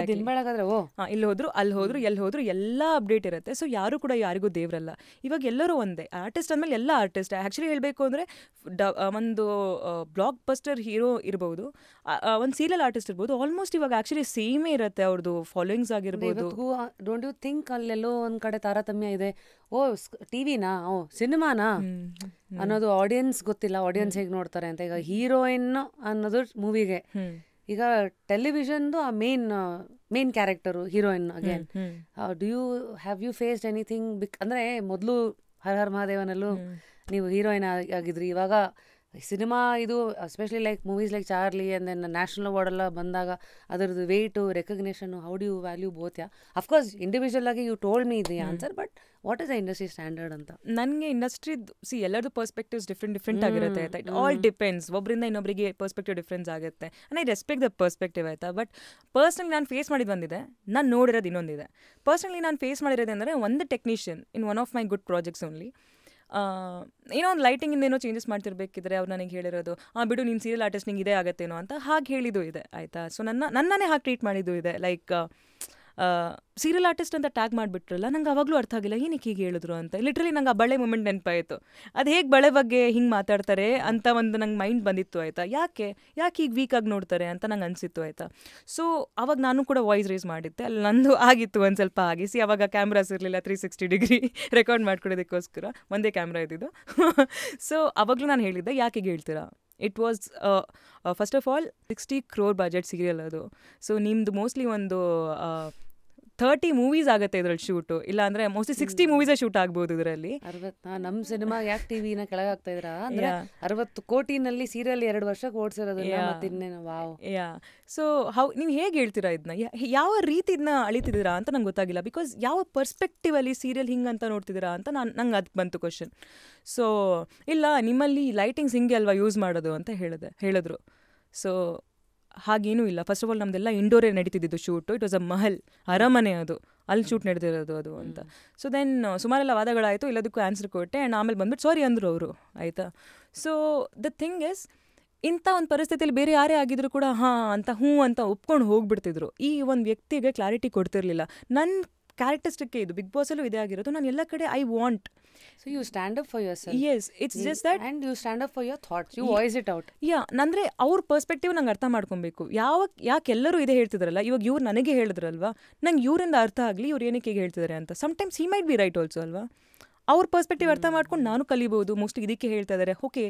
ದಿನ ಬೆಳಗಾದ್ರೆ ಓ ಇಲ್ಲಿ ಹೋದ್ರು ಅಲ್ಲಿ ಹೋದ್ರು ಎಲ್ಲಿ ಹೋದ್ರು ಎಲ್ಲ ಅಪ್ಡೇಟ್ ಇರುತ್ತೆ ಸೊ ಯಾರು ಕೂಡ ಯಾರಿಗೂ ದೇವರಲ್ಲ ಇವಾಗ ಎಲ್ಲರೂ ಒಂದೇ ಆರ್ಟಿಸ್ಟ್ ಅಂದ್ಮೇಲೆ ಎಲ್ಲಾ ಆರ್ಟಿಸ್ಟ್ ಆಕ್ಚುಲಿ ಹೇಳಬೇಕು ಅಂದ್ರೆ ಒಂದು ಬ್ಲಾಕ್ ಬಸ್ಟರ್ ಹೀರೋ ಇರಬಹುದು ಒಂದು ಸೀರಿಯಲ್ ಆರ್ಟಿಸ್ಟ್ ಇರ್ಬೋದು ಆಲ್ಮೋಸ್ಟ್ ಇವಾಗ ಆಕ್ಚುಲಿ ಸೇಮ್ ಇರುತ್ತೆ ಅವ್ರದ್ದು ಫಾಲೋಯಿಂಗ್ಸ್ ಆಗಿರ್ಬೋದು ಡೋಂಟ್ ಯು ಥಿಂಕ್ ಅಲ್ಲೆಲ್ಲೋ ಒಂದ್ ಕಡೆ ತಾರತಮ್ಯ ಇದೆ ಓ ಟಿವಿನಾ ಓ ಸಿನಿಮಾನಾ ಅನ್ನೋದು ಆಡಿಯನ್ಸ್ ಗೊತ್ತಿಲ್ಲ ಆಡಿಯನ್ಸ್ ಹೇಗೆ ನೋಡ್ತಾರೆ ಅಂತ ಈಗ ಹೀರೋಯಿನ್ ಅನ್ನೋದು ಮೂವಿಗೆ ಈಗ ಟೆಲಿವಿಷನ್ದು ಆ main main character heroine again do you have you faced anything big ಅಂದ್ರೆ ಮೊದಲು ಹರ್ ಹರ್ ಮಹಾದೇವನಲ್ಲೂ ನೀವು ಹೀರೋಯಿನ್ ಆಗಿದ್ರಿ ಇವಾಗ ಸಿನಿಮಾ ಇದು especially like movies like Charlie and then national ಅವಾರ್ಡೆಲ್ಲ ಬಂದಾಗ ಅದರದ್ದು weight recognition how due value both yeah of course individual ಆಗಿ you told me ಇದೆ answer but what is a industry standard ಅಂತ ನನಗೆ ಇಂಡಸ್ಟ್ರಿ ಸಿ ಎಲ್ಲರದು ಪರ್ಸ್ಪೆಕ್ಟಿವ್ಸ್ ಡಿಫ್ರೆಂಟ್ ಡಿಫ್ರೆಂಟ್ ಆಗಿರುತ್ತೆ ಆಯ್ತಾ ಇಟ್ ಆಲ್ ಡಿಪೆಂಡ್ಸ್ ಒಬ್ಬರಿಂದ ಇನ್ನೊಬ್ಬರಿಗೆ ಪರ್ಸ್ಪೆಕ್ಟಿವ್ ಡಿಫ್ರೆನ್ಸ್ ಆಗುತ್ತೆ ಐ ರೆಸ್ಪೆಕ್ಟ್ ದ ಪರ್ಸ್ಪೆಕ್ಟಿವ್ ಆಯ್ತಾ ಬಟ್ ಪರ್ಸ್ನಲಿ ನಾನು ಫೇಸ್ ಮಾಡಿದ್ದು ಬಂದಿದೆ ನಾನು ನೋಡಿರೋದು ಇನ್ನೊಂದಿದೆ ಪರ್ಸ್ನಲಿ ನಾನು ಫೇಸ್ ಮಾಡಿರೋದು ಅಂದರೆ ಒಂದು technician in one of my good projects only ಏನೋ ಒಂದು ಲೈಟಿಂಗಿಂದ ಏನೋ ಚೇಂಜಸ್ ಮಾಡ್ತಿರ್ಬೇಕಿದ್ರೆ ಅವ್ರು ನನಗೆ ಹೇಳಿರೋದು ಆ ಬಿಡು ನೀನು ಸೀರಿಯಲ್ ಆರ್ಟಿಸ್ಟ್ ನಿಂಗೆ ಇದೇ ಆಗತ್ತೇನೋ ಅಂತ ಹಾಗೆ ಹೇಳಿದ್ದು ಇದೆ ಆಯಿತಾ ಸೊ ನನ್ನ ನನ್ನನ್ನೇ ಹಾಗೆ ಟ್ರೀಟ್ ಮಾಡಿದ್ದು ಇದೆ ಲೈಕ್ ಸೀರಿಯಲ್ ಆರ್ಟಿಸ್ಟ್ ಅಂತ ಟ್ಯಾಗ್ ಮಾಡಿಬಿಟ್ರಲ್ಲ ನಂಗೆ ಅವಾಗಲೂ ಅರ್ಥ ಆಗಿಲ್ಲ ಏನಕ್ಕೆ ಹೀಗೆ ಹೇಳಿದ್ರು ಅಂತ ಲಿಟ್ರಲಿ ನಂಗೆ ಆ ಬಳೆ ಮೂಮೆಂಟ್ ನೆನಪಾಯಿತು ಅದು ಹೇಗೆ ಬಳೆ ಬಗ್ಗೆ ಹಿಂಗೆ ಮಾತಾಡ್ತಾರೆ ಅಂತ ಒಂದು ನಂಗೆ ಮೈಂಡ್ ಬಂದಿತ್ತು ಆಯಿತಾ ಯಾಕೆ ಯಾಕೆ ಈಗ ವೀಕಾಗಿ ನೋಡ್ತಾರೆ ಅಂತ ನಂಗೆ ಅನಿಸಿತ್ತು ಆಯಿತಾ ಸೊ ಅವಾಗ ನಾನು ಕೂಡ ವಾಯ್ಸ್ ರೇಸ್ ಮಾಡಿದ್ದೆ ಅಲ್ಲಿ ನಂದು ಆಗಿತ್ತು ಒಂದು ಸ್ವಲ್ಪ ಆಗಿಸಿ ಅವಾಗ ಕ್ಯಾಮ್ರಾಸ್ ಇರಲಿಲ್ಲ ತ್ರೀ ಸಿಕ್ಸ್ಟಿ ಡಿಗ್ರಿ ರೆಕಾರ್ಡ್ ಮಾಡ್ಕೊಡೋದಕ್ಕೋಸ್ಕರ ಒಂದೇ ಕ್ಯಾಮ್ರಾ ಇದ್ದಿದ್ದು ಸೊ [LAUGHS] ಅವಾಗಲೂ ನಾನು ಹೇಳಿದ್ದೆ ಯಾಕೆ ಹೇಳ್ತೀರಾ it was first of all sixty crore budget serial ಅದು ಸೊ ನಿಮ್ಮದು ಮೋಸ್ಟ್ಲಿ ಒಂದು ಥರ್ಟಿ ಮೂವೀಸ್ ಆಗುತ್ತೆ ಇದ್ರಲ್ಲಿ ಶೂಟ್ ಇಲ್ಲ ಅಂದ್ರೆ ಮೋಸ್ಟ್ಲಿ ಸಿಕ್ಸ್ಟಿ ಮೂವೀಸೇ ಶೂಟ್ ಆಗ್ಬೋದು ಇದರಲ್ಲಿ ನಮ್ಮ ಸಿನಿಮಾ ಯಾಕೆ ಟಿವಿನ ಕೆಳಗಾಗ್ತಾ ಇದ್ರ ಅಂದ್ರೆ ಅರವತ್ತು ಕೋಟಿನಲ್ಲಿ ಸೀರಿಯಲ್ ಎರಡು ವರ್ಷಕ್ಕೆ ಓಡಿಸಿರೋದು ವಾವ್ ಯಾ ಸೊ ಹೌ ನೀವು ಹೇಗೆ ಹೇಳ್ತೀರಾ ಇದನ್ನ ಯಾವ ರೀತಿ ಇದನ್ನ ಅಳಿತಿದ್ದೀರಾ ಅಂತ ನಂಗೆ ಗೊತ್ತಾಗಿಲ್ಲ ಬಿಕಾಸ್ ಯಾವ ಪರ್ಸ್ಪೆಕ್ಟಿವ್ ಅಲ್ಲಿ ಸೀರಿಯಲ್ ಹಿಂಗಂತ ನೋಡ್ತಿದ್ದೀರಾ ಅಂತ ನಾನು ನಂಗೆ ಅದು ಬಂತು ಕ್ವಶನ್ ಸೊ ಇಲ್ಲ ನಿಮ್ಮಲ್ಲಿ ಲೈಟಿಂಗ್ಸ್ ಹಿಂಗೆ ಅಲ್ವಾ ಯೂಸ್ ಮಾಡೋದು ಅಂತ ಹೇಳಿದೆ ಹೇಳಿದ್ರು ಸೊ ಹಾಗೇನೂ ಇಲ್ಲ ಫಸ್ಟ್ ಆಫ್ ಆಲ್ ನಮ್ದೆಲ್ಲ ಇಂಡೋರೇ ನಡೀತಿದ್ದು shoot it was a mahal ಅರಮನೆ ಅದು ಅಲ್ಲಿ ಶೂಟ್ ನಡೆದಿರೋದು ಅದು ಅಂತ ಸೊ ದೆನ್ ಸುಮಾರೆಲ್ಲ ವಾದಗಳಾಯಿತು ಇಲ್ಲದಕ್ಕೂ ಆನ್ಸರ್ ಕೊಟ್ಟೆ ಆ್ಯಂಡ್ ಆಮೇಲೆ ಬಂದ್ಬಿಟ್ಟು ಸಾರಿ ಅಂದರು ಅವರು ಆಯಿತಾ ಸೊ ದ ಥಿಂಗ್ ಇಸ್ ಇಂಥ ಒಂದು ಪರಿಸ್ಥಿತಿಯಲ್ಲಿ ಬೇರೆ ಯಾರೇ ಆಗಿದ್ರು ಕೂಡ ಹಾಂ ಅಂತ ಹ್ಞೂ ಅಂತ ಒಪ್ಕೊಂಡು ಹೋಗ್ಬಿಡ್ತಿದ್ರು ಈ ಒಂದು ವ್ಯಕ್ತಿಗೆ ಕ್ಲಾರಿಟಿ ಕೊಡ್ತಿರ್ಲಿಲ್ಲ ನನ್ನ ಕ್ಯಾರೆಕ್ಟರಿಸ್ಟಿಕ್ ಇದು ಬಿಗ್ ಬಾಸಲ್ಲೂ ಇದೇ ಆಗಿರೋದು ನಾನು ಎಲ್ಲ ಕಡೆ I want so you stand up for yourself yes it's just that and you stand up for your thoughts you voice it out yeah ನಂದ್ರೆ ಅವ್ರ ಪರ್ಸ್ಪೆಕ್ಟಿವ್ ನಂಗೆ ಅರ್ಥ ಮಾಡ್ಕೊಬೇಕು ಯಾವ ಯಾಕೆ ಎಲ್ಲರೂ ಇದೇ ಹೇಳ್ತಿದ್ರಲ್ಲ ಇವಾಗ ಇವ್ರು ನನಗೆ ಹೇಳಿದ್ರಲ್ವಾ ನಂಗೆ ಇವರಿಂದ ಅರ್ಥ ಆಗಲಿ ಇವ್ರು ಏನಕ್ಕೆ ಈಗ ಹೇಳ್ತಿದ್ದಾರೆ ಅಂತ sometimes he might be right also ಅಲ್ವಾ ಅವ್ರ ಪರ್ಸ್ಪೆಕ್ಟಿವ್ ಅರ್ಥ hmm. ಮಾಡ್ಕೊಂಡು ನಾನು ಕಲಿಬೋದು ಮೋಸ್ಟ್ ಇದಕ್ಕೆ ಹೇಳ್ತಾ ಇದ್ದಾರೆ ಓಕೆ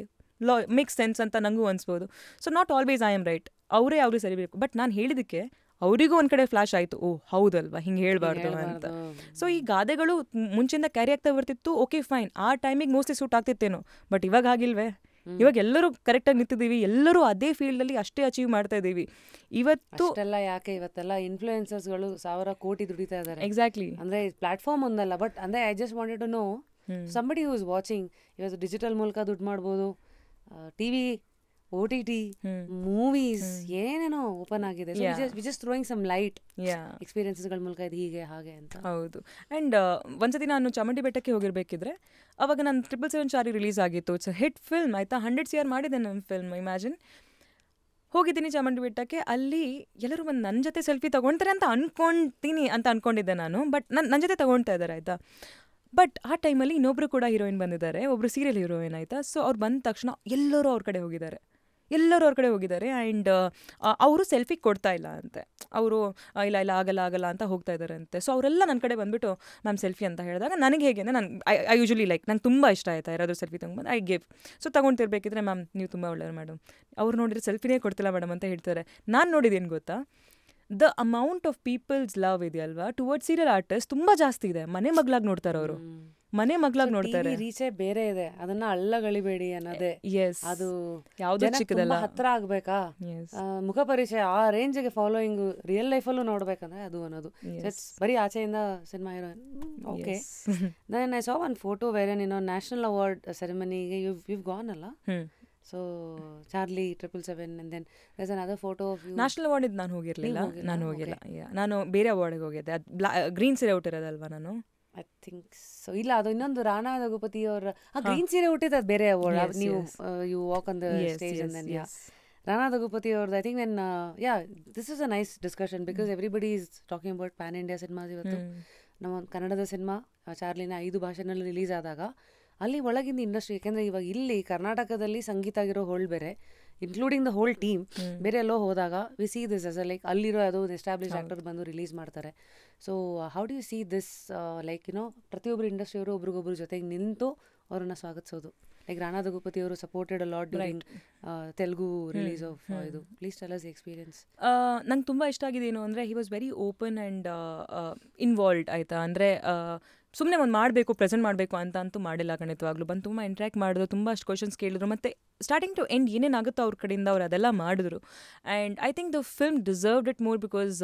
ಲಾ ಮೇಕ್ ಸೆನ್ಸ್ ಅಂತ ನಂಗೂ ಅನ್ಸ್ಬೋದು so not always I am right ಅವರೇ ಅವರು ಸರಿಬೇಕು ಬಟ್ ನಾನು ಹೇಳಿದ್ದಕ್ಕೆ ಅವರಿಗೂ ಒಂದ್ ಕಡೆ ಫ್ಲಾಶ್ ಆಯ್ತು ಓ ಹೌದಲ್ವಾ ಹಿಂಗೆ ಹೇಳಬಾರ್ದು ಅಂತ ಸೊ ಈ ಗಾದೆಗಳು ಮುಂಚೆಯಿಂದ ಕ್ಯಾರಿ ಆಗ್ತಾ ಬರ್ತಿತ್ತು ಓಕೆ ಫೈನ್ ಆ ಟೈಮಿಗೆ ಮೋಸ್ಟ್ಲಿ ಸೂಟ್ ಆಗ್ತಿತ್ತೇನೋ ಬಟ್ ಇವಾಗ ಆಗಿಲ್ವೇ ಇವಾಗ ಎಲ್ಲರೂ ಕರೆಕ್ಟಾಗಿ ನಿಂತಿದ್ದೀವಿ ಎಲ್ಲರೂ ಅದೇ ಫೀಲ್ಡಲ್ಲಿ ಅಷ್ಟೇ ಅಚೀವ್ ಮಾಡ್ತಾ ಇದ್ದೀವಿ ಇವತ್ತು ಎಲ್ಲ ಯಾಕೆ ಇವತ್ತೆಲ್ಲ ಇನ್ಫ್ಲೂಯೆನ್ಸರ್ಸ್ಗಳು ಸಾವಿರ ಕೋಟಿ ದುಡಿತಾ ಇದ್ದಾರೆ ಎಕ್ಸಾಕ್ಟ್ಲಿ ಅಂದ್ರೆ ಪ್ಲಾಟ್ಫಾರ್ಮ್ ಒಂದಲ್ಲ ಬಟ್ ಅಂದ್ರೆ I just wanted to know somebody who is watching ಇವತ್ತು ಡಿಜಿಟಲ್ ಮೂಲಕ ದುಡ್ಡು ಮಾಡ್ಬೋದು ಟಿವಿ ಓಟಿಟಿ ಮೂವೀಸ್ ಏನೇನೋ ಓಪನ್ ಆಗಿದೆ ಥ್ರೋಯಿಂಗ್ ಸಮ್ ಲೈಟ್ ಎಕ್ಸ್ಪೀರಿಯನ್ಸಸ್ಗಳ ಮೂಲಕ ಇದು ಹೀಗೆ ಹಾಗೆ ಅಂತ ಹೌದು ಆ್ಯಂಡ್ uh, ಒಂದ್ಸತಿ ನಾನು ಚಾಮುಂಡಿ ಬೆಟ್ಟಕ್ಕೆ ಹೋಗಿರ್ಬೇಕಿದ್ರೆ ಅವಾಗ ನಾನು ಟ್ರಿಪಲ್ ಸೆವೆನ್ ಚಾರಿ ರಿಲೀಸ್ ಆಗಿತ್ತು ಇಟ್ಸ್ ಹಿಟ್ ಫಿಲ್ಮ್ ಆಯ್ತಾ ಹಂಡ್ರೆಡ್ ಸಿ ಆರ್ ಮಾಡಿದೆ ನನ್ನ ಫಿಲ್ಮ್ ಇಮ್ಯಾಜಿನ್ ಹೋಗಿದ್ದೀನಿ ಚಾಮುಂಡಿ ಬೆಟ್ಟಕ್ಕೆ ಅಲ್ಲಿ ಎಲ್ಲರೂ ಬಂದು ನನ್ನ ಜೊತೆ ಸೆಲ್ಫಿ ತೊಗೊಳ್ತಾರೆ ಅಂತ ಅನ್ಕೊಂತೀನಿ ಅಂತ ಅನ್ಕೊಂಡಿದ್ದೆ ನಾನು ಬಟ್ ನನ್ನ ನನ್ನ ಜೊತೆ ತೊಗೊಳ್ತಾ ಇದ್ದಾರೆ ಆಯಿತಾ ಬಟ್ ಆ ಟೈಮಲ್ಲಿ ಇನ್ನೊಬ್ಬರು ಕೂಡ ಹೀರೋಯಿನ್ ಬಂದಿದ್ದಾರೆ ಒಬ್ಬರು ಸೀರಿಯಲ್ ಹೀರೋಯಿನ್ ಆಯಿತಾ ಸೊ ಅವ್ರು ಬಂದ ತಕ್ಷಣ ಎಲ್ಲರೂ ಅವ್ರ ಕಡೆ ಹೋಗಿದ್ದಾರೆ ಎಲ್ಲರೂ ಅವ್ರ ಕಡೆ ಹೋಗಿದ್ದಾರೆ ಆ್ಯಂಡ್ ಅವರು ಸೆಲ್ಫಿ ಕೊಡ್ತಾ ಇಲ್ಲ ಅಂತೆ ಅವರು ಇಲ್ಲ ಇಲ್ಲ ಆಗಲ್ಲ ಆಗಲ್ಲ ಅಂತ ಹೋಗ್ತಾ ಇದ್ದಾರೆ ಅಂತೆ ಸೊ ಅವರೆಲ್ಲ ನನ್ನ ಕಡೆ ಬಂದುಬಿಟ್ಟು ಮ್ಯಾಮ್ ಸೆಲ್ಫಿ ಅಂತ ಹೇಳಿದಾಗ ನನಗೆ ಹೇಗೆ ನಾನು ಐ ಐ ಯೂಶಲಿ ಲೈಕ್ ನಂಗೆ ತುಂಬ ಇಷ್ಟ ಆಯ್ತಾ ಯಾರಾದರೂ ಸೆಲ್ಫಿ ತಗೊಂಡ್ಬಂದು ಐ ಗಿವ್ ಸೊ ತೊಗೊಂಡಿರ್ಬೇಕಿದ್ರೆ ಮ್ಯಾಮ್ ನೀವು ತುಂಬ ಒಳ್ಳೆಯವ್ರು ಮೇಡಮ್ ಅವ್ರು ನೋಡಿದರೆ ಸೆಲ್ಫಿನೇ ಕೊಡ್ತಿಲ್ಲ ಮೇಡಮ್ ಅಂತ ಹೇಳ್ತಾರೆ ನಾನು ನೋಡಿದ್ದೇನು ಗೊತ್ತಾ the amount of peoples love ಇದೆಯಲ್ವಾ ಟುವರ್ಡ್ ಸೀರಿಯಲ್ ಆರ್ಟಿಸ್ಟ್ ತುಂಬ ಜಾಸ್ತಿ ಇದೆ ಮನೆ ಮಗಳಾಗಿ ನೋಡ್ತಾರೆ ಅವರು ಮನೆ ಮಗ್ಲಾಗ್ ನೋಡ್ತಾರೆ ರೀಚೆ ಬೇರೆ ಇದೆ ಅದನ್ನ ಅಳ್ಳಗಳಿಬೇಡಿ ಅನ್ನೋದೇ ಎಸ್ ಅದು ಯಾವ್ದೇ ಚಿಕ್ಕದಲ್ಲ ಹತ್ರ ಆಗ್ಬೇಕಾ ಮುಖ ಪರಿಚಯ ಆ ರೇಂಜ್ ಗೆ ಫಾಲೋಯಿಂಗ್ ರಿಯಲ್ ಲೈಫ್ ಅಲ್ಲೂ ನೋಡ್ಬೇಕಂದ್ರೆ ಅದು ಅನ್ನೋದು ಬರೀ ಆಚೆಯಿಂದ ಸಿನಿಮಾ ಇರೋ okay then I saw one photo where ಇನೋ ನ್ಯಾಷನಲ್ ಅವಾರ್ಡ್ ಸೆರೆಮನಿಗೆ ಯು ಯು ಗಾನ್ ಅಲ್ಲ so Charlie triple seven and then an another photo national award ನಾನು ಹೋಗಿರಲಿಲ್ಲ ನಾನು ಹೋಗಿಲ್ಲ ನಾನು ಬೇರೆ ಅವಾರ್ಡ್ಗೆ ಹೋಗಿದ್ದೆ ಅದು ಗ್ರೀನ್ ಸಿರೆ ಇರೋದಲ್ವಾ ನಾನು ಐ ಥಿಂಕ್ ಸೊ ಇಲ್ಲ ಅದು ಇನ್ನೊಂದು ರಾಣಾ ರಘುಪತಿ ಅವರ ಗ್ರೀನ್ ಸೀರೆ ಹುಟ್ಟಿದ ಬೇರೆ ನೀವು you walk on the stage and yeah Rana Raghupati ಅವ್ರದ್ದು I think when yeah this is a nice discussion because everybody is talking about pan India cinemas ಇವತ್ತು mm. ನಮ್ಮ ಕನ್ನಡದ ಸಿನಿಮಾ ಚಾರ್ಲಿನ ಐದು ಭಾಷೆನಲ್ಲಿ ರಿಲೀಸ್ ಆದಾಗ ಅಲ್ಲಿ ಒಳಗಿಂದ ಇಂಡಸ್ಟ್ರಿ ಯಾಕೆಂದರೆ ಇವಾಗ ಇಲ್ಲಿ ಕರ್ನಾಟಕದಲ್ಲಿ ಸಂಗೀತ ಆಗಿರೋ ಹೋಲ್ ಬೇರೆ ಇನ್ಕ್ಲೂಡಿಂಗ್ ದ ಹೋಲ್ ಟೀಮ್ ಬೇರೆ ಎಲ್ಲೋ ಹೋದಾಗ we see this us like ಅಲ್ಲಿರೋ ಅದು ಎಸ್ಟಾಬ್ಲಿಷ್ ಆ್ಯಕ್ಟರ್ ಬಂದು ರಿಲೀಸ್ ಮಾಡ್ತಾರೆ so how do you see this like you know ಪ್ರತಿಯೊಬ್ಬರು ಇಂಡಸ್ಟ್ರಿಯವರು ಒಬ್ರಿಗೊಬ್ರು ಜೊತೆಗೆ ನಿಂತು ಅವ್ರನ್ನ ಸ್ವಾಗತಿಸೋದು ಲೈಕ್ ರಾಣಾ ದಗೋಪತಿ ಅವರು supported lot during Telugu release of uh, ಇದು ಪ್ಲೀಸ್ ಟೆಲ್ ಅಸ್ ಎಕ್ಸ್ಪೀರಿಯನ್ಸ್ ನಂಗೆ ತುಂಬ ಇಷ್ಟ ಆಗಿದೆ ಏನು ಅಂದರೆ he was very open and involved ಆಯಿತಾ ಅಂದರೆ ಸುಮ್ಮನೆ ಒಂದು ಮಾಡಬೇಕು ಪ್ರೆಸೆಂಟ್ ಮಾಡಬೇಕು ಅಂತ ಅಂತೂ ಮಾಡಿಲ್ಲ ಖಂಡಿತವಾಗ್ಲೂ ಬಂದು ತುಂಬ ಇಂಟ್ರ್ಯಾಕ್ಟ್ ಮಾಡಿದ್ರು ತುಂಬ ಅಷ್ಟು ಕ್ವಶನ್ಸ್ ಕೇಳಿದ್ರು ಮತ್ತು ಸ್ಟಾರ್ಟಿಂಗ್ ಟು ಎಂಡ್ ಏನೇನಾಗುತ್ತೋ ಅವ್ರ ಕಡೆಯಿಂದ ಅವ್ರು ಅದೆಲ್ಲ ಮಾಡಿದ್ರು and I think the film deserved it more because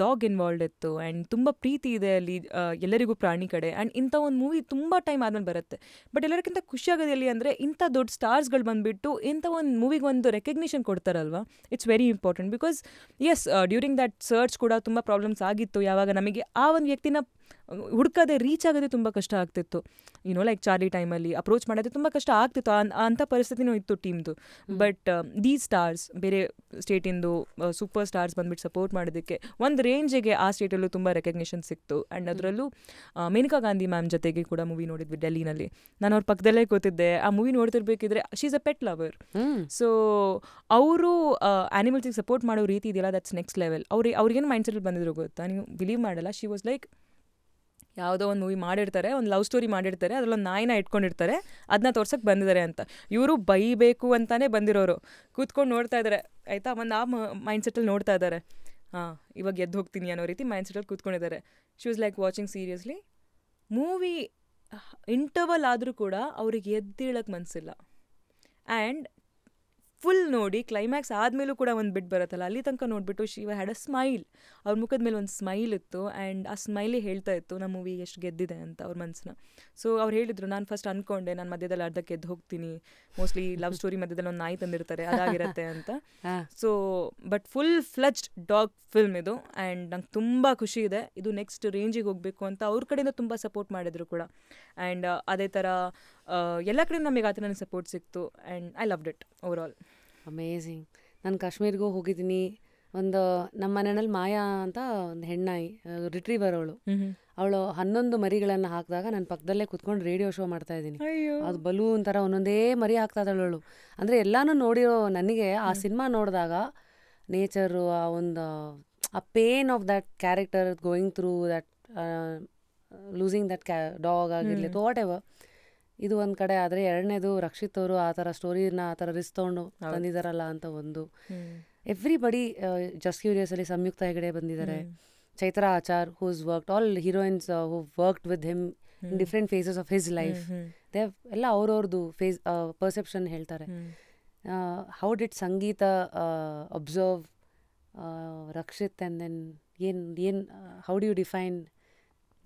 dog involved ಇತ್ತು ಆ್ಯಂಡ್ ತುಂಬ ಪ್ರೀತಿ ಇದೆ ಅಲ್ಲಿ uh, ಎಲ್ಲರಿಗೂ ಪ್ರಾಣಿ ಕಡೆ ಆ್ಯಂಡ್ ಇಂಥ ಒಂದು ಮೂವಿ ತುಂಬ ಟೈಮ್ ಆದ್ಮೇಲೆ ಬರುತ್ತೆ ಬಟ್ ಎಲ್ಲರಿಗಿಂತ ಖುಷಿಯಾಗೋದು ಎಲ್ಲಿ ಅಂದರೆ ಇಂಥ ದೊಡ್ಡ ಸ್ಟಾರ್ಸ್ಗಳು ಬಂದುಬಿಟ್ಟು ಇಂಥ ಒಂದು ಮೂವಿಗೆ ಒಂದು ರೆಕಗ್ನಿಷನ್ ಕೊಡ್ತಾರಲ್ವ it's very important because yes during that search ಕೂಡ ತುಂಬ ಪ್ರಾಬ್ಲಮ್ಸ್ ಆಗಿತ್ತು ಯಾವಾಗ ನಮಗೆ ಆ ಒಂದು ವ್ಯಕ್ತಿನ ಹುಡ್ಕದೆ ರೀಚ್ ಆಗೋದೇ ತುಂಬ ಕಷ್ಟ ಆಗ್ತಿತ್ತು ಯುನೋ ಲೈಕ್ ಚಾರ್ಲಿ ಟೈಮಲ್ಲಿ ಅಪ್ರೋಚ್ ಮಾಡೋದು ತುಂಬ ಕಷ್ಟ ಆಗ್ತಿತ್ತು ಅಂಥ ಪರಿಸ್ಥಿತಿನೂ ಇತ್ತು ಟೀಮ್ದು ಬಟ್ ದೀಸ್ ಸ್ಟಾರ್ಸ್ ಬೇರೆ ಸ್ಟೇಟಿಂದು ಸೂಪರ್ ಸ್ಟಾರ್ಸ್ ಬಂದ್ಬಿಟ್ಟು ಸಪೋರ್ಟ್ ಮಾಡೋದಕ್ಕೆ ಒಂದು ರೇಂಜಿಗೆ ಆ ಸ್ಟೇಟಲ್ಲೂ ತುಂಬ ರೆಕಗ್ನಿಷನ್ ಸಿಕ್ತು ಆ್ಯಂಡ್ ಅದರಲ್ಲೂ ಮೇನಕಾ ಗಾಂಧಿ ಮ್ಯಾಮ್ ಜೊತೆಗೆ ಕೂಡ ಮೂವಿ ನೋಡಿದ್ವಿ ಡೆಲ್ಲಿನಲ್ಲಿ ನಾನು ಅವ್ರ ಪಕ್ಕದಲ್ಲೇ ಕೂತಿದ್ದೆ ಆ ಮೂವಿ ನೋಡ್ತಿರ್ಬೇಕಿದ್ರೆ she is a pet lover so ಅವರು ಆ್ಯನಿಮಲ್ಸಿಗೆ ಸಪೋರ್ಟ್ ಮಾಡೋ ರೀತಿ ಇದೆಯಲ್ಲ ದಟ್ಸ್ ನೆಕ್ಸ್ಟ್ ಲೆವೆಲ್ ಅವ್ರಿಗೆ ಅವ್ರಿಗೇನು ಮೈಂಡ್ಸೆಟ್ ಬಂದಿದ್ರು ಗೊತ್ತಾ ನೀವು ಬಿಲೀವ್ ಮಾಡಲ್ಲ ಶಿ ವಾಸ್ ಲೈಕ್ ಯಾವುದೋ ಒಂದು ಮೂವಿ ಮಾಡಿರ್ತಾರೆ ಒಂದು ಲವ್ ಸ್ಟೋರಿ ಮಾಡಿರ್ತಾರೆ ಅದರಲ್ಲೊಂದು ನಾಯಿನ ಇಟ್ಕೊಂಡಿರ್ತಾರೆ ಅದನ್ನ ತೋರ್ಸೋಕ್ಕೆ ಬಂದಿದ್ದಾರೆ ಅಂತ ಇವರು ಬೈಬೇಕು ಅಂತಲೇ ಬಂದಿರೋರು ಕೂತ್ಕೊಂಡು ನೋಡ್ತಾ ಇದ್ದಾರೆ ಆಯಿತಾ ಒಂದು ಆ ಮೈಂಡ್ಸೆಟ್ಟಲ್ಲಿ ನೋಡ್ತಾ ಇದ್ದಾರೆ ಹಾಂ ಇವಾಗ ಎದ್ದು ಹೋಗ್ತೀನಿ ಅನ್ನೋ ರೀತಿ ಮೈಂಡ್ಸೆಟ್ಟಲ್ಲಿ ಕೂತ್ಕೊಂಡಿದ್ದಾರೆ she was like watching seriously movie interval ಆದರೂ ಕೂಡ ಅವ್ರಿಗೆ ಎದ್ದೇಳಕ್ಕೆ ಮನಸ್ಸಿಲ್ಲ ಆ್ಯಂಡ್ ಫುಲ್ ನೋಡಿ ಕ್ಲೈಮ್ಯಾಕ್ಸ್ ಆದಮೇಲೂ ಕೂಡ ಒಂದು ಬಿಟ್ ಬರುತ್ತಲ್ಲ ಅಲ್ಲಿ ತನಕ ನೋಡಿಬಿಟ್ಟು ಶಿವ ಹ್ಯಾಡ್ ಅ ಸ್ಮೈಲ್ ಅವ್ರ ಮುಖದ ಮೇಲೆ ಒಂದು ಸ್ಮೈಲ್ ಇತ್ತು ಆ್ಯಂಡ್ ಆ ಸ್ಮೈಲೇ ಹೇಳ್ತಾ ಇತ್ತು ನಮ್ಮ ಮೂವಿ ಎಷ್ಟು ಗೆದ್ದಿದೆ ಅಂತ ಅವ್ರ ಮನಸ್ಸನ್ನ ಸೊ ಅವ್ರು ಹೇಳಿದ್ರು ನಾನು ಫಸ್ಟ್ ಅಂದ್ಕೊಂಡೆ ನಾನು ಮಧ್ಯದಲ್ಲಿ ಅರ್ಧಕ್ಕೆ ಗೆದ್ದು ಹೋಗ್ತೀನಿ ಮೋಸ್ಟ್ಲಿ ಲವ್ ಸ್ಟೋರಿ ಮಧ್ಯದಲ್ಲಿ ಒಂದು ನಾಯಿ ತಂದಿರ್ತಾರೆ ಅದಾಗಿರುತ್ತೆ ಅಂತ so but full fledged dog film ಇದು ಆ್ಯಂಡ್ ನಂಗೆ ತುಂಬ ಖುಷಿ ಇದೆ ಇದು ನೆಕ್ಸ್ಟ್ ರೇಂಜಿಗೆ ಹೋಗಬೇಕು ಅಂತ ಅವ್ರ ಕಡೆಯಿಂದ ತುಂಬ ಸಪೋರ್ಟ್ ಮಾಡಿದ್ರು ಕೂಡ ಆ್ಯಂಡ್ ಅದೇ ಥರ ಎಲ್ಲ ಕಡೆ ನಮಗೆ ಆ ಸಪೋರ್ಟ್ ಸಿಕ್ತು and I loved it overall amazing ನಾನು ಕಾಶ್ಮೀರ್ಗೂ ಹೋಗಿದ್ದೀನಿ ಒಂದು ನಮ್ಮ ಮನೆಯಲ್ಲಿ ಮಾಯಾ ಅಂತ ಒಂದು ಹೆಣ್ಣಾಯಿ ರಿಟ್ರೀವರ್ ಅವಳು ಅವಳು ಹನ್ನೊಂದು ಮರಿಗಳನ್ನು ಹಾಕಿದಾಗ ನಾನು ಪಕ್ಕದಲ್ಲೇ ಕುತ್ಕೊಂಡು ರೇಡಿಯೋ ಶೋ ಮಾಡ್ತಾ ಇದ್ದೀನಿ ಅದು ಬಲೂನ್ ಒಂಥರ ಒಂದೊಂದೇ ಮರಿ ಹಾಕ್ತಾ ಇದ್ದಾಳು ಅವಳು ಅಂದರೆ ಎಲ್ಲಾನು ನೋಡಿರೋ ನನಗೆ ಆ ಸಿನಿಮಾ ನೋಡಿದಾಗ ನೇಚರು ಆ ಒಂದು ಆ pain of that character going through that losing that ಕ್ಯಾ ಡಾಗ್ ಆಗಿರಲಿ ವಾಟ್ ಎವರ್ ಇದು ಒಂದು ಕಡೆ ಆದರೆ ಎರಡನೇದು ರಕ್ಷಿತ್ ಅವರು ಆ ಥರ ಸ್ಟೋರಿನ ಆ ಥರ ರಿಸ್ಕ್ ತೊಗೊಂಡು ಬಂದಿದ್ದಾರಲ್ಲ ಅಂತ ಒಂದು ಎವ್ರಿ ಬಡಿ ಜಸ್ಟ್ ಕ್ಯೂರಿಯಸಲ್ಲಿ ಸಂಯುಕ್ತ ಹೆಗಡೆ ಬಂದಿದ್ದಾರೆ Chaitra Achar who's worked all heroines who worked with him different phases of his life they ಎಲ್ಲ ಅವ್ರವ್ರದ್ದು ಫೇಸ್ ಪರ್ಸೆಪ್ಷನ್ ಹೇಳ್ತಾರೆ how did Sangeetha observe Rakshit and then ಏನು ಏನು ಹೌ ಡಿ ಯು ಡಿಫೈನ್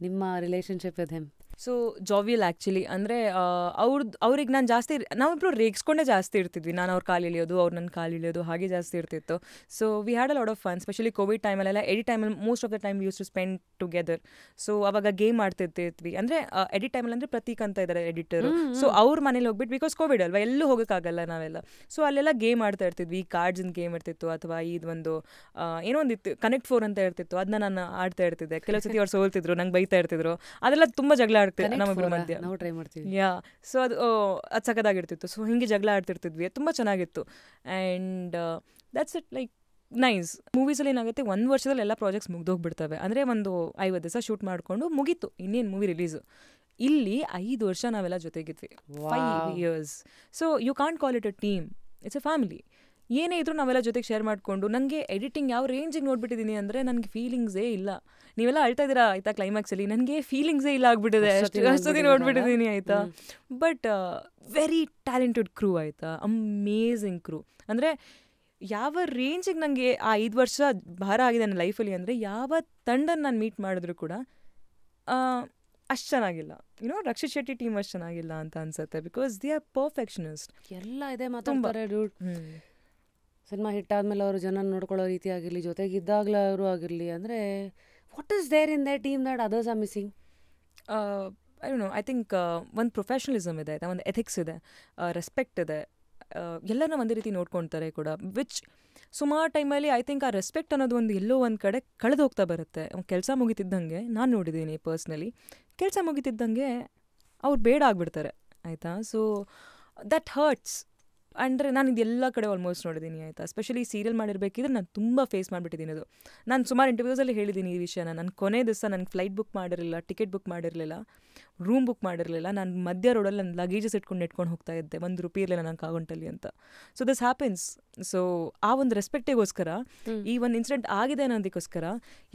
ನಿಮ್ಮ relationship with him so jovial actually ಅಂದರೆ ಅವ್ರದ್ದು ಅವ್ರಿಗೆ ನಾನು ಜಾಸ್ತಿ ನಾವಿಬ್ರು ರೇಗಿಸ್ಕೊಂಡೇ ಜಾಸ್ತಿ ಇರ್ತಿದ್ವಿ ನಾನು ಅವ್ರ ಕಾಲು ಇಳಿಯೋದು ಅವ್ರು ನನ್ನ ಕಾಲು ಇಳಿಯೋದು ಹಾಗೆ ಜಾಸ್ತಿ ಇರ್ತಿತ್ತು so we had a lot of fun specially COVID ಟೈಮಲ್ಲೆಲ್ಲ ಎಡಿ ಟೈಮಲ್ಲಿ most of the time used to spend together so ಅವಾಗ ಗೇಮ್ ಮಾಡ್ತಿರ್ತಿದ್ವಿ uh, ಅಂದರೆ ಎಡಿಟ್ ಟೈಮಲ್ಲಿ ಅಂದರೆ ಪ್ರತೀಕ್ ಅಂತ ಇದ್ದಾರೆ ಎಡಿಟರು ಸೊ ಅವ್ರ ಮನೇಲಿ ಹೋಗ್ಬಿಟ್ಟು ಬಿಕಾಸ್ ಕೋವಿಡ್ ಅಲ್ವಾ ಎಲ್ಲೂ ಹೋಗೋಕ್ಕಾಗಲ್ಲ ನಾವೆಲ್ಲ ಸೊ ಅಲ್ಲೆಲ್ಲ ಗೇಮ್ ಆಡ್ತಾ ಇರ್ತಿದ್ವಿ ಈ ಗೇಮ್ ಇರ್ತಿತ್ತು ಅಥವಾ ಇದೊಂದು uh, ಏನೋ ಒಂದು ಇತ್ತು ಕನೆಕ್ಟ್ ಫೋರ್ ಅಂತ ಇರ್ತಿತ್ತು ಅದನ್ನ ನಾನು ಆಡ್ತಾ ಇರ್ತಿದ್ದೆ ಕೆಲವು ಸತಿ ಅವ್ರು ಸೋಲ್ತಿದ್ರು ನಂಗೆ ಬೈತಾ ಇರ್ತಿದ್ರು ಅದೆಲ್ಲ ತುಂಬ ಜಗಳ ಟ್ರೈ ಮಾಡ್ತೀವಿ ಯಾ ಸೊ ಅದು ಅದು ಸೊ ಹಿಂಗೆ ಜಗಳ ಆಡ್ತಿರ್ತಿದ್ವಿ ತುಂಬಾ ಚೆನ್ನಾಗಿತ್ತು and that's it like nice ಮೂವೀಸಲ್ಲಿ ಏನಾಗುತ್ತೆ ಒಂದ್ ವರ್ಷದಲ್ಲಿ ಎಲ್ಲ ಪ್ರಾಜೆಕ್ಟ್ಸ್ ಮುಗ್ದೋಗ್ಬಿಡ್ತವೆ ಅಂದ್ರೆ ಒಂದು ಐವತ್ತು ದಿವಸ ಶೂಟ್ ಮಾಡ್ಕೊಂಡು ಮುಗಿತು ಇನ್ನೇನು ಮೂವಿ ರಿಲೀಸ್ ಇಲ್ಲಿ ಐದು ವರ್ಷ ನಾವೆಲ್ಲ ಜೊತೆಗಿದ್ವಿ five years so you can't call it a team it's a family ಏನೇ ಇದ್ರೂ ನಾವೆಲ್ಲ ಜೊತೆಗೆ ಶೇರ್ ಮಾಡಿಕೊಂಡು ನನಗೆ ಎಡಿಟಿಂಗ್ ಯಾವ ರೇಂಜಿಗೆ ನೋಡ್ಬಿಟ್ಟಿದ್ದೀನಿ ಅಂದರೆ ನನಗೆ ಫೀಲಿಂಗ್ಸೇ ಇಲ್ಲ ನೀವೆಲ್ಲ ಅಳ್ತಾ ಇದ್ದೀರಾ ಆಯ್ತಾ ಕ್ಲೈಮ್ಯಾಕ್ಸಲ್ಲಿ ನನಗೆ ಫೀಲಿಂಗ್ಸೇ ಇಲ್ಲ ಆಗಿಬಿಟ್ಟಿದೆ ಅಷ್ಟು ನೋಡ್ಬಿಟ್ಟಿದ್ದೀನಿ ಆಯಿತಾ ಬಟ್ ವೆರಿ ಟ್ಯಾಲೆಂಟೆಡ್ ಕ್ರೂ ಆಯಿತಾ ಅಮೇಝಿಂಗ್ ಕ್ರೂ ಅಂದರೆ ಯಾವ ರೇಂಜಿಗೆ ನನಗೆ ಆ ಐದು ವರ್ಷ ಭಾರ ಆಗಿದೆ ನನ್ನ ಲೈಫಲ್ಲಿ ಅಂದರೆ ಯಾವ ತಂಡನ ನಾನು ಮೀಟ್ ಮಾಡಿದ್ರು ಕೂಡ ಅಷ್ಟು ಚೆನ್ನಾಗಿಲ್ಲ ಯುನೋ ರಕ್ಷಿತ್ ಶೆಟ್ಟಿ ಟೀಮ್ ಅಷ್ಟು ಚೆನ್ನಾಗಿಲ್ಲ ಅಂತ ಅನ್ಸುತ್ತೆ ಬಿಕಾಸ್ ದಿ ಆರ್ ಪರ್ಫೆಕ್ಷನಿಸ್ಟ್ ಎಲ್ಲ ಇದೆ ಮಾತಾಡ್ತಾರೆ ಸಿನಿಮಾ ಹಿಟ್ಟಾದಮೇಲೆ ಅವರು ಜನ ನೋಡ್ಕೊಳ್ಳೋ ರೀತಿ ಆಗಿರಲಿ ಜೊತೆಗೆ ಇದ್ದಾಗಲೂ ಅವರು ಆಗಿರಲಿ ಅಂದರೆ what is there in that team that others are missing I know I think ಒಂದು ಪ್ರೊಫೆಷ್ನಲಿಸಮ್ ಇದೆ ಆಯಿತಾ ಒಂದು ಎಥಿಕ್ಸ್ ಇದೆ ರೆಸ್ಪೆಕ್ಟ್ uh, ಇದೆ uh, ಎಲ್ಲರನ್ನ ಒಂದೇ ರೀತಿ ನೋಡ್ಕೊಳ್ತಾರೆ ಕೂಡ ವಿಚ್ ಸುಮಾರು ಟೈಮಲ್ಲಿ ಐ ಥಿಂಕ್ ಆ ರೆಸ್ಪೆಕ್ಟ್ ಅನ್ನೋದು ಒಂದು ಎಲ್ಲೋ ಒಂದು ಕಡೆ ಕಳೆದು ಹೋಗ್ತಾ ಬರುತ್ತೆ ಕೆಲಸ ಮುಗಿತಿದ್ದಂಗೆ ನಾನು ನೋಡಿದ್ದೀನಿ ಪರ್ಸ್ನಲಿ ಕೆಲಸ ಮುಗಿತಿದ್ದಂಗೆ ಅವ್ರು ಬೇಡ ಆಗ್ಬಿಡ್ತಾರೆ ಆಯಿತಾ ಸೊ ದಟ್ ಹರ್ಟ್ಸ್ ಅಂದರೆ ನಾನು ಇದೆಲ್ಲ ಕಡೆ ಆಲ್ಮೋಸ್ಟ್ ನೋಡಿದ್ದೀನಿ ಆಯಿತಾ ಸ್ಪೆಷಲಿ ಸೀರಿಯಲ್ ಮಾಡಿರಬೇಕಿದ್ರೆ ನಾನು ತುಂಬ ಫೇಸ್ ಮಾಡಿಬಿಟ್ಟಿದ್ದೀನಿ ಅದು ನಾನು ಸುಮಾರು ಇಂಟರ್ವ್ಯೂಸಲ್ಲಿ ಹೇಳಿದ್ದೀನಿ ಈ ವಿಷಯನ ನಾನು ಕೊನೆ ದಿವಸ ನನಗೆ ಫ್ಲೈಟ್ ಬುಕ್ ಮಾಡಿರಲಿಲ್ಲ ಟಿಕೆಟ್ ಬುಕ್ ಮಾಡಿರಲಿಲ್ಲ ರೂಮ್ ಬುಕ್ ಮಾಡಿರಲಿಲ್ಲ ನಾನು ಮಧ್ಯ ರೋಡಲ್ಲಿ ನನ್ನ ಲಗೇಜಸ್ ಇಟ್ಕೊಂಡು ನೆಟ್ಕೊಂಡು ಹೋಗ್ತಾ ಇದ್ದೆ ಒಂದು ರುಪಿ ಇರಲಿಲ್ಲ ನಾನು ಕಾಗುಂಟಲ್ಲಿ ಅಂತ ಸೊ ದಿಸ್ ಹ್ಯಾಪನ್ಸ್ ಸೊ ಆ ಒಂದು ರೆಸ್ಪೆಕ್ಟಿಗೋಸ್ಕರ ಈ ಒಂದು ಇನ್ಸಿಡೆಂಟ್ ಆಗಿದೆ ಅನ್ನೋದಕ್ಕೋಸ್ಕರ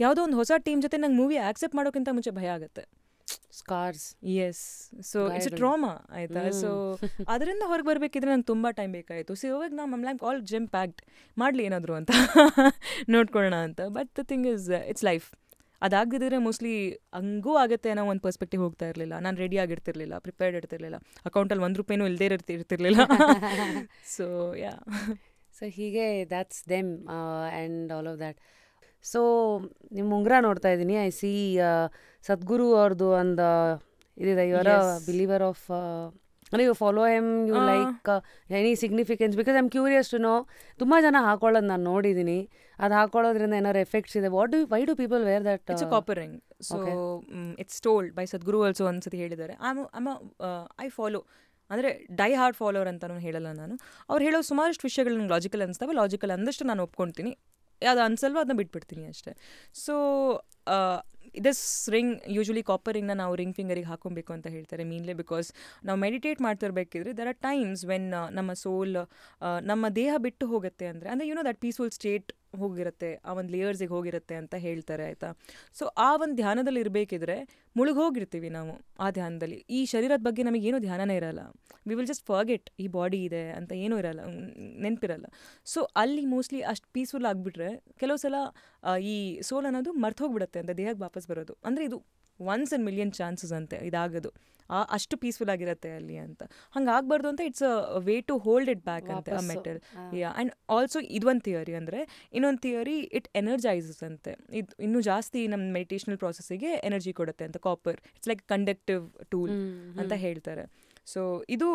ಯಾವುದೋ ಒಂದು ಹೊಸ ಟೀಮ್ ಜೊತೆ ನಂಗೆ ಮೂವಿ ಆಕ್ಸೆಪ್ಟ್ ಮಾಡೋಕ್ಕಿಂತ ಮುಂಚೆ ಭಯ ಆಗುತ್ತೆ scars yes so it's trauma ಆಯ್ತಾ ಸೊ ಅದರಿಂದ ಹೊರಗೆ ಬರಬೇಕಿದ್ರೆ ನಂಗೆ ತುಂಬ ಟೈಮ್ ಬೇಕಾಯಿತು ಸೊ ಇವಾಗ ನಾವು ಮಮ್ಮ ಲೈಕ್ ಆಲ್ ಜಿಮ್ ಪ್ಯಾಕ್ಡ್ ಮಾಡಲಿ ಏನಾದರೂ ಅಂತ [LAUGHS] ನೋಡ್ಕೊಳ್ಳೋಣ ಅಂತ but the thing is it's life ಅದಾಗದಿದ್ರೆ ಮೋಸ್ಟ್ಲಿ ಹಂಗೂ ಆಗುತ್ತೆ ಅನ್ನೋ ಒಂದು ಪರ್ಸ್ಪೆಕ್ಟಿವ್ ಹೋಗ್ತಾ ಇರಲಿಲ್ಲ ನಾನು ರೆಡಿ ಆಗಿರ್ತಿರ್ಲಿಲ್ಲ ಪ್ರಿಪೇರ್ಡ್ ಇರ್ತಿರ್ಲಿಲ್ಲ ಅಕೌಂಟಲ್ಲಿ ಒಂದು ರೂಪಾಯಿನೂ ಇಲ್ಲದೇ ಇರ್ತಿರ್ತಿರ್ಲಿಲ್ಲ ಸೊ [LAUGHS] ಯಾ ಸೊ ಹೀಗೆ that's them and all of that so ನಿಮ್ಮ ಉಂಗುರ ನೋಡ್ತಾ ಇದ್ದೀನಿ ಐ ಸಿ ಸದ್ಗುರು ಅವ್ರದ್ದು ಒಂದು ಇದಿದೆ ಇವರ ಬಿಲೀವರ್ ಆಫ್ ಅಲ್ಲಿ you follow em you like any significance because I'm curious to know ತುಂಬ ಜನ ಹಾಕೊಳ್ಳೋದು ನಾನು ನೋಡಿದ್ದೀನಿ ಅದು ಹಾಕೊಳ್ಳೋದ್ರಿಂದ ಏನಾದ್ರು ಎಫೆಕ್ಟ್ಸ್ ಇದೆ what do why do people wear that it's copper ring so it's told by Sadhguru also ಒಂದ್ಸತಿ ಹೇಳಿದ್ದಾರೆ ಐ ಆಮ್ ಐ ಫಾಲೋ ಅಂದರೆ ಡೈ ಹಾರ್ಡ್ ಫಾಲೋವರ್ ಅಂತಲೂ ಹೇಳಲ್ಲ ನಾನು ಅವ್ರು ಹೇಳೋ ಸುಮಾರಷ್ಟು ವಿಷಯಗಳು ನನಗೆ ಲಾಜಿಕಲ್ ಅನಿಸ್ತವೆ ಲಾಜಿಕಲ್ ಅಂದಷ್ಟು ನಾನು ಒಪ್ಕೊತೀನಿ ಅದು ಅನ್ಸಲ್ವ ಅದನ್ನ ಬಿಟ್ಬಿಡ್ತೀನಿ ಅಷ್ಟೇ so this ring usually copper ರಿಂಗ್ನ ನಾವು ರಿಂಗ್ ಫಿಂಗರಿಗೆ ಹಾಕೊಬೇಕು ಅಂತ ಹೇಳ್ತಾರೆ ಮೀನ್ಲಿ ಬಿಕಾಸ್ ನಾವು ಮೆಡಿಟೇಟ್ ಮಾಡ್ತಿರ್ಬೇಕಿದ್ರೆ ದರ್ ಆರ್ ಟೈಮ್ಸ್ ವೆನ್ ನಮ್ಮ ಸೋಲ್ ನಮ್ಮ ದೇಹ ಬಿಟ್ಟು ಹೋಗುತ್ತೆ ಅಂದರೆ ಅಂದರೆ you know that peaceful state ಹೋಗಿರುತ್ತೆ ಆ ಒಂದು ಲೇಯರ್ಸಿಗೆ ಹೋಗಿರುತ್ತೆ ಅಂತ ಹೇಳ್ತಾರೆ ಆಯಿತಾ ಸೊ ಆ ಒಂದು ಧ್ಯಾನದಲ್ಲಿ ಇರಬೇಕಿದ್ರೆ ಮುಳುಗೋಗಿರ್ತೀವಿ ನಾವು ಆ ಧ್ಯಾನದಲ್ಲಿ ಈ ಶರೀರದ ಬಗ್ಗೆ ನಮಗೇನು ಧ್ಯಾನನೇ ಇರಲ್ಲ ವಿ ವಿಲ್ ಜಸ್ಟ್ ಫರ್ಗೆಟ್ ಈ ಬಾಡಿ ಇದೆ ಅಂತ ಏನೂ ಇರಲ್ಲ ನೆನಪಿರಲ್ಲ ಸೊ ಅಲ್ಲಿ ಮೋಸ್ಟ್ಲಿ ಅಷ್ಟು ಪೀಸ್ಫುಲ್ ಆಗಿಬಿಟ್ರೆ ಕೆಲವು ಸಲ ಈ ಸೋಲ್ ಅನ್ನೋದು ಹೋಗ್ಬಿಡುತ್ತೆ ಅಂತ ದೇಹಕ್ಕೆ ವಾಪಸ್ ಬರೋದು ಅಂದರೆ ಇದು ಒನ್ಸ್ ಇನ್ ಮಿಲಿಯನ್ ಚಾನ್ಸಸ್ ಅಂತೆ ಇದಾಗೋದು ಅಷ್ಟು ಪೀಸ್ಫುಲ್ ಆಗಿರುತ್ತೆ ಅಲ್ಲಿ ಅಂತ ಹಂಗಾಗಬಾರ್ದು ಅಂತ it's a way to hold it back ಅಂತ ಮೆಟಲ್ ಯಾ ಆ್ಯಂಡ್ ಆಲ್ಸೋ ಇದೊಂದು ಥಿಯರಿ ಅಂದರೆ ಇನ್ನೊಂದು ಥಿಯರಿ ಇಟ್ ಎನರ್ಜೈಸಸ್ ಅಂತೆ ಇದು ಇನ್ನೂ ಜಾಸ್ತಿ ನಮ್ಮ ಮೆಡಿಟೇಷನಲ್ ಪ್ರಾಸೆಸ್ಸಿಗೆ ಎನರ್ಜಿ ಕೊಡುತ್ತೆ ಅಂತ copper it's like conductive tool ಅಂತ ಹೇಳ್ತಾರೆ ಸೊ ಇದು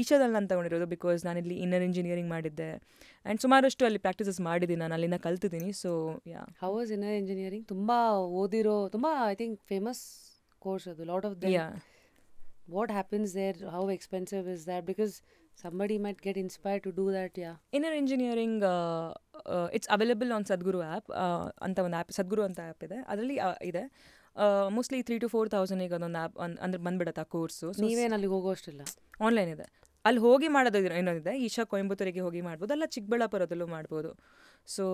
ಈಶಾದಲ್ಲಿ ನಾನು ತಗೊಂಡಿರೋದು ಬಿಕಾಸ್ ಇಲ್ಲಿ ಇನ್ನರ್ ಇಂಜಿನಿಯರಿಂಗ್ ಮಾಡಿದ್ದೆ ಆ್ಯಂಡ್ ಸುಮಾರಷ್ಟು ಅಲ್ಲಿ ಪ್ರಾಕ್ಟೀಸಸ್ ಮಾಡಿದ್ದೀನಿ ನಾನು ಅಲ್ಲಿಂದ ಕಲ್ತಿದ್ದೀನಿ ಸೊ ಯಾ ಹೌಸ್ ಇನ್ನರ್ ಇಂಜಿನಿಯರಿಂಗ್ ತುಂಬ ಓದಿರೋ ತುಂಬ ಐ ಥಿಂಕ್ ಫೇಮಸ್ ಕೋರ್ಸ್ ಅದು lot of yeah what happens there how expensive is that because somebody might get inspired to do that yeah inner engineering uh, uh, it's available on sadguru app ಅಂತ ಒಂದು app ಸದ್ಗುರು ಅಂತ app ಇದೆ ಅದರಲ್ಲಿ ide mostly three to four thousand ಈಗ ಅದೊಂದು app ಅಂದ್ರೆ ಬಂದ್ಬಿಡತ್ತೆ ಆ course ನೀವೇನು ಅಲ್ಲಿಗೆ ಹೋಗೋಷ್ಟಿಲ್ಲ ಆನ್ಲೈನ್ ಇದೆ ಅಲ್ಲಿ ಹೋಗಿ ಮಾಡೋದು ಏನೋ ಇದೆ ಈಶಾ ಕೊಯಂಬತ್ತೂರಿಗೆ ಹೋಗಿ ಮಾಡ್ಬೋದು ಅಲ್ಲ ಚಿಕ್ಕಬಳ್ಳಾಪುರದಲ್ಲೂ ಮಾಡ್ಬೋದು ಸೊ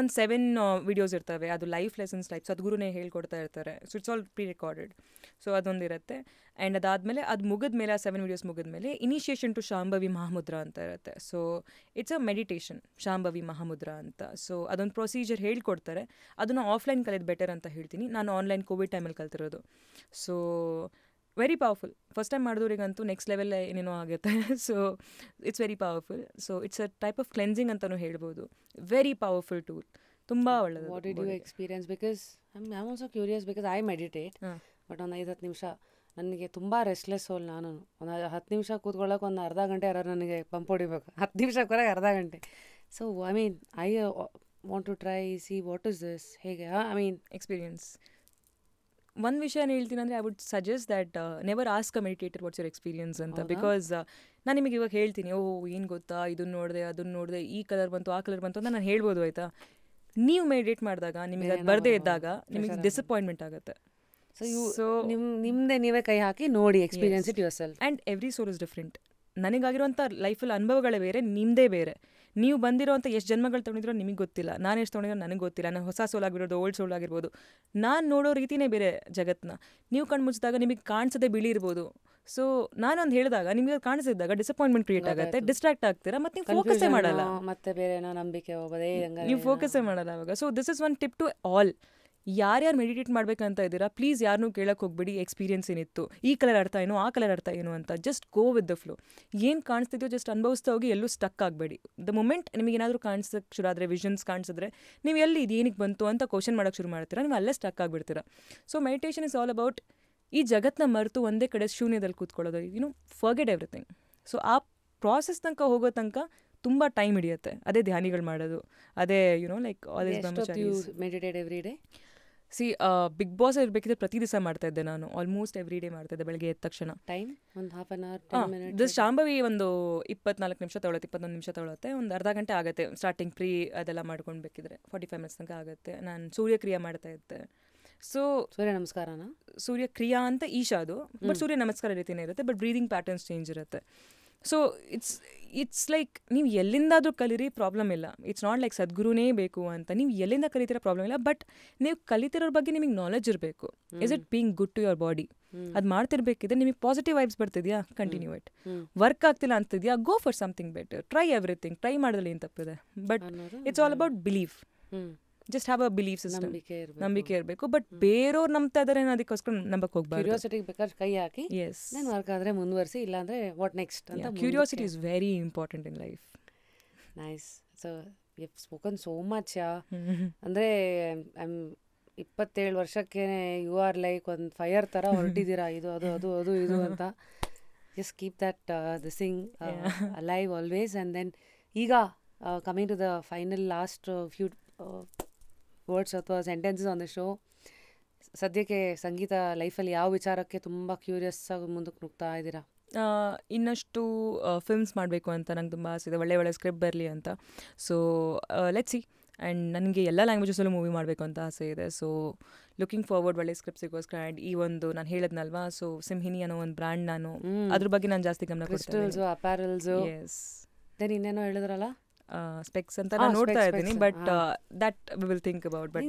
ಒಂದು ಸೆವೆನ್ ವಿಡಿಯೋಸ್ ಇರ್ತವೆ ಅದು ಲೈಫ್ ಲೆಸನ್ಸ್ ಟೈಪ್ ಸದ್ಗುರುನೇ ಹೇಳ್ಕೊಡ್ತಾ ಇರ್ತಾರೆ so it's all pre recorded so ಅದೊಂದಿರುತ್ತೆ ಆ್ಯಂಡ್ ಅದಾದಮೇಲೆ ಅದು ಮುಗಿದ ಮೇಲೆ ಆ ಸೆವೆನ್ ವೀಡಿಯೋಸ್ ಮುಗಿದ ಮೇಲೆ ಇನಿಷಿಯೇಷನ್ ಟು ಶಾಂಭವಿ ಮಹಾಮುದ್ರ ಅಂತ ಇರುತ್ತೆ so it's a meditation Shambhavi Mahamudra ಅಂತ ಸೊ ಅದೊಂದು ಪ್ರೊಸೀಜರ್ ಹೇಳ್ಕೊಡ್ತಾರೆ ಅದನ್ನು ಆಫ್ಲೈನ್ ಕಲಿಯೋದು ಬೆಟರ್ ಅಂತ ಹೇಳ್ತೀನಿ ನಾನು ಆನ್ಲೈನ್ ಕೋವಿಡ್ ಟೈಮಲ್ಲಿ ಕಲ್ತಿರೋದು so very powerful first time ಮಾಡಿದವ್ರಿಗಂತೂ ನೆಕ್ಸ್ಟ್ ಲೆವೆಲ್ ಏನೇನೋ ಆಗುತ್ತೆ so it's very powerful so it's a type of cleansing ಅಂತಲೂ ಹೇಳ್ಬೋದು ವೆರಿ ಪವರ್ಫುಲ್ ಟೂಲ್ ತುಂಬ ಒಳ್ಳೆಯದು what did you experience because I am also curious because I meditate but ಒಂದು ಐದು ಹತ್ತು ನಿಮಿಷ ನನಗೆ ತುಂಬ ರೆಸ್ಟ್ಲೆಸ್ ಹೋಲ್ ನಾನು ಒಂದು ಹತ್ತು ನಿಮಿಷ ಕೂತ್ಕೊಳ್ಳೋಕೆ ಒಂದು ಅರ್ಧ ಗಂಟೆ ಯಾರು ನನಗೆ ಪಂಪ್ ಹೊಡಿಬೇಕು [LAUGHS] ಹತ್ತು ನಿಮಿಷ ಕೊರಗೆ ಅರ್ಧ ಗಂಟೆ so I mean I want to try see what is this ಹೇಗೆ ಐ ಮೀನ್ ಎಕ್ಸ್ಪೀರಿಯನ್ಸ್ ಒಂದು ವಿಷಯ ನಾನು ಹೇಳ್ತೀನಿ ಅಂದರೆ I would suggest that never ask a meditator what's your experience ಅಂತ ಬಿಕಾಸ್ ನಾನು ನಿಮಗೆ ಇವಾಗ ಹೇಳ್ತೀನಿ ಓ ಏನು ಗೊತ್ತಾ ಇದನ್ನ ನೋಡಿದೆ ಅದನ್ನ ನೋಡಿದೆ ಈ ಕಲರ್ ಬಂತು ಆ ಕಲರ್ ಬಂತು ಅಂತ ನಾನು ಹೇಳ್ಬೋದು ಆಯಿತಾ ನೀವು ಮೆಡಿಟೇಟ್ ಮಾಡಿದಾಗ ನಿಮಗೆ ಅದು ಬರದೇ ಇದ್ದಾಗ ನಿಮಗೆ ಡಿಸಪಾಯಿಂಟ್ಮೆಂಟ್ ಆಗುತ್ತೆ ಸೊ ಯು ಸೊ ನಿಮ್ಮ ನಿಮ್ಮದೇ ನೀವೇ ಕೈ ಹಾಕಿ ನೋಡಿ experience it yourself and every soul is different ನನಗಾಗಿರುವಂಥ ಲೈಫಲ್ಲಿ ಅನುಭವಗಳೇ ಬೇರೆ ನಿಮ್ಮದೇ ಬೇರೆ ನೀವು ಬಂದಿರೋಂಥ ಎಷ್ಟು ಜನ್ಮಗಳು ತೊಗೊಂಡಿರೋ ನಿಮಗೆ ಗೊತ್ತಿಲ್ಲ ನಾನು ಎಷ್ಟು ತೊಗೊಂಡಿರೋ ನನಗೆ ಗೊತ್ತಿಲ್ಲ ನಾನು ಹೊಸ ಸೋಲಾಗಿರೋದು ಓಲ್ಡ್ ಆಗಿರ್ಬೋದು ನಾನು ನೋಡೋ ರೀತಿನೇ ಬೇರೆ ಜಗತ್ತನ್ನ ನೀವು ಕಣ್ಣು ಮುಚ್ಚಿದಾಗ ನಿಮಗೆ ಕಾಣಿಸದೆ ಬಿಳಿ ಇರ್ಬೋದು ಸೊ ನಾನೊಂದು ಹೇಳಿದಾಗ ನಿಮಗೆ ಕಾಣಿಸಿದಾಗ ಡಿಸಪಾಯಿಂಟ್ಮೆಂಟ್ ಕ್ರಿಯೇಟ್ ಆಗುತ್ತೆ ಡಿಸ್ಟ್ರಾಕ್ಟ್ ಆಗ್ತೀರಾ ಮತ್ತೆ ನೀವು ಫೋಕಸೇ ಮಾಡಲ್ಲ ಮತ್ತೆ ಬೇರೆ ನಂಬಿಕೆ ನೀವು ಫೋಕಸೇ ಮಾಡಲ್ಲ ಅವಾಗ so this is one tip to all ಯಾರ್ಯಾರು ಮೆಡಿಟೇಟ್ ಮಾಡ್ಬೇಕಂತ ಇದ್ದೀರಾ ಪ್ಲೀಸ್ ಯಾರನ್ನೂ ಕೇಳಕ್ಕೆ ಹೋಗ್ಬೇಡಿ ಎಕ್ಸ್ಪೀರಿಯನ್ಸ್ ಏನಿತ್ತು ಈ ಕಲರ್ ಅರ್ಥ ಏನು ಆ ಕಲರ್ ಅರ್ಥ ಏನು ಅಂತ just go with the flow ಏನು ಕಾಣಿಸ್ತಿದ್ಯೋ ಜಸ್ಟ್ ಅನುಭವಿಸ್ತಾ ಹೋಗಿ ಎಲ್ಲೂ ಸ್ಟಕ್ ಆಗಬೇಡಿ ದ ಮೂಮೆಂಟ್ ನಿಮಗೇನಾದರೂ ಕಾಣಿಸೋಕ್ಕೆ ಶುರು ಆದರೆ ವಿಷನ್ಸ್ ಕಾಣಿಸಿದ್ರೆ ನೀವು ಎಲ್ಲಿ ಇದು ಏನಕ್ಕೆ ಬಂತು ಅಂತ ಕ್ವಶನ್ ಮಾಡೋಕ್ಕೆ ಶುರು ಮಾಡ್ತೀರಾ ನೀವು ಅಲ್ಲೇ ಸ್ಟಕ್ ಆಗಿಬಿಡ್ತೀರಾ so meditation is all about ಈ ಜಗತ್ತನ್ನ ಮರೆತು ಒಂದೇ ಕಡೆ ಶೂನ್ಯದಲ್ಲಿ ಕೂತ್ಕೊಳ್ಳೋದು ಯುನೋ ಫರ್ಗೆಟ್ ಎವ್ರಿಥಿಂಗ್ ಸೊ ಆ ಪ್ರಾಸೆಸ್ ತನಕ ಹೋಗೋ ತನಕ ತುಂಬ ಟೈಮ್ ಹಿಡಿಯುತ್ತೆ ಅದೇ ಧ್ಯಾನಿಗಳು ಮಾಡೋದು ಅದೇ no like all is meditate every day see Bigg uh, Boss ಇರಬೇಕಿದ್ರೆ ಪ್ರತಿ ದಿವಸ ಮಾಡ್ತಾ ಇದ್ದೆ ನಾನು ಆಲ್ಮೋಸ್ಟ್ ಎವ್ರಿ ಡೇ ಮಾಡ್ತಾ ಇದ್ದೆ ಬೆಳಗ್ಗೆ ಎದ್ದ ತಕ್ಷಣ ಟೈಮ್ ಒಂದು half an hour just Shambhavi ಒಂದು ಇಪ್ಪತ್ನಾಲ್ಕು ನಿಮಿಷ ತೊಳತ್ತೆ ಇಪ್ಪತ್ತೊಂದು ನಿಮಿಷ ತೊಳತ್ತೆ ಒಂದು ಅರ್ಧ ಗಂಟೆ ಆಗುತ್ತೆ ಸ್ಟಾರ್ಟಿಂಗ್ ಪ್ರೀ ಅದೆಲ್ಲ ಮಾಡ್ಕೊಂಡು ಬೇಕಿದ್ರೆ ಫಾರ್ಟಿ ಫೈವ್ ಮಿನಿಟ್ಸ್ ತನಕ ಆಗುತ್ತೆ ನಾನು ಸೂರ್ಯಕ್ರಿಯೆ ಮಾಡ್ತಾ ಇದ್ದೆ ಸೊ ಸೂರ್ಯ ನಮಸ್ಕಾರನ ಸೂರ್ಯ ಅಂತ ಈಶಾ ಅದು ಬಟ್ ಸೂರ್ಯ ನಮಸ್ಕಾರ ರೀತಿಯೇ ಇರುತ್ತೆ ಬಟ್ ಬ್ರೀದಿಂಗ್ ಪ್ಯಾಟರ್ನ್ಸ್ ಚೇಂಜ್ ಇರುತ್ತೆ ಸೊ ಇಟ್ಸ್ ಇಟ್ಸ್ ಲೈಕ್ ನೀವು ಎಲ್ಲಿಂದಾದರೂ ಕಲೀರಿ ಪ್ರಾಬ್ಲಮ್ ಇಲ್ಲ ಇಟ್ಸ್ ನಾಟ್ ಲೈಕ್ ಸದ್ಗುರುನೇ ಬೇಕು ಅಂತ ನೀವು ಎಲ್ಲಿಂದ ಕಲಿತಿರೋ ಪ್ರಾಬ್ಲಮ್ ಇಲ್ಲ ಬಟ್ ನೀವು ಕಲಿತಿರೋ ಬಗ್ಗೆ ನಿಮಗೆ ನಾಲೆಜ್ ಇರಬೇಕು is it being good to your body ಅದು ಮಾಡ್ತಿರ್ಬೇಕಿದ್ರೆ ನಿಮಗೆ ಪಾಸಿಟಿವ್ ವೈಬ್ಸ್ ಬರ್ತಿದ್ಯಾ ಕಂಟಿನ್ಯೂ ಇಟ್ ವರ್ಕ್ ಆಗ್ತಿಲ್ಲ ಅಂತಿದ್ಯಾ go for something better try everything try ಮಾಡಿದ್ರೆ ಏನು ತಪ್ಪಿದೆ but it's all about believe just have a belief system ನಂಬಿಕೆ ಇರಬೇಕು ಬಟ್ ಬೇರೆಯವ್ರು ನಂಬ್ತಾ ಇದಾರೆ ಅದಕ್ಕೋಸ್ಕರ ನಂಬಕ್ ಹೋಗ್ಬಾರ್ದು ಕ್ಯೂರಿಯಾಸಿಟಿಗೆ ಬೇಕಾದ್ರೆ ಕೈ ಹಾಕಿ ಎಸ್ ನಾನು ವರ್ಕ್ ಆದರೆ ಮುಂದುವರಿಸಿ ಇಲ್ಲಾಂದ್ರೆ ವಾಟ್ ನೆಕ್ಸ್ಟ್ ಅಂತ curiosity is very important in life nice so F spoken so much ಅಂದರೆ ಐಮ್ ಇಪ್ಪತ್ತೇಳು ವರ್ಷಕ್ಕೆ ಯು ಆರ್ ಲೈಕ್ ಒಂದು ಫೈರ್ ಥರ ಹೊರಟಿದ್ದೀರಾ ಇದು ಅದು ಅದು ಅದು ಇದು ಅಂತ just keep that the sing live always and then ಈಗ coming to the final last few words ಅಥವಾ ಸೆಂಟೆನ್ಸಸ್ ಆನ್ ದ ಶೋ ಸದ್ಯಕ್ಕೆ ಸಂಗೀತ ಲೈಫಲ್ಲಿ ಯಾವ ವಿಚಾರಕ್ಕೆ ತುಂಬ ಕ್ಯೂರಿಯಸ್ ಆಗಿ ಮುಂದಕ್ಕೆ ನುಗ್ತಾ ಇದ್ದೀರಾ ಇನ್ನಷ್ಟು ಫಿಲ್ಮ್ಸ್ ಮಾಡಬೇಕು ಅಂತ ನಂಗೆ ತುಂಬ ಆಸೆ ಇದೆ ಒಳ್ಳೆ ಒಳ್ಳೆ ಸ್ಕ್ರಿಪ್ಟ್ ಬರಲಿ ಅಂತ ಸೊ ಲೆಟ್ ಸಿ ಆ್ಯಂಡ್ ನನಗೆ ಎಲ್ಲ ಲ್ಯಾಂಗ್ವೇಜಸಲ್ಲೂ ಮೂವಿ ಮಾಡಬೇಕು ಅಂತ ಆಸೆ ಇದೆ ಸೊ ಲುಕಿಂಗ್ ಫಾರ್ವರ್ಡ್ ಒಳ್ಳೆ ಸ್ಕ್ರಿಪ್ಟ್ ಸಿಗೋಸ್ಕರ ಆ್ಯಂಡ್ ಈ ಒಂದು ನಾನು ಹೇಳಿದ್ನಲ್ವಾ ಸೊ ಸಿಂಹಿನಿ ಅನ್ನೋ ಒಂದು ಬ್ರ್ಯಾಂಡ್ ನಾನು ಅದ್ರ ಬಗ್ಗೆ ನಾನು ಜಾಸ್ತಿ ಗಮನ ಕೊಡ್ತೀನಿ ಇನ್ನೇನೋ ಹೇಳಿದ್ರಲ್ಲ ಸ್ಪೆಕ್ಸ್ ಅಂತ ನಾನು ನೋಡ್ತಾ ಇದ್ದೀನಿ but that we will think about but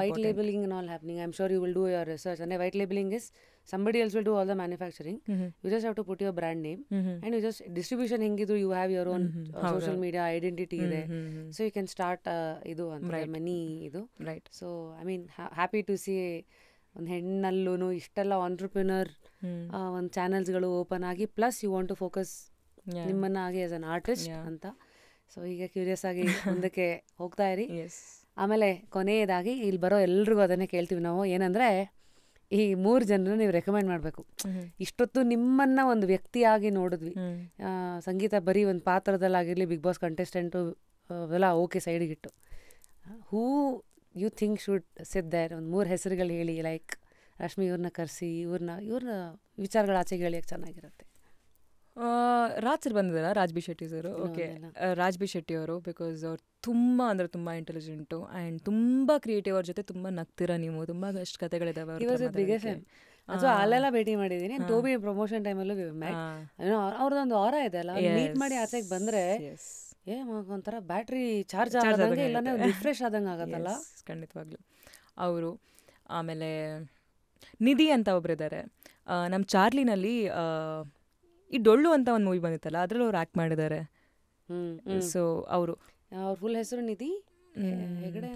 white labelling all happening I am sure you will do your research ಅಂದರೆ white labelling is somebody else will do all the manufacturing you just have to put your brand name and you just distribution ಹೆಂಗಿದ್ರು you have your own social media identity ಇದೆ so you can start ಇದು ಅಂದರೆ money ಇದು right so I mean happy to C ಒಂದು ಹೆಣ್ಣಲ್ಲೂ ಇಷ್ಟೆಲ್ಲ entrepreneur ಒಂದು ಚಾನೆಲ್ಸ್ಗಳು ಓಪನ್ ಆಗಿ plus you want to focus ನಿಮ್ಮನ್ನ ಆಗಿ ಆಸ್ ಅನ್ ಆರ್ಟಿಸ್ಟ್ ಅಂತ ಸೊ ಹೀಗೆ ಕ್ಯೂರಿಯಸ್ ಆಗಿ [LAUGHS] ಮುಂದಕ್ಕೆ ಹೋಗ್ತಾ ಇರಿ ಆಮೇಲೆ ಕೊನೆಯದಾಗಿ ಇಲ್ಲಿ ಬರೋ ಎಲ್ರಿಗೂ ಅದನ್ನೇ ಕೇಳ್ತೀವಿ ನಾವು ಏನಂದ್ರೆ ಈ ಮೂರು ಜನರು ನೀವು ರೆಕಮೆಂಡ್ ಮಾಡಬೇಕು ಇಷ್ಟೊತ್ತು ನಿಮ್ಮನ್ನ ಒಂದು ವ್ಯಕ್ತಿಯಾಗಿ ನೋಡಿದ್ವಿ ಸಂಗೀತ ಬರೀ ಒಂದು ಪಾತ್ರದಲ್ಲಾಗಿರಲಿ ಬಿಗ್ ಬಾಸ್ ಕಂಟೆಸ್ಟೆಂಟು ಅವೆಲ್ಲ ಓಕೆ ಸೈಡಿಗಿಟ್ಟು ಹೂ ಯು ಥಿಂಕ್ ಶುಡ್ ಸಿದ್ಧ ಒಂದು ಮೂರು ಹೆಸರುಗಳು ಹೇಳಿ ಲೈಕ್ ರಶ್ಮಿ ಇವ್ರನ್ನ ಕರೆಸಿ ಇವ್ರನ್ನ ಇವ್ರನ್ನ ವಿಚಾರಗಳ ಆಚೆಗೆ ಹೇಳಿ ಚೆನ್ನಾಗಿರುತ್ತೆ ರಾಜ್ ಸರ್ ಬಂದಿದ್ದಾರಾ Raj B Shetty sir okay Raj B Shetty ಅವರು ಬಿಕಾಸ್ ಅವ್ರು ತುಂಬ ಅಂದರೆ ತುಂಬ ಇಂಟೆಲಿಜೆಂಟು ಆ್ಯಂಡ್ ತುಂಬ ಕ್ರಿಯೇಟಿವ್ ಅವ್ರ ಜೊತೆ ತುಂಬ ನಗ್ತೀರಾ ನೀವು ತುಂಬ ಅಷ್ಟು ಕತೆಗಳಿದಾವೆ ಸೊ ಅಲ್ಲೆಲ್ಲ ಭೇಟಿ ಮಾಡಿದೀನಿ ಟೋಬಿ ಪ್ರಮೋಷನ್ ಟೈಮಲ್ಲೂ ಅವ್ರದ್ದೊಂದು ವಾರ ಇದೆ ಅಲ್ಲ ಮೀಟ್ ಮಾಡಿ ಆಚೆಗೆ ಬಂದರೆ ಏ ಒಂಥರ ಬ್ಯಾಟ್ರಿ ಚಾರ್ಜ್ ಆಗದಂಗೆ ಇಲ್ಲಾಂದ್ರೆ ರಿಫ್ರೆಶ್ ಆದಂಗೆ ಆಗತ್ತಲ್ಲ ಖಂಡಿತವಾಗ್ಲೂ ಅವರು ಆಮೇಲೆ ನಿಧಿ ಅಂತ ಒಬ್ರಿದ್ದಾರೆ ನಮ್ಮ ಚಾರ್ಲಿನಲ್ಲಿ ಈ ಡೊಳ್ಳು ಅಂತ ಒಂದು ಮೂವಿ ಬಂದಿತ್ತಲ್ಲ ಅದ್ರಲ್ಲಿ ಅವ್ರು ಆಕ್ಟ್ ಮಾಡಿದ್ದಾರೆ ಸೊ ಅವರು ಅವ್ರ ಫುಲ್ ಹೆಸರು Nidhi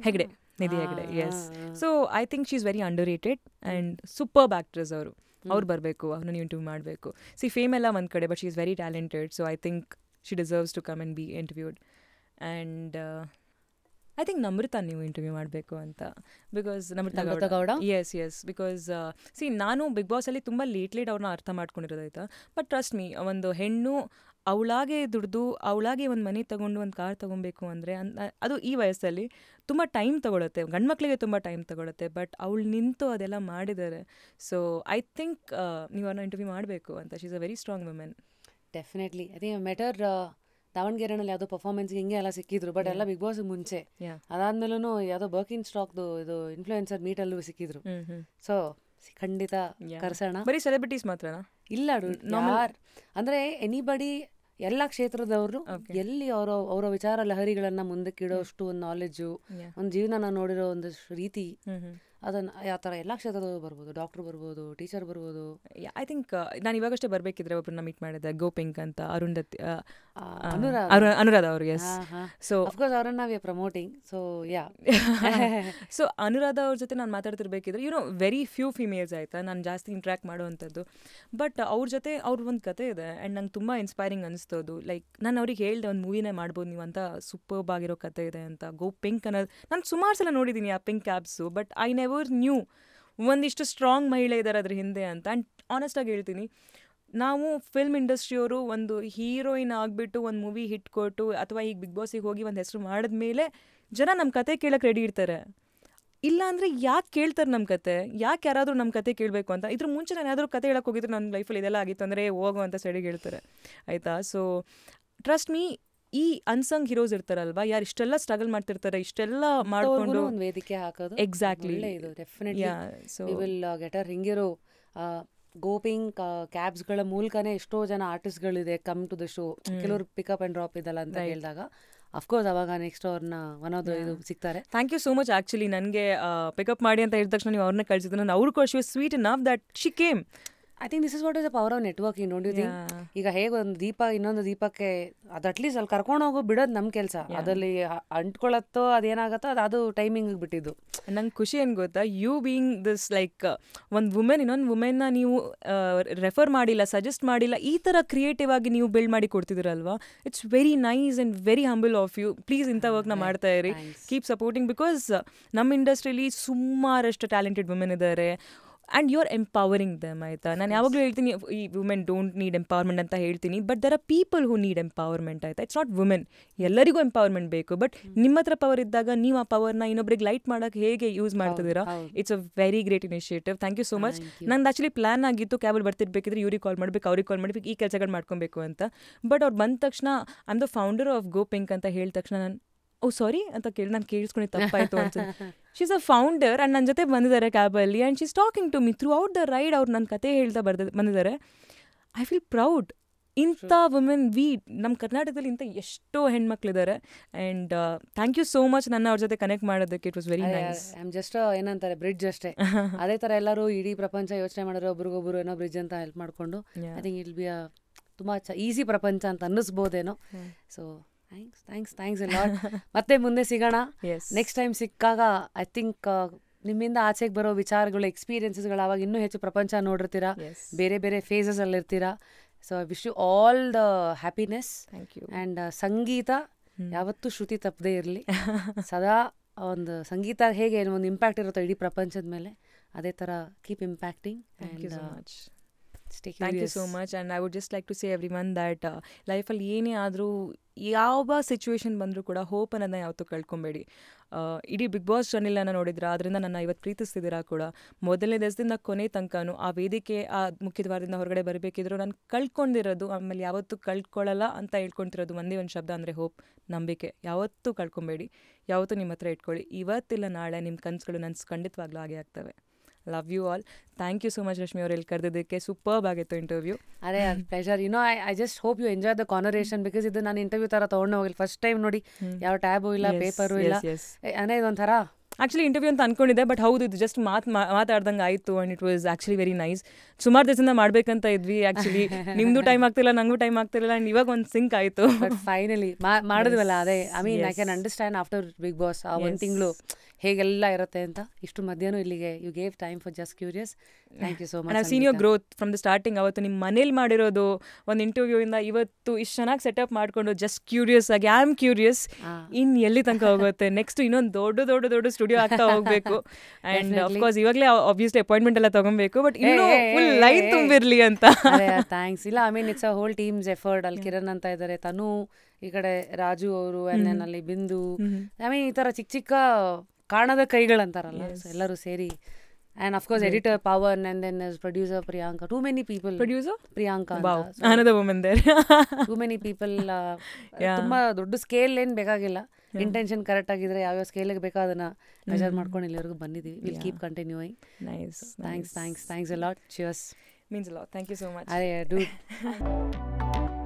Hegde Nidhi Hegde yes so I think she is very underrated and superb actress ಅವರು ಅವ್ರು ಬರಬೇಕು ಅವ್ರನ್ನ ಇಂಟರ್ವ್ಯೂ ಮಾಡಬೇಕು ಸಿ ಫೇಮ್ ಎಲ್ಲ ಒಂದು ಕಡೆ but she is very talented so I think she deserves to come and be interviewed and I think Namratha ನೀವು interview ಮಾಡಬೇಕು ಅಂತ because Namratha Gowda yes yes because see ನಾನು ಬಿಗ್ ಬಾಸಲ್ಲಿ ತುಂಬ ಲೇಟ್ ಲೇಟ್ ಅವ್ರನ್ನ ಅರ್ಥ ಮಾಡ್ಕೊಂಡಿರೋದಾಯ್ತಾ ಬಟ್ ಟ್ರಸ್ಟ್ ಮೀ ಒಂದು ಹೆಣ್ಣು ಅವಳಾಗೆ ದುಡ್ದು ಅವಳಾಗೆ ಒಂದು ಮನೆ ತೊಗೊಂಡು ಒಂದು ಕಾರ್ ತೊಗೊಬೇಕು ಅಂದರೆ ಅದು ಈ ವಯಸ್ಸಲ್ಲಿ ತುಂಬ ಟೈಮ್ ತೊಗೊಳುತ್ತೆ ಮಕ್ಕಳಿಗೆ ತುಂಬ ಟೈಮ್ ತೊಗೊಳುತ್ತೆ ಬಟ್ ಅವಳು ನಿಂತು ಅದೆಲ್ಲ ಮಾಡಿದ್ದಾರೆ ಸೊ ಐ ಥಿಂಕ್ ನೀವು ಅವ್ರನ್ನ ಇಂಟರ್ವ್ಯೂ ಮಾಡಬೇಕು ಅಂತ she's a very strong women definitely I met ದಾವಣಗೆರೆನಲ್ಲಿ ಯಾವುದೋ ಪರ್ಫಾರ್ಮೆನ್ಸ್ ಹಿಂಗೆ ಎಲ್ಲ ಸಿಕ್ಕಿದ್ರು ಬಟ್ ಎಲ್ಲ ಬಿಗ್ ಬಾಸ್ ಮುಂಚೆ ಅದಾದ್ಮೇಲೂ ಯಾವುದೋ ಬರ್ಕಿಂಗ್ ಸ್ಟಾಕ್ದು ಇದು ಇನ್ಫ್ಲೂಯೆನ್ಸರ್ ಅಲ್ಲೂ ಸಿಕ್ಕಿದ್ರು ಸೊ ಖಂಡಿತ ಕರ್ಸೋಣ ಬರೀ ಸೆಲೆಬ್ರಿಟೀಸ್ ಮಾತ್ರನಾ ಇಲ್ಲ ಅಂದ್ರೆ ಎನಿಬಡಿ ಎಲ್ಲ ಕ್ಷೇತ್ರದವರು ಎಲ್ಲಿ ಅವರ ಅವರ ವಿಚಾರ ಲಹರಿಗಳನ್ನ ಮುಂದಕ್ಕಿಡೋ ಅಷ್ಟು ಒಂದು ನಾಲೆಜು ಒಂದು ಜೀವನ ನೋಡಿರೋ ಒಂದು ರೀತಿ ಅದನ್ನು ಆ ಥರ ಎಲ್ಲ ಕ್ಷೇತ್ರದವರು ಬರ್ಬೋದು ಡಾಕ್ಟ್ರು ಬರ್ಬೋದು ಟೀಚರ್ ಬರ್ಬೋದು ಐ ಥಿಂಕ್ uh, ನಾನು ಇವಾಗಷ್ಟೇ ಬರಬೇಕಿದ್ರೆ ಒಬ್ಬರನ್ನ ಮೀಟ್ ಮಾಡಿದೆ ಗೋಪಿಂಕ್ ಅಂತ ಅರುಂಧತಿ uh, uh, ಅನುರಾಧ ಅವರು ಎಸ್ ಸೊ ಅಫ್ಕೋರ್ಸ್ ಅವರನ್ನ we promoting so yeah so Anuradha ಅವ್ರ ಜೊತೆ ನಾನು ಮಾತಾಡ್ತಿರ್ಬೇಕಿದ್ರೆ ನೋ ವೆರಿ ಫ್ಯೂ ಫಿಮೇಲ್ಸ್ ಆಯಿತಾ ನಾನು ಜಾಸ್ತಿ ಇಂಟ್ರ್ಯಾಕ್ಟ್ ಮಾಡುವಂಥದ್ದು ಬಟ್ ಅವ್ರ ಜೊತೆ ಅವ್ರ ಒಂದು ಕತೆ ಇದೆ ಆ್ಯಂಡ್ ನಂಗೆ ತುಂಬ ಇನ್ಸ್ಪೈರಿಂಗ್ ಅನಿಸ್ತೋದು ಲೈಕ್ ನಾನು ಅವ್ರಿಗೆ ಹೇಳಿದೆ ಒಂದು ಮೂವಿನೇ ಮಾಡ್ಬೋದು ನೀವು ಅಂತ ಸೂಪರ್ಬ್ ಆಗಿರೋ ಕತೆ ಇದೆ ಅಂತ ಗೋ ಪಿಂಕ್ ಅನ್ನೋದು ನಾನು ಸುಮಾರು ಸಲ ನೋಡಿದ್ದೀನಿ ಆ pink cabs but I never never knew ಒಂದಿಷ್ಟು ಸ್ಟ್ರಾಂಗ್ ಮಹಿಳೆ ಇದ್ದಾರೆ ಅದ್ರ ಹಿಂದೆ ಅಂತ ಆ್ಯಂಡ್ ಆನೆಸ್ಟಾಗಿ ಹೇಳ್ತೀನಿ ನಾವು ಫಿಲ್ಮ್ ಇಂಡಸ್ಟ್ರಿಯವರು ಒಂದು ಹೀರೋಯಿನ್ ಆಗಿಬಿಟ್ಟು ಒಂದು ಮೂವಿ ಹಿಟ್ ಕೊಟ್ಟು ಅಥವಾ ಈಗ ಬಿಗ್ ಬಾಸಿಗೆ ಹೋಗಿ ಒಂದು ಹೆಸರು ಮಾಡಿದ್ಮೇಲೆ ಜನ ನಮ್ಮ ಕತೆ ಕೇಳಕ್ಕೆ ರೆಡಿ ಇರ್ತಾರೆ ಇಲ್ಲ ಅಂದರೆ ಯಾಕೆ ಕೇಳ್ತಾರೆ ನಮ್ಮ ಕತೆ ಯಾಕೆ ಯಾರಾದರೂ ನಮ್ಮ ಕತೆ ಕೇಳಬೇಕು ಅಂತ ಇದ್ರ ಮುಂಚೆ ನಾನು ಯಾರಾದರೂ ಕತೆ ಹೇಳಕ್ಕೆ ಹೋಗಿದ್ರೆ ನನ್ನ ಲೈಫಲ್ಲಿ ಇದೆಲ್ಲ ಆಗಿತ್ತು ಅಂದರೆ ಹೋಗೋ ಅಂತ ಸೈಡಿಗೆ ಹೇಳ್ತಾರೆ ಆಯಿತಾ ಸೊ ಟ್ರಸ್ಟ್ ಮೀ ಈ ಅನ್ಸಂಗ್ ಹೀರೋಸ್ ಇರ್ತಾರಲ್ವಾ ಯಾರು ಇಷ್ಟೆಲ್ಲ ಸ್ಟ್ರಗಲ್ ಮಾಡ್ತಿರ್ತಾರೆ ಇಷ್ಟೆಲ್ಲ ಮಾಡ್ಕೊಂಡು ವೇದಿಕೆ ಹಾಕೋದು ಎಕ್ಸಾಕ್ಟ್ಲಿ ಇದು ಡೆಫಿನೆಟ್ಲಿ ಗೋಪಿಂಗ್ ಕ್ಯಾಬ್ಸ್ಗಳ ಮೂಲಕನೇ ಎಷ್ಟೋ ಜನ ಆರ್ಟಿಸ್ಟ್ಗಳಿದೆ ಕಮ್ ಟು ದ ಶೋ ಕೆಲವರು ಪಿಕಪ್ ಆ್ಯಂಡ್ ಡ್ರಾಪ್ ಇದಲ್ಲ ಅಂತ ಹೇಳಿದಾಗ ಅಫ್ಕೋರ್ಸ್ ಅವಾಗ ನೆಕ್ಸ್ಟ್ ಅವ್ರನ್ನ ಒನ್ ಆಫ್ ಇದು ಸಿಗ್ತಾರೆ thank you so much actually ನನಗೆ ಪಿಕಪ್ ಮಾಡಿ ಅಂತ ಹೇಳಿದ ತಕ್ಷಣ ನೀವು ಅವ್ರನ್ನ ಕಳಿಸಿದ್ರು ನಾನು ಅವ್ರಿಗೂ you sweet now that she came I think this is what is the power of networking ನೋಡಿ ಈಗ ಹೇಗೆ ಒಂದು ದೀಪ ಇನ್ನೊಂದು ದೀಪಕ್ಕೆ ಅದು ಅಟ್ಲೀಸ್ಟ್ ಅಲ್ಲಿ ಕರ್ಕೊಂಡು ಹೋಗೋ ಬಿಡೋದು ನಮ್ಮ ಕೆಲಸ ಅದರಲ್ಲಿ ಅಂಟ್ಕೊಳತ್ತೋ ಅದೇನಾಗತ್ತೋ ಅದು ಅದು ಟೈಮಿಂಗ್ ಬಿಟ್ಟಿದ್ದು ನಂಗೆ ಖುಷಿ ಏನು ಗೊತ್ತಾ ಯು ಬೀಯಿಂಗ್ ದಿಸ್ ಲೈಕ್ ಒಂದು ವುಮೆನ್ ಇನ್ನೊಂದು ವುಮೆನ್ನ ನೀವು ರೆಫರ್ ಮಾಡಿಲ್ಲ ಸಜೆಸ್ಟ್ ಮಾಡಿಲ್ಲ ಈ ಥರ ಕ್ರಿಯೇಟಿವ್ ಆಗಿ ನೀವು ಬಿಲ್ಡ್ ಮಾಡಿ ಕೊಡ್ತಿದ್ದೀರಲ್ವಾ it's very nice and very humble of you please ಇಂಥ ವರ್ಕ್ನ ಮಾಡ್ತಾ ಇರಿ ಕೀಪ್ ಸಪೋರ್ಟಿಂಗ್ ಬಿಕಾಸ್ ನಮ್ಮ ಇಂಡಸ್ಟ್ರೀಲಿ ಸುಮಾರಷ್ಟು ಟ್ಯಾಲೆಂಟೆಡ್ ವುಮೆನ್ ಇದ್ದಾರೆ and you are empowering them ಆಯಿತಾ ನಾನು ಯಾವಾಗಲೂ ಹೇಳ್ತೀನಿ ಈ ವುಮೆನ್ ಡೋಂಟ್ ನೀಡ್ ಎಂಪವರ್ಮೆಂಟ್ ಅಂತ ಹೇಳ್ತೀನಿ but there are people who need empowerment ಆಯಿತಾ ಇಟ್ಸ್ ನಾಟ್ ವುಮೆನ್ ಎಲ್ಲರಿಗೂ ಎಂಪವರ್ಮೆಂಟ್ ಬೇಕು ಬಟ್ ನಿಮ್ಮ ಹತ್ರ ಪವರ್ ಇದ್ದಾಗ ನೀವು ಆ ಪವರ್ನ ಇನ್ನೊಬ್ಬರಿಗೆ ಲೈಟ್ ಮಾಡೋಕ್ಕೆ ಹೇಗೆ ಯೂಸ್ ಮಾಡ್ತಿದ್ದೀರಾ it's a very great initiative thank you so much ನಂದು ಆ್ಯಕ್ಚುಲಿ ಪ್ಲಾನ್ ಆಗಿತ್ತು ಕ್ಯಾಬಲ್ ಬರ್ತಿರ್ಬೇಕಿದ್ರೆ ಇವ್ರಿಗೆ ಕಾಲ್ ಮಾಡ್ಬೇಕು ಅವ್ರಿಗೆ ಕಾಲ್ ಮಾಡಬೇಕು ಈ ಕೆಲಸಗಳು ಮಾಡ್ಕೊಬೇಕು ಅಂತ ಬಟ್ ಅವ್ರು ಬಂದ ತಕ್ಷಣ I am the founder of Go Pink ಅಂತ ಹೇಳಿದ ತಕ್ಷಣ ನಾನು ಓ ಸಾರಿ ಅಂತ ಕೇಳಿ ನಾನು ಕೇಳಿಸ್ಕೊಂಡು ತಪ್ಪಾಯಿತು [LAUGHS] ಅಂತ ಶೀಸ್ ಅ ಫೌಂಡರ್ ಆ್ಯಂಡ್ ನನ್ನ ಜೊತೆ ಬಂದಿದ್ದಾರೆ ಕ್ಯಾಬಲ್ಲಿ and she's talking to me throughout the ride ಅವ್ರು ನನ್ನ ಕತೆ ಹೇಳ್ತಾ ಬರ್ದ ಬಂದಿದ್ದಾರೆ ಐ ಫೀಲ್ ಪ್ರೌಡ್ ಇಂಥ ವುಮೆನ್ ವಿ ನಮ್ಮ ಕರ್ನಾಟಕದಲ್ಲಿ ಇಂಥ ಎಷ್ಟೋ ಹೆಣ್ಮಕ್ಳಿದ್ದಾರೆ and thank you so much ನನ್ನ ಅವ್ರ ಜೊತೆ ಕನೆಕ್ಟ್ ಮಾಡೋದಕ್ಕೆ it was very nice I'm just ಏನಂತಾರೆ ಬ್ರಿಡ್ಜ್ ಅಷ್ಟೇ [LAUGHS] ಅದೇ ಥರ ಎಲ್ಲರೂ ಇಡೀ ಪ್ರಪಂಚ ಯೋಚನೆ ಮಾಡಿದ್ರೆ ಒಬ್ರಿಗೊಬ್ರು ಏನೋ ಬ್ರಿಡ್ಜ್ ಅಂತ ಹೆಲ್ಪ್ ಮಾಡಿಕೊಂಡು ಐ ಥಿಂಕ್ ಇಲ್ ಬಿ ತುಂಬ ಈಸಿ ಪ್ರಪಂಚ ಅಂತ ಅನ್ನಿಸ್ಬೋದೇನೋ ಸೊ ಥ್ಯಾಂಕ್ಸ್ ಥ್ಯಾಂಕ್ಸ್ ಥ್ಯಾಂಕ್ಸ್ ಎಲ್ಲ ಮತ್ತೆ ಮುಂದೆ ಸಿಗೋಣ ನೆಕ್ಸ್ಟ್ ಟೈಮ್ ಸಿಕ್ಕಾಗ ಐ ಥಿಂಕ್ uh, ನಿಮ್ಮಿಂದ ಆಚೆಗೆ ಬರೋ ವಿಚಾರಗಳು ಎಕ್ಸ್ಪೀರಿಯನ್ಸಸ್ಗಳು ಅವಾಗ ಇನ್ನೂ ಹೆಚ್ಚು ಪ್ರಪಂಚ ನೋಡಿರ್ತೀರಾ ಬೇರೆ ಬೇರೆ ಅಲ್ಲಿ ಇರ್ತೀರಾ so I wish you all the happiness thank you and Sangeetha ಯಾವತ್ತೂ ಶ್ರುತಿ ತಪ್ಪದೇ ಇರಲಿ [LAUGHS] ಸದಾ ಒಂದು ಸಂಗೀತ ಹೇಗೆ ಒಂದು ಇಂಪ್ಯಾಕ್ಟ್ ಇರುತ್ತೋ ಇಡೀ ಪ್ರಪಂಚದ ಮೇಲೆ ಅದೇ ಥರ keep impacting you much thank you so much and I would just like to say everyone that ಲೈಫಲ್ಲಿ ಏನೇ ಆದರೂ ಯಾವ ಸಿಚುವೇಶನ್ ಬಂದರೂ ಕೂಡ ಹೋಪ್ ಅನ್ನೋದನ್ನ ಯಾವತ್ತೂ ಕಳ್ಕೊಬೇಡಿ ಇಡೀ ಬಿಗ್ ಬಾಸ್ ಜರ್ನಿಲನ್ನು ನೋಡಿದ್ರೆ ಅದರಿಂದ ನನ್ನ ಇವತ್ತು ಪ್ರೀತಿಸ್ತಿದ್ದೀರಾ ಕೂಡ ಮೊದಲನೇ ದಿವಸದಿಂದ ಕೊನೆ ತನಕನು ಆ ವೇದಿಕೆ ಆ ಮುಖ್ಯದ್ವಾರದಿಂದ ಹೊರಗಡೆ ಬರಬೇಕಿದ್ರು ನಾನು ಕಳ್ಕೊಂಡಿರೋದು ಆಮೇಲೆ ಯಾವತ್ತೂ ಕಳ್ಕೊಳ್ಳಲ್ಲ ಅಂತ ಹೇಳ್ಕೊಂತಿರೋದು ಒಂದೇ ಒಂದು ಶಬ್ದ ಅಂದರೆ ಹೋಪ್ ನಂಬಿಕೆ ಯಾವತ್ತೂ ಕಳ್ಕೊಬೇಡಿ ಯಾವತ್ತೂ ನಿಮ್ಮ ಹತ್ರ ಇಟ್ಕೊಳ್ಳಿ ಇವತ್ತಿಲ್ಲ ನಾಳೆ ನಿಮ್ಮ ಕನಸುಗಳು ನನ್ನ ಖಂಡಿತವಾಗ್ಲೂ ಹಾಗೆ ಆಗ್ತವೆ love you all thank you so much Rashmi ಅವ್ರು ಇಲ್ಲಿ ಕರೆದಿದ್ದಕ್ಕೆ ಸೂಪರ್ಬ್ ಆಗಿತ್ತು ಇಂಟರ್ವ್ಯೂ ಅರೆ pleasure you know I I just hope you enjoy the conversation because ಇದು ನಾನು ಇಂಟರ್ವ್ಯೂ ತರ ತೊಗೊಂಡು ಹೋಗಿಲ್ಲ ಫಸ್ಟ್ ಟೈಮ್ ನೋಡಿ ಯಾವ ಟ್ಯಾಬು ಇಲ್ಲ ಪೇಪರು ಇಲ್ಲ ಅನೇ ಇದೊಂಥರ ಆ್ಯಕ್ಚುಲಿ ಇಂಟರ್ವ್ಯೂ ಅಂತ ಅನ್ಕೊಂಡಿದ್ದೆ ಬಟ್ ಹೌದು ಇದು ಜಸ್ಟ್ ಮಾತ್ ಮಾತಾಡ್ದಂಗೆ ಆಯಿತು and it was actually very nice ಸುಮಾರು ದಿವಸದಿಂದ ಮಾಡ್ಬೇಕಂತ ಇದ್ವಿ ಆ್ಯಕ್ಚುಲಿ ನಿಮ್ಮದು ಟೈಮ್ ಆಗ್ತಿಲ್ಲ ನನಗೂ ಟೈಮ್ ಆಗ್ತಿಲ್ಲ ಆ್ಯಂಡ್ ಇವಾಗ ಒಂದು ಸಿಂಕ್ ಆಯಿತು ಬಟ್ ಫೈನಲಿ ಮಾಡಿದ್ವಲ್ಲ ಅದೇ I mean I can understand after Bigg Boss ಆ ಒಂದು ತಿಂಗಳು ಹೇಗೆಲ್ಲ ಇರುತ್ತೆ ಅಂತ ಇಷ್ಟು ಮಧ್ಯಾಹ್ನ ಇಲ್ಲಿಗೆ you gave time for just curious thank you so much seen senior growth from the starting ಅವತ್ತು ನಿಮ್ಮ ಮನೇಲಿ ಮಾಡಿರೋದು ಒಂದು ಇಂದ ಇವತ್ತು ಇಷ್ಟು ಚೆನ್ನಾಗಿ ಸೆಟಪ್ ಮಾಡಿಕೊಂಡು ಜಸ್ಟ್ ಕ್ಯೂರಿಯಸ್ ಆಗಿ ಐ ಆಮ್ ಕ್ಯೂರಿಯಸ್ ಇನ್ ಎಲ್ಲಿ ತನಕ ಹೋಗುತ್ತೆ ನೆಕ್ಸ್ಟ್ ಇನ್ನೊಂದು ದೊಡ್ಡ ದೊಡ್ಡ ದೊಡ್ಡ ಸ್ಟುಡಿಯೋ ಆಗ್ತಾ ಹೋಗಬೇಕು ಆ್ಯಂಡ್ ಅಫ್ಕೋರ್ಸ್ ಇವಾಗಲೇ ಆಬ್ವಿಯಸ್ಲಿ ಅಪಾಯಿಂಟ್ಮೆಂಟ್ ಎಲ್ಲ ತೊಗೊಬೇಕು ಬಟ್ ಇನ್ನೂ ಫುಲ್ ಲೈಫ್ ತುಂಬಿರಲಿ ಅಂತ ಥ್ಯಾಂಕ್ಸ್ ಇಲ್ಲ I mean it's a whole teams effort ಅಲ್ಲಿ ಕಿರಣ್ ಅಂತ ಇದ್ದಾರೆ ತನು ಈ ಕಡೆ ರಾಜು ಅವರು ಅಲ್ಲಿ ಬಿಂದು ಐ ಮೀನ್ ಈ ಥರ ಚಿಕ್ಕ ಚಿಕ್ಕ ಕಾಣದ ಕೈಗಳಂತಾರಲ್ಲ ಅಂತಾರಲ್ಲ ಎಲ್ಲರೂ ಸೇರಿ and of course editor Pawar and then producer Priyanka too many people producer Priyanka too many people ತುಂಬ ದೊಡ್ಡ ಸ್ಕೇಲ್ ಏನು ಬೇಕಾಗಿಲ್ಲ ಇಂಟೆನ್ಷನ್ ಕರೆಕ್ಟ್ ಆಗಿದ್ರೆ ಯಾವ್ಯಾವ ಸ್ಕೇಲಿಗೆ ಬೇಕು ಅದನ್ನ ಮೆಜರ್ mm. ಮಾಡ್ಕೊಂಡು ಎಲ್ಲರಿಗೂ ಬಂದಿದ್ದೀವಿ will keep continuing nice thanks thanks thanks a lot cheers means a lot thank you so much I do